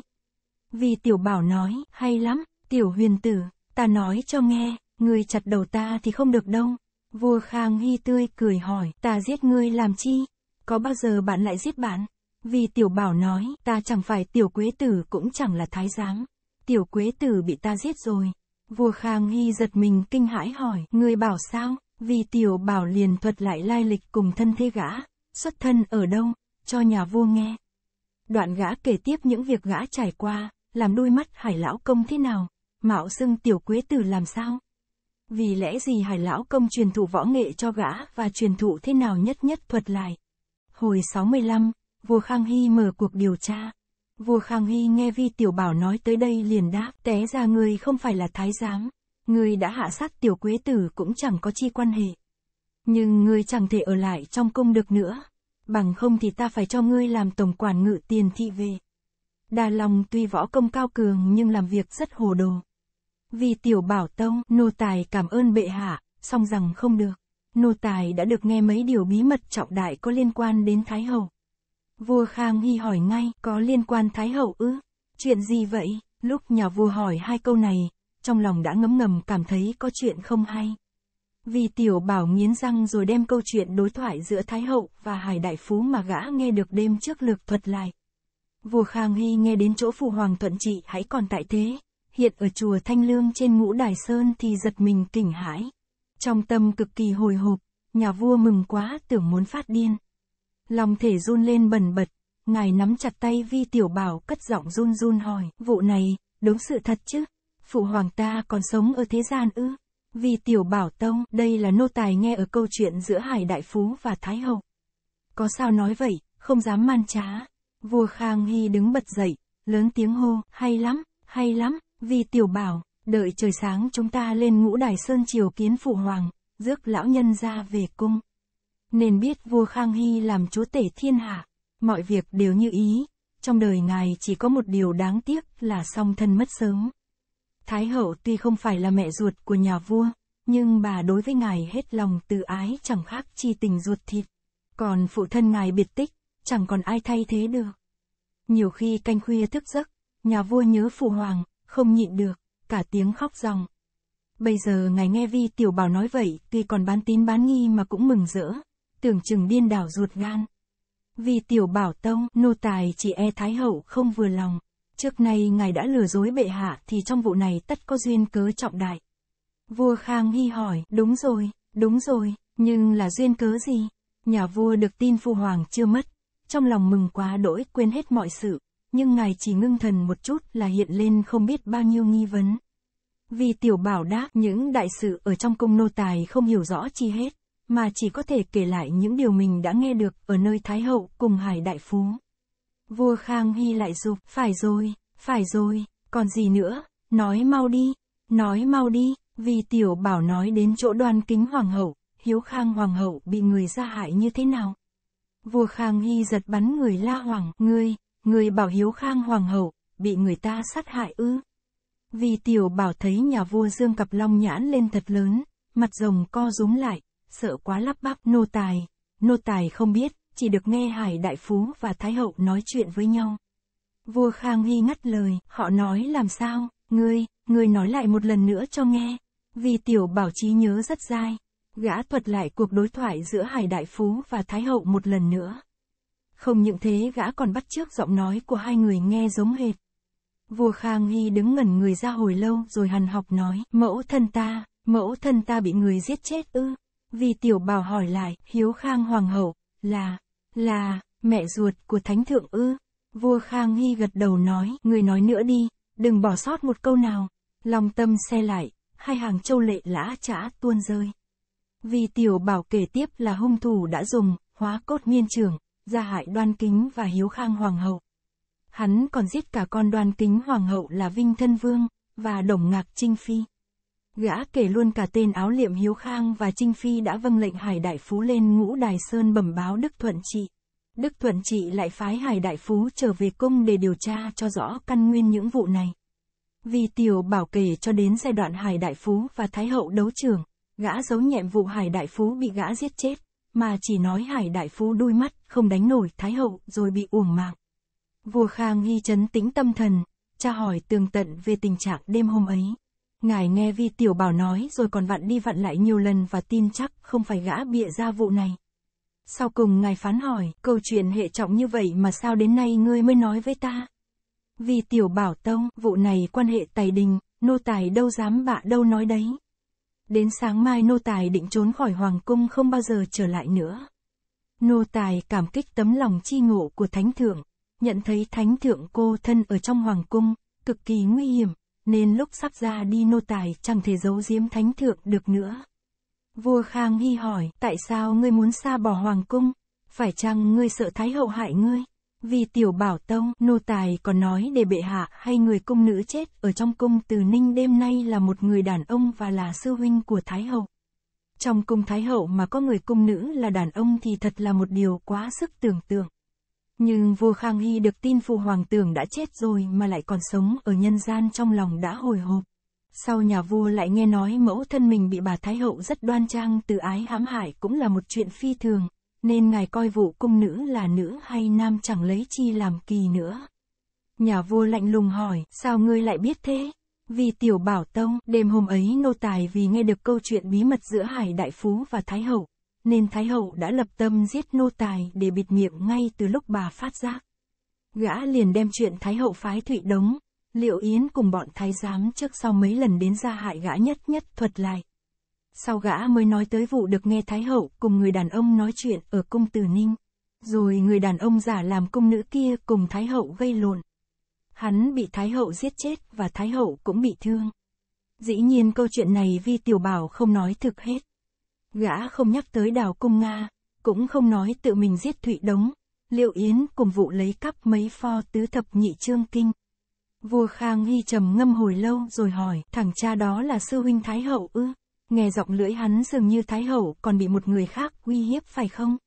Vì tiểu bảo nói, hay lắm, tiểu huyền tử, ta nói cho nghe, người chặt đầu ta thì không được đâu. Vua Khang Hy tươi cười hỏi, ta giết ngươi làm chi? Có bao giờ bạn lại giết bạn? Vì tiểu bảo nói, ta chẳng phải tiểu quế tử cũng chẳng là thái giám. Tiểu quế tử bị ta giết rồi. Vua Khang Hy giật mình kinh hãi hỏi, ngươi bảo sao? vì tiểu bảo liền thuật lại lai lịch cùng thân thế gã, xuất thân ở đâu, cho nhà vua nghe. Đoạn gã kể tiếp những việc gã trải qua, làm đôi mắt hải lão công thế nào, mạo xưng tiểu quế tử làm sao. Vì lẽ gì hải lão công truyền thụ võ nghệ cho gã và truyền thụ thế nào nhất nhất thuật lại. Hồi 65, vua Khang Hy mở cuộc điều tra. Vua Khang Hy nghe Vi Tiểu Bảo nói tới đây liền đáp, té ra người không phải là thái giám, ngươi đã hạ sát tiểu quế tử cũng chẳng có chi quan hệ. Nhưng ngươi chẳng thể ở lại trong cung được nữa, bằng không thì ta phải cho ngươi làm tổng quản ngự tiền thị về. Đà lòng tuy võ công cao cường nhưng làm việc rất hồ đồ. Vì tiểu bảo tông, nô tài cảm ơn bệ hạ, song rằng không được. Nô tài đã được nghe mấy điều bí mật trọng đại có liên quan đến Thái Hậu. Vua Khang Hy hỏi ngay, có liên quan Thái Hậu ư? Chuyện gì vậy? Lúc nhà vua hỏi hai câu này, trong lòng đã ngấm ngầm cảm thấy có chuyện không hay. Vì tiểu bảo nghiến răng rồi đem câu chuyện đối thoại giữa Thái Hậu và Hải Đại Phú mà gã nghe được đêm trước lược thuật lại. Vua Khang Hy nghe đến chỗ phụ hoàng thuận trị hãy còn tại thế, hiện ở chùa Thanh Lương trên ngũ Đài Sơn thì giật mình kinh hãi. Trong tâm cực kỳ hồi hộp, nhà vua mừng quá tưởng muốn phát điên. Lòng thể run lên bần bật, ngài nắm chặt tay vi tiểu bảo cất giọng run run hỏi, vụ này, đúng sự thật chứ? phụ hoàng ta còn sống ở thế gian ư? Vì tiểu bảo tông, đây là nô tài nghe ở câu chuyện giữa Hải Đại Phú và Thái Hậu. Có sao nói vậy, không dám man trá. Vua Khang Hy đứng bật dậy, lớn tiếng hô, hay lắm, hay lắm, vì tiểu bảo, đợi trời sáng chúng ta lên ngũ đài sơn triều kiến phụ hoàng, rước lão nhân ra về cung. Nên biết vua Khang Hy làm chúa tể thiên hạ, mọi việc đều như ý, trong đời ngài chỉ có một điều đáng tiếc là song thân mất sớm. Thái hậu tuy không phải là mẹ ruột của nhà vua, nhưng bà đối với ngài hết lòng từ ái chẳng khác chi tình ruột thịt. Còn phụ thân ngài biệt tích, chẳng còn ai thay thế được. Nhiều khi canh khuya thức giấc, nhà vua nhớ phụ hoàng, không nhịn được, cả tiếng khóc ròng. Bây giờ ngài nghe vi tiểu bảo nói vậy, tuy còn bán tín bán nghi mà cũng mừng rỡ, tưởng chừng điên đảo ruột gan. Vì tiểu bảo tông, nô tài chỉ e thái hậu không vừa lòng. Trước nay ngài đã lừa dối bệ hạ thì trong vụ này tất có duyên cớ trọng đại. Vua Khang Hy hỏi, đúng rồi, đúng rồi, nhưng là duyên cớ gì? Nhà vua được tin phu hoàng chưa mất, trong lòng mừng quá đỗi quên hết mọi sự, nhưng ngài chỉ ngưng thần một chút là hiện lên không biết bao nhiêu nghi vấn. Vì tiểu bảo đáp những đại sự ở trong cung nô tài không hiểu rõ chi hết, mà chỉ có thể kể lại những điều mình đã nghe được ở nơi Thái Hậu cùng Hải Đại Phú. Vua Khang Hy lại dục, phải rồi, phải rồi, còn gì nữa, nói mau đi, nói mau đi, vì tiểu bảo nói đến chỗ đoan kính hoàng hậu, hiếu khang hoàng hậu bị người ra hại như thế nào. Vua Khang Hy giật bắn người la hoàng, ngươi, ngươi bảo hiếu khang hoàng hậu, bị người ta sát hại ư. Vì tiểu bảo thấy nhà vua dương cặp long nhãn lên thật lớn, mặt rồng co rúm lại, sợ quá lắp bắp nô tài, nô tài không biết, chỉ được nghe Hải Đại Phú và Thái Hậu nói chuyện với nhau. Vua Khang Hy ngắt lời, họ nói làm sao, ngươi, ngươi nói lại một lần nữa cho nghe, vì tiểu bảo trí nhớ rất dai. Gã thuật lại cuộc đối thoại giữa Hải Đại Phú và Thái Hậu một lần nữa. Không những thế gã còn bắt chước giọng nói của hai người nghe giống hệt. Vua Khang Hy đứng ngẩn người ra hồi lâu rồi hằn học nói, mẫu thân ta, mẫu thân ta bị người giết chết ư. Vì tiểu bảo hỏi lại, hiếu khang hoàng hậu, là, là, mẹ ruột của thánh thượng ư. Vua Khang Hy gật đầu nói, người nói nữa đi, đừng bỏ sót một câu nào. Lòng tâm xe lại, hai hàng châu lệ lã chả tuôn rơi. Vì tiểu bảo kể tiếp là hung thủ đã dùng, hóa cốt miên trường, gia hại đoan kính và hiếu khang hoàng hậu. Hắn còn giết cả con đoan kính hoàng hậu là Vinh Thân Vương, và Đồng Ngạc Trinh Phi. Gã kể luôn cả tên áo liệm Hiếu Khang và Trinh Phi đã vâng lệnh Hải Đại Phú lên ngũ Đài Sơn bẩm báo Đức Thuận Trị. Đức Thuận Trị lại phái Hải Đại Phú trở về cung để điều tra cho rõ căn nguyên những vụ này. Vì tiểu bảo kể cho đến giai đoạn Hải Đại Phú và Thái Hậu đấu trường, gã giấu nhẹm vụ Hải Đại Phú bị gã giết chết, mà chỉ nói Hải Đại Phú đuôi mắt, không đánh nổi Thái Hậu rồi bị uổng mạng. Vua Khang Hy chấn tĩnh tâm thần, tra hỏi tường tận về tình trạng đêm hôm ấy. Ngài nghe vi tiểu bảo nói rồi còn vặn đi vặn lại nhiều lần và tin chắc không phải gã bịa ra vụ này. Sau cùng ngài phán hỏi, câu chuyện hệ trọng như vậy mà sao đến nay ngươi mới nói với ta? vi tiểu bảo tông, vụ này quan hệ tài đình, nô tài đâu dám bạ đâu nói đấy. Đến sáng mai nô tài định trốn khỏi hoàng cung không bao giờ trở lại nữa. Nô tài cảm kích tấm lòng chi ngộ của thánh thượng, nhận thấy thánh thượng cô thân ở trong hoàng cung, cực kỳ nguy hiểm, nên lúc sắp ra đi nô tài chẳng thể giấu giếm thánh thượng được nữa. Vua Khang Hy hỏi, tại sao ngươi muốn xa bỏ hoàng cung? Phải chăng ngươi sợ Thái hậu hại ngươi? Vì tiểu bảo tông, nô tài còn nói để bệ hạ hay người cung nữ chết ở trong cung từ ninh đêm nay là một người đàn ông và là sư huynh của Thái hậu. Trong cung Thái hậu mà có người cung nữ là đàn ông thì thật là một điều quá sức tưởng tượng. Nhưng vua Khang Hy được tin phụ hoàng tưởng đã chết rồi mà lại còn sống ở nhân gian trong lòng đã hồi hộp. Sau nhà vua lại nghe nói mẫu thân mình bị bà Thái Hậu rất đoan trang từ ái hãm hại cũng là một chuyện phi thường, nên ngài coi vụ cung nữ là nữ hay nam chẳng lấy chi làm kỳ nữa. Nhà vua lạnh lùng hỏi, sao ngươi lại biết thế? Vì tiểu bảo tông, đêm hôm ấy nô tài vì nghe được câu chuyện bí mật giữa hải đại phú và thái hậu, nên Thái Hậu đã lập tâm giết nô tài để bịt miệng ngay từ lúc bà phát giác. Gã liền đem chuyện Thái Hậu phái Thụy Đống, Liệu Yến cùng bọn Thái Giám trước sau mấy lần đến ra hại gã nhất nhất thuật lại. Sau gã mới nói tới vụ được nghe Thái Hậu cùng người đàn ông nói chuyện ở cung Từ Ninh. Rồi người đàn ông giả làm cung nữ kia cùng Thái Hậu gây lộn. Hắn bị Thái Hậu giết chết và Thái Hậu cũng bị thương. Dĩ nhiên câu chuyện này Vi Tiểu Bảo không nói thực hết. Gã không nhắc tới đào cung Nga, cũng không nói tự mình giết Thụy Đống, Liệu Yến cùng vụ lấy cắp mấy pho tứ thập nhị trương kinh. Vua Khang Hy trầm ngâm hồi lâu rồi hỏi, thằng cha đó là sư huynh Thái Hậu ư? Nghe giọng lưỡi hắn dường như Thái Hậu còn bị một người khác uy hiếp phải không?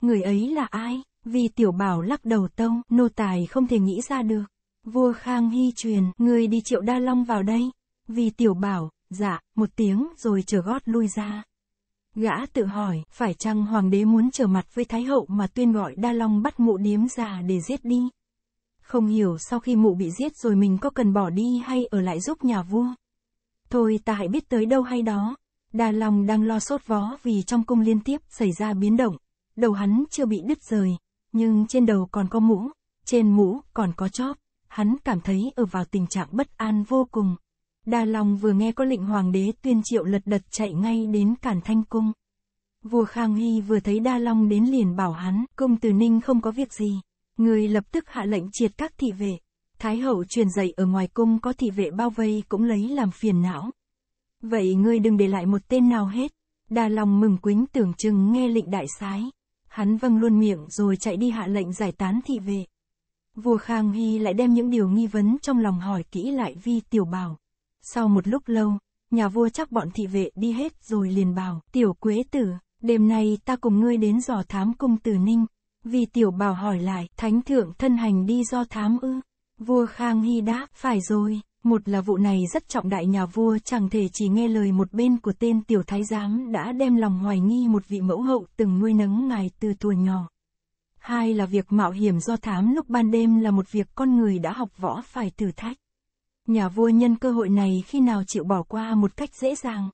Người ấy là ai? Vì tiểu bảo lắc đầu tông, nô tài không thể nghĩ ra được. Vua Khang Hy truyền, người đi triệu đa long vào đây. Vì tiểu bảo, dạ, một tiếng rồi chờ gót lui ra. Gã tự hỏi, phải chăng hoàng đế muốn trở mặt với Thái hậu mà tuyên gọi Đa Long bắt mụ điếm già để giết đi? Không hiểu sau khi mụ bị giết rồi mình có cần bỏ đi hay ở lại giúp nhà vua? Thôi ta hãy biết tới đâu hay đó. Đa Long đang lo sốt vó vì trong cung liên tiếp xảy ra biến động. Đầu hắn chưa bị đứt rời, nhưng trên đầu còn có mũ, trên mũ còn có chóp. Hắn cảm thấy ở vào tình trạng bất an vô cùng. Đa Long vừa nghe có lệnh hoàng đế tuyên triệu lật đật chạy ngay đến Cản Thanh Cung. Vua Khang Hy vừa thấy Đa Long đến liền bảo hắn, công tử Ninh không có việc gì. Người lập tức hạ lệnh triệt các thị vệ. Thái hậu truyền dạy ở ngoài cung có thị vệ bao vây cũng lấy làm phiền não. Vậy ngươi đừng để lại một tên nào hết. Đa Long mừng quính tưởng chừng nghe lệnh đại sái. Hắn vâng luôn miệng rồi chạy đi hạ lệnh giải tán thị vệ. Vua Khang Hy lại đem những điều nghi vấn trong lòng hỏi kỹ lại vi tiểu bảo. Sau một lúc lâu, nhà vua chắc bọn thị vệ đi hết rồi liền bảo, tiểu quế tử, đêm nay ta cùng ngươi đến dò thám cung tử ninh. Vì tiểu bảo hỏi lại, thánh thượng thân hành đi do thám ư. Vua Khang Hy đáp, phải rồi, một là vụ này rất trọng đại nhà vua chẳng thể chỉ nghe lời một bên của tên tiểu thái giám đã đem lòng hoài nghi một vị mẫu hậu từng nuôi nấng ngài từ tuổi nhỏ. Hai là việc mạo hiểm do thám lúc ban đêm là một việc con người đã học võ phải thử thách. Nhà vua nhân cơ hội này khi nào chịu bỏ qua một cách dễ dàng.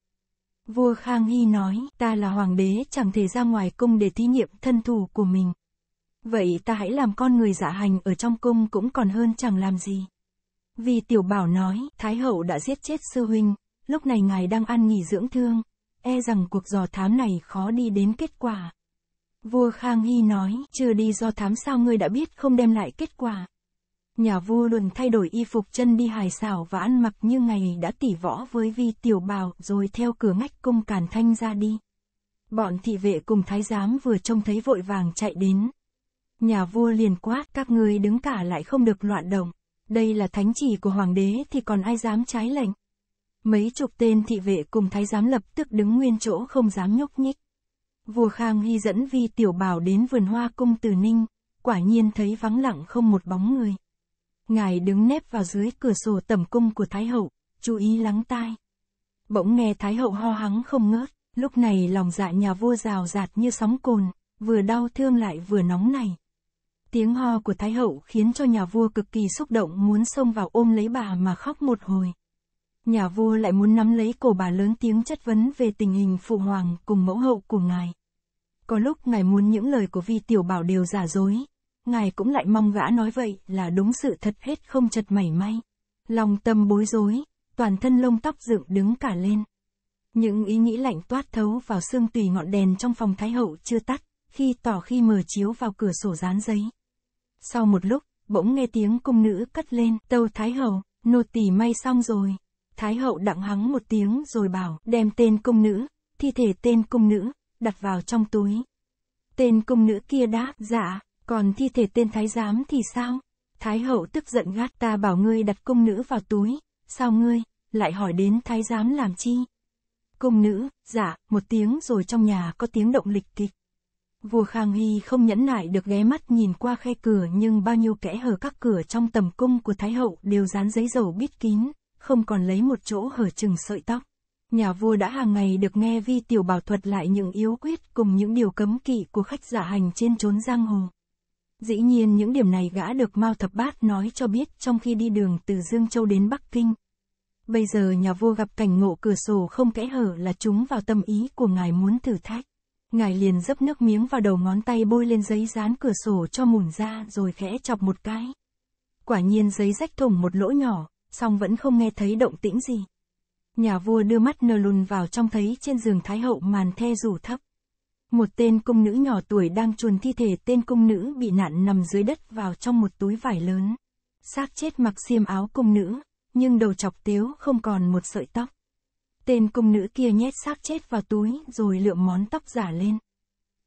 Vua Khang Hy nói, ta là hoàng đế chẳng thể ra ngoài cung để thí nghiệm thân thủ của mình. Vậy ta hãy làm con người giả hành ở trong cung cũng còn hơn chẳng làm gì. Vì tiểu bảo nói, Thái hậu đã giết chết sư huynh, lúc này ngài đang ăn nghỉ dưỡng thương, e rằng cuộc dò thám này khó đi đến kết quả. Vua Khang Hy nói, chưa đi do thám sao ngươi đã biết không đem lại kết quả nhà vua luôn thay đổi y phục chân đi hài xảo và ăn mặc như ngày đã tỉ võ với vi tiểu bào rồi theo cửa ngách cung càn thanh ra đi. Bọn thị vệ cùng thái giám vừa trông thấy vội vàng chạy đến. Nhà vua liền quát các ngươi đứng cả lại không được loạn động, đây là thánh chỉ của hoàng đế thì còn ai dám trái lệnh. Mấy chục tên thị vệ cùng thái giám lập tức đứng nguyên chỗ không dám nhúc nhích. Vua Khang Hy dẫn vi tiểu bào đến vườn hoa cung từ Ninh, quả nhiên thấy vắng lặng không một bóng người. Ngài đứng nép vào dưới cửa sổ tẩm cung của Thái Hậu, chú ý lắng tai. Bỗng nghe Thái Hậu ho hắng không ngớt, lúc này lòng dạ nhà vua rào rạt như sóng cồn, vừa đau thương lại vừa nóng này. Tiếng ho của Thái Hậu khiến cho nhà vua cực kỳ xúc động muốn xông vào ôm lấy bà mà khóc một hồi. Nhà vua lại muốn nắm lấy cổ bà lớn tiếng chất vấn về tình hình phụ hoàng cùng mẫu hậu của ngài. Có lúc ngài muốn những lời của vi tiểu bảo đều giả dối, ngài cũng lại mong gã nói vậy là đúng sự thật hết không chật mảy may. Lòng tâm bối rối, toàn thân lông tóc dựng đứng cả lên. Những ý nghĩ lạnh toát thấu vào xương tùy ngọn đèn trong phòng Thái Hậu chưa tắt, khi tỏ khi mờ chiếu vào cửa sổ dán giấy. Sau một lúc, bỗng nghe tiếng cung nữ cất lên, tâu Thái Hậu, nô tỳ may xong rồi. Thái Hậu đặng hắng một tiếng rồi bảo, đem tên cung nữ, thi thể tên cung nữ, đặt vào trong túi. Tên cung nữ kia đáp, dạ, còn thi thể tên thái giám thì sao? Thái hậu tức giận gắt ta bảo ngươi đặt cung nữ vào túi, sao ngươi, lại hỏi đến thái giám làm chi? Cung nữ, dạ, một tiếng rồi trong nhà có tiếng động lịch kịch. Vua Khang Hy không nhẫn nại được ghé mắt nhìn qua khe cửa nhưng bao nhiêu kẽ hở các cửa trong tầm cung của Thái Hậu đều dán giấy dầu bít kín, không còn lấy một chỗ hở chừng sợi tóc. Nhà vua đã hàng ngày được nghe vi tiểu bảo thuật lại những yếu quyết cùng những điều cấm kỵ của khách giả hành trên trốn giang hồ. Dĩ nhiên những điểm này gã được Mao Thập Bát nói cho biết trong khi đi đường từ Dương Châu đến Bắc Kinh. Bây giờ nhà vua gặp cảnh ngộ cửa sổ không kẽ hở là chúng vào tâm ý của ngài muốn thử thách. Ngài liền dấp nước miếng vào đầu ngón tay bôi lên giấy dán cửa sổ cho mùn ra rồi khẽ chọc một cái. Quả nhiên giấy rách thủng một lỗ nhỏ, song vẫn không nghe thấy động tĩnh gì. Nhà vua đưa mắt nơ lùn vào trong thấy trên giường thái hậu màn the rủ thấp. Một tên công nữ nhỏ tuổi đang chuồn thi thể tên công nữ bị nạn nằm dưới đất vào trong một túi vải lớn. Xác chết mặc xiêm áo công nữ, nhưng đầu chọc tiếu không còn một sợi tóc. Tên công nữ kia nhét xác chết vào túi rồi lượm món tóc giả lên.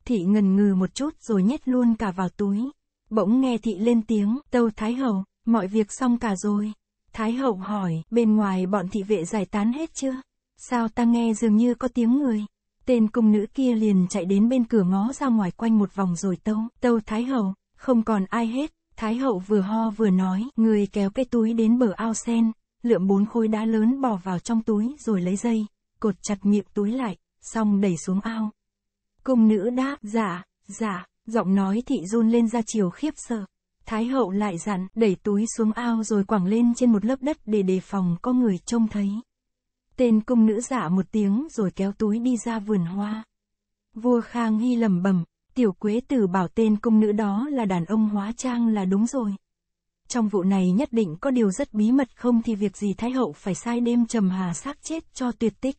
Thị ngần ngừ một chút rồi nhét luôn cả vào túi. Bỗng nghe thị lên tiếng, tâu Thái Hậu, mọi việc xong cả rồi. Thái Hậu hỏi, bên ngoài bọn thị vệ giải tán hết chưa? Sao ta nghe dường như có tiếng người? Tên cung nữ kia liền chạy đến bên cửa ngó ra ngoài quanh một vòng rồi tâu, tâu Thái Hậu, không còn ai hết, Thái Hậu vừa ho vừa nói, người kéo cái túi đến bờ ao sen, lượm bốn khối đá lớn bỏ vào trong túi rồi lấy dây, cột chặt miệng túi lại, xong đẩy xuống ao. Cung nữ đáp, dạ, dạ, giọng nói thị run lên ra chiều khiếp sợ. Thái hậu lại dặn, đẩy túi xuống ao rồi quẳng lên trên một lớp đất để đề phòng có người trông thấy. Tên cung nữ giả một tiếng rồi kéo túi đi ra vườn hoa. Vua Khang Hy lầm bẩm tiểu quế tử bảo tên cung nữ đó là đàn ông hóa trang là đúng rồi. Trong vụ này nhất định có điều rất bí mật không thì việc gì Thái Hậu phải sai đêm trầm hà xác chết cho tuyệt tích.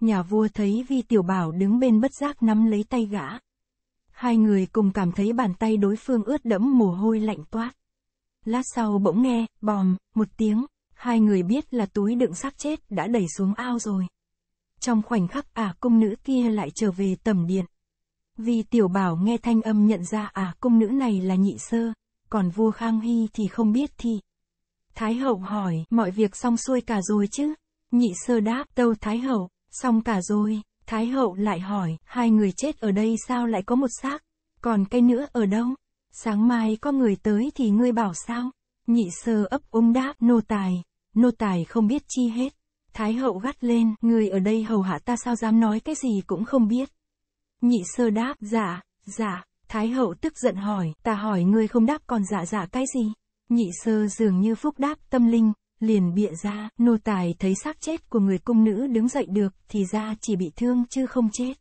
Nhà vua thấy vi tiểu bảo đứng bên bất giác nắm lấy tay gã. Hai người cùng cảm thấy bàn tay đối phương ướt đẫm mồ hôi lạnh toát. Lát sau bỗng nghe, bòm, một tiếng, Hai người biết là túi đựng xác chết đã đẩy xuống ao rồi. Trong khoảnh khắc ả à, cung nữ kia lại trở về tầm điện. Vì tiểu bảo nghe thanh âm nhận ra ả à, cung nữ này là nhị sơ, còn vua Khang Hy thì không biết thì. Thái hậu hỏi, mọi việc xong xuôi cả rồi chứ? Nhị sơ đáp, tâu Thái hậu, xong cả rồi. Thái hậu lại hỏi, hai người chết ở đây sao lại có một xác? Còn cây nữa ở đâu? Sáng mai có người tới thì ngươi bảo sao? Nhị sơ ấp úng đáp, nô tài, nô tài không biết chi hết. Thái hậu gắt lên, người ở đây hầu hạ ta sao dám nói cái gì cũng không biết. Nhị sơ đáp, dạ, dạ, Thái hậu tức giận hỏi, ta hỏi ngươi không đáp còn dạ dạ cái gì? Nhị sơ dường như phúc đáp tâm linh, liền bịa ra, nô tài thấy xác chết của người cung nữ đứng dậy được, thì ra chỉ bị thương chứ không chết.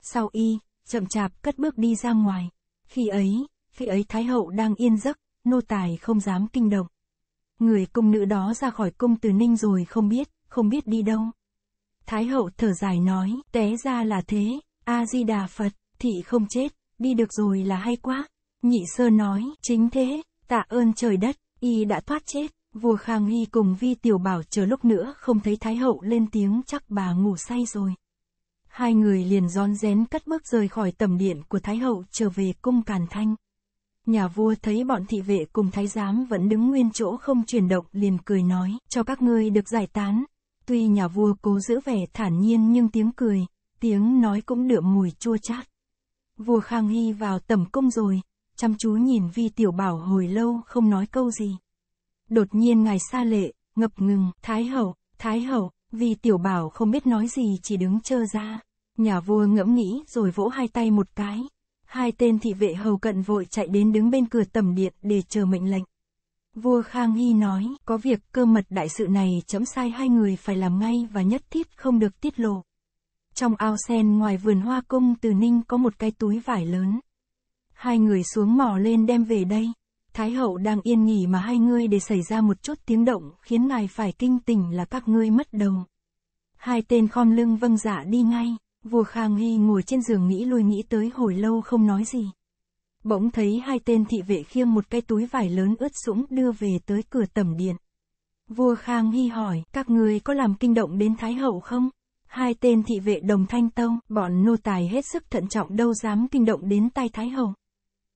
Sau y, chậm chạp cất bước đi ra ngoài. Khi ấy, khi ấy Thái hậu đang yên giấc, nô tài không dám kinh động. Người cung nữ đó ra khỏi cung từ ninh rồi không biết, không biết đi đâu. Thái hậu thở dài nói, té ra là thế, A-di-đà Phật, thị không chết, đi được rồi là hay quá. Nhị sơ nói, chính thế, tạ ơn trời đất, y đã thoát chết. Vua Khang Hy cùng Vi Tiểu Bảo chờ lúc nữa không thấy Thái hậu lên tiếng chắc bà ngủ say rồi. Hai người liền rón rén cất bước rời khỏi tầm điện của Thái hậu trở về cung Càn Thanh. Nhà vua thấy bọn thị vệ cùng thái giám vẫn đứng nguyên chỗ không chuyển động liền cười nói, cho các ngươi được giải tán. Tuy nhà vua cố giữ vẻ thản nhiên nhưng tiếng cười, tiếng nói cũng đượm mùi chua chát. Vua Khang Hy vào tẩm cung rồi, chăm chú nhìn vi tiểu bảo hồi lâu không nói câu gì. Đột nhiên ngài xa lệ, ngập ngừng, thái hậu, thái hậu, vì tiểu bảo không biết nói gì chỉ đứng chơ ra. Nhà vua ngẫm nghĩ rồi vỗ hai tay một cái, hai tên thị vệ hầu cận vội chạy đến đứng bên cửa tầm điện để chờ mệnh lệnh. Vua Khang Hy nói, có việc cơ mật đại sự này chấm sai hai người phải làm ngay và nhất thiết không được tiết lộ. Trong ao sen ngoài vườn hoa cung từ Ninh có một cái túi vải lớn. Hai người xuống mò lên đem về đây. Thái hậu đang yên nghỉ mà hai ngươi để xảy ra một chút tiếng động khiến ngài phải kinh tỉnh là các ngươi mất đầu. Hai tên khom lưng vâng dạ đi ngay. Vua Khang Hy ngồi trên giường nghĩ lui nghĩ tới hồi lâu không nói gì. Bỗng thấy hai tên thị vệ khiêng một cái túi vải lớn ướt sũng đưa về tới cửa tẩm điện. Vua Khang Hy hỏi, các người có làm kinh động đến Thái Hậu không? Hai tên thị vệ đồng thanh tông, bọn nô tài hết sức thận trọng đâu dám kinh động đến tay Thái Hậu.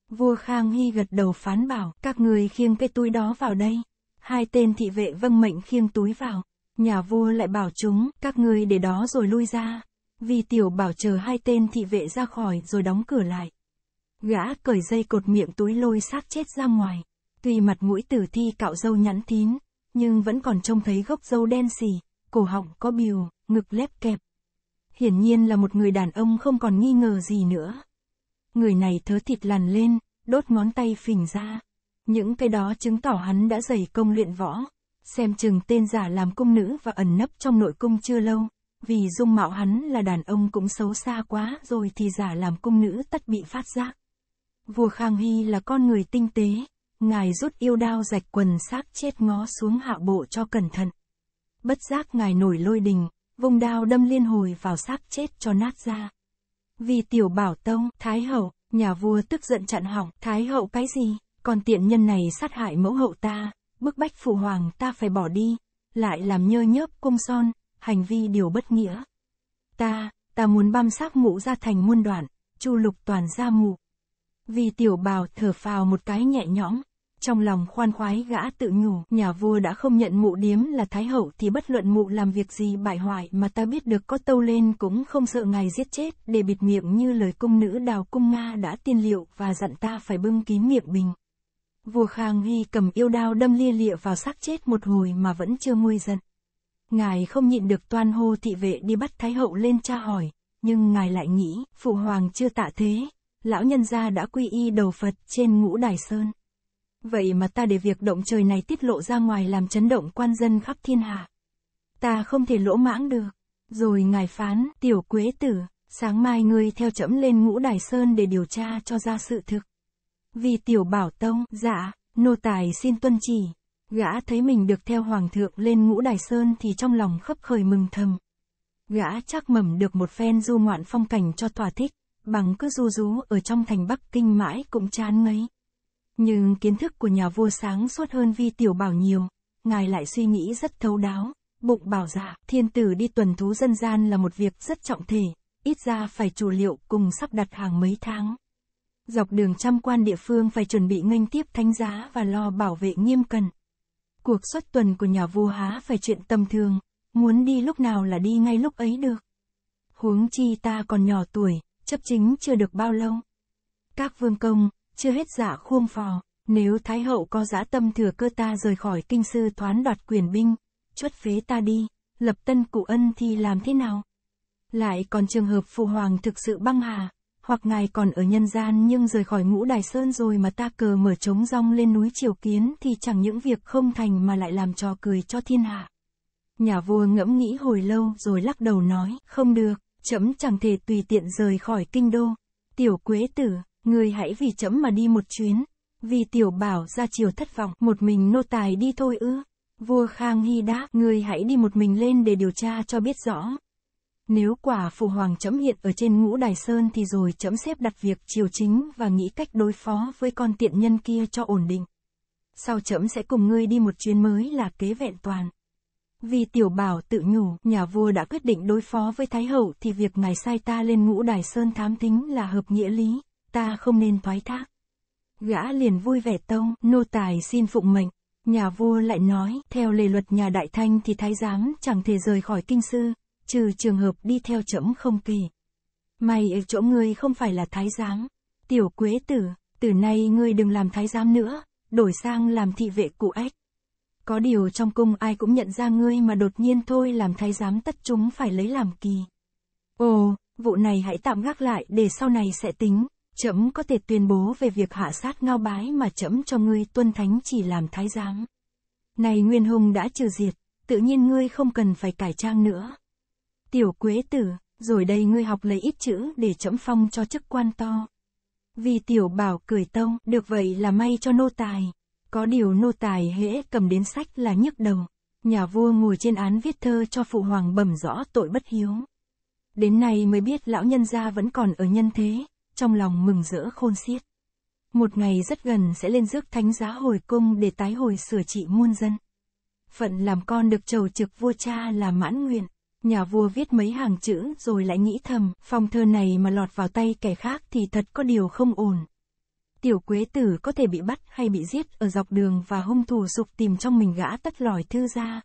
Vua Khang Hy gật đầu phán bảo, các người khiêng cái túi đó vào đây. Hai tên thị vệ vâng mệnh khiêng túi vào. Nhà vua lại bảo chúng, các người để đó rồi lui ra. Vi tiểu bảo chờ hai tên thị vệ ra khỏi rồi đóng cửa lại. Gã cởi dây cột miệng túi lôi xác chết ra ngoài. Tuy mặt mũi tử thi cạo râu nhẵn tín, nhưng vẫn còn trông thấy gốc râu đen xì, cổ họng có biều, ngực lép kẹp. Hiển nhiên là một người đàn ông không còn nghi ngờ gì nữa. Người này thớ thịt lằn lên, đốt ngón tay phình ra. Những cái đó chứng tỏ hắn đã dày công luyện võ. Xem chừng tên giả làm cung nữ và ẩn nấp trong nội cung chưa lâu vì dung mạo hắn là đàn ông cũng xấu xa quá rồi thì giả làm cung nữ tất bị phát giác. Vua Khang Hy là con người tinh tế, ngài rút yêu đao rạch quần xác chết ngó xuống hạ bộ cho cẩn thận. Bất giác ngài nổi lôi đình, vùng đao đâm liên hồi vào xác chết cho nát ra. Vì tiểu bảo tông, thái hậu, nhà vua tức giận chặn hỏng, thái hậu cái gì, còn tiện nhân này sát hại mẫu hậu ta, bức bách phụ hoàng ta phải bỏ đi, lại làm nhơ nhớp cung son, hành vi điều bất nghĩa. Ta, ta muốn băm xác mụ ra thành muôn đoạn, chu lục toàn ra mụ. Vì tiểu bào thở phào một cái nhẹ nhõm, trong lòng khoan khoái gã tự nhủ, nhà vua đã không nhận mụ điếm là thái hậu thì bất luận mụ làm việc gì bại hoại mà ta biết được có tâu lên cũng không sợ ngài giết chết, để bịt miệng như lời cung nữ đào cung Nga đã tiên liệu và dặn ta phải bưng kín miệng bình. Vua Khang Hy cầm yêu đao đâm lia lịa vào xác chết một hồi mà vẫn chưa nguôi giận Ngài không nhịn được toan hô thị vệ đi bắt Thái Hậu lên tra hỏi, nhưng ngài lại nghĩ, phụ hoàng chưa tạ thế, lão nhân gia đã quy y đầu Phật trên ngũ đài sơn. Vậy mà ta để việc động trời này tiết lộ ra ngoài làm chấn động quan dân khắp thiên hạ. Ta không thể lỗ mãng được. Rồi ngài phán, tiểu quế tử, sáng mai ngươi theo trẫm lên ngũ đài sơn để điều tra cho ra sự thực. Vì tiểu bảo tông, dạ, nô tài xin tuân chỉ. Gã thấy mình được theo hoàng thượng lên ngũ đài sơn thì trong lòng khấp khởi mừng thầm. Gã chắc mầm được một phen du ngoạn phong cảnh cho thỏa thích, bằng cứ du rú ở trong thành Bắc Kinh mãi cũng chán ngấy. Nhưng kiến thức của nhà vua sáng suốt hơn vi tiểu bảo nhiều, ngài lại suy nghĩ rất thấu đáo, bụng bảo dạ, thiên tử đi tuần thú dân gian là một việc rất trọng thể, ít ra phải chủ liệu cùng sắp đặt hàng mấy tháng. Dọc đường trăm quan địa phương phải chuẩn bị nghênh tiếp thánh giá và lo bảo vệ nghiêm cẩn, cuộc xuất tuần của nhà vua há phải chuyện tầm thường, muốn đi lúc nào là đi ngay lúc ấy được. Huống chi ta còn nhỏ tuổi, chấp chính chưa được bao lâu. Các vương công, chưa hết giả dạ khuông phò, nếu Thái hậu có dã tâm thừa cơ ta rời khỏi kinh sư thoán đoạt quyền binh, chuất phế ta đi, lập tân cụ ân thì làm thế nào? Lại còn trường hợp phụ hoàng thực sự băng hà, hoặc ngài còn ở nhân gian nhưng rời khỏi ngũ đài sơn rồi mà ta cờ mở trống rong lên núi triều kiến thì chẳng những việc không thành mà lại làm trò cười cho thiên hạ. Nhà vua ngẫm nghĩ hồi lâu rồi lắc đầu nói, không được, chấm chẳng thể tùy tiện rời khỏi kinh đô. Tiểu quế tử, người hãy vì chấm mà đi một chuyến. Vì tiểu bảo ra chiều thất vọng, một mình nô tài đi thôi ư. Vua Khang Hy đáp, người hãy đi một mình lên để điều tra cho biết rõ. Nếu quả phù hoàng chấm hiện ở trên ngũ đài sơn thì rồi chấm xếp đặt việc triều chính và nghĩ cách đối phó với con tiện nhân kia cho ổn định. Sau chấm sẽ cùng ngươi đi một chuyến mới là kế vẹn toàn. Vì tiểu bảo tự nhủ, nhà vua đã quyết định đối phó với Thái Hậu thì việc ngài sai ta lên ngũ đài sơn thám thính là hợp nghĩa lý, ta không nên thoái thác. Gã liền vui vẻ tông, nô tài xin phụng mệnh. Nhà vua lại nói, theo lề luật nhà đại thanh thì thái giám chẳng thể rời khỏi kinh sư, trừ trường hợp đi theo trẫm không kỳ. May ở chỗ ngươi không phải là thái giám, tiểu quế tử, từ nay ngươi đừng làm thái giám nữa, đổi sang làm thị vệ cụ ếch. Có điều trong cung ai cũng nhận ra ngươi mà đột nhiên thôi làm thái giám tất chúng phải lấy làm kỳ. Ồ, vụ này hãy tạm gác lại để sau này sẽ tính, trẫm có thể tuyên bố về việc hạ sát ngao bái mà trẫm cho ngươi tuân thánh chỉ làm thái giám. Này Nguyên Hùng đã trừ diệt, tự nhiên ngươi không cần phải cải trang nữa. Tiểu quế tử, rồi đây ngươi học lấy ít chữ để chấm phong cho chức quan to. Vì tiểu bảo cười tông, được vậy là may cho nô tài. Có điều nô tài hễ cầm đến sách là nhức đầu. Nhà vua ngồi trên án viết thơ cho phụ hoàng bẩm rõ tội bất hiếu. Đến nay mới biết lão nhân gia vẫn còn ở nhân thế, trong lòng mừng rỡ khôn xiết. Một ngày rất gần sẽ lên rước thánh giá hồi cung để tái hồi sửa trị muôn dân. Phận làm con được chầu trực vua cha là mãn nguyện. Nhà vua viết mấy hàng chữ rồi lại nghĩ thầm, phong thơ này mà lọt vào tay kẻ khác thì thật có điều không ổn. Tiểu quế tử có thể bị bắt hay bị giết ở dọc đường và hung thủ sục tìm trong mình gã tất lòi thư ra.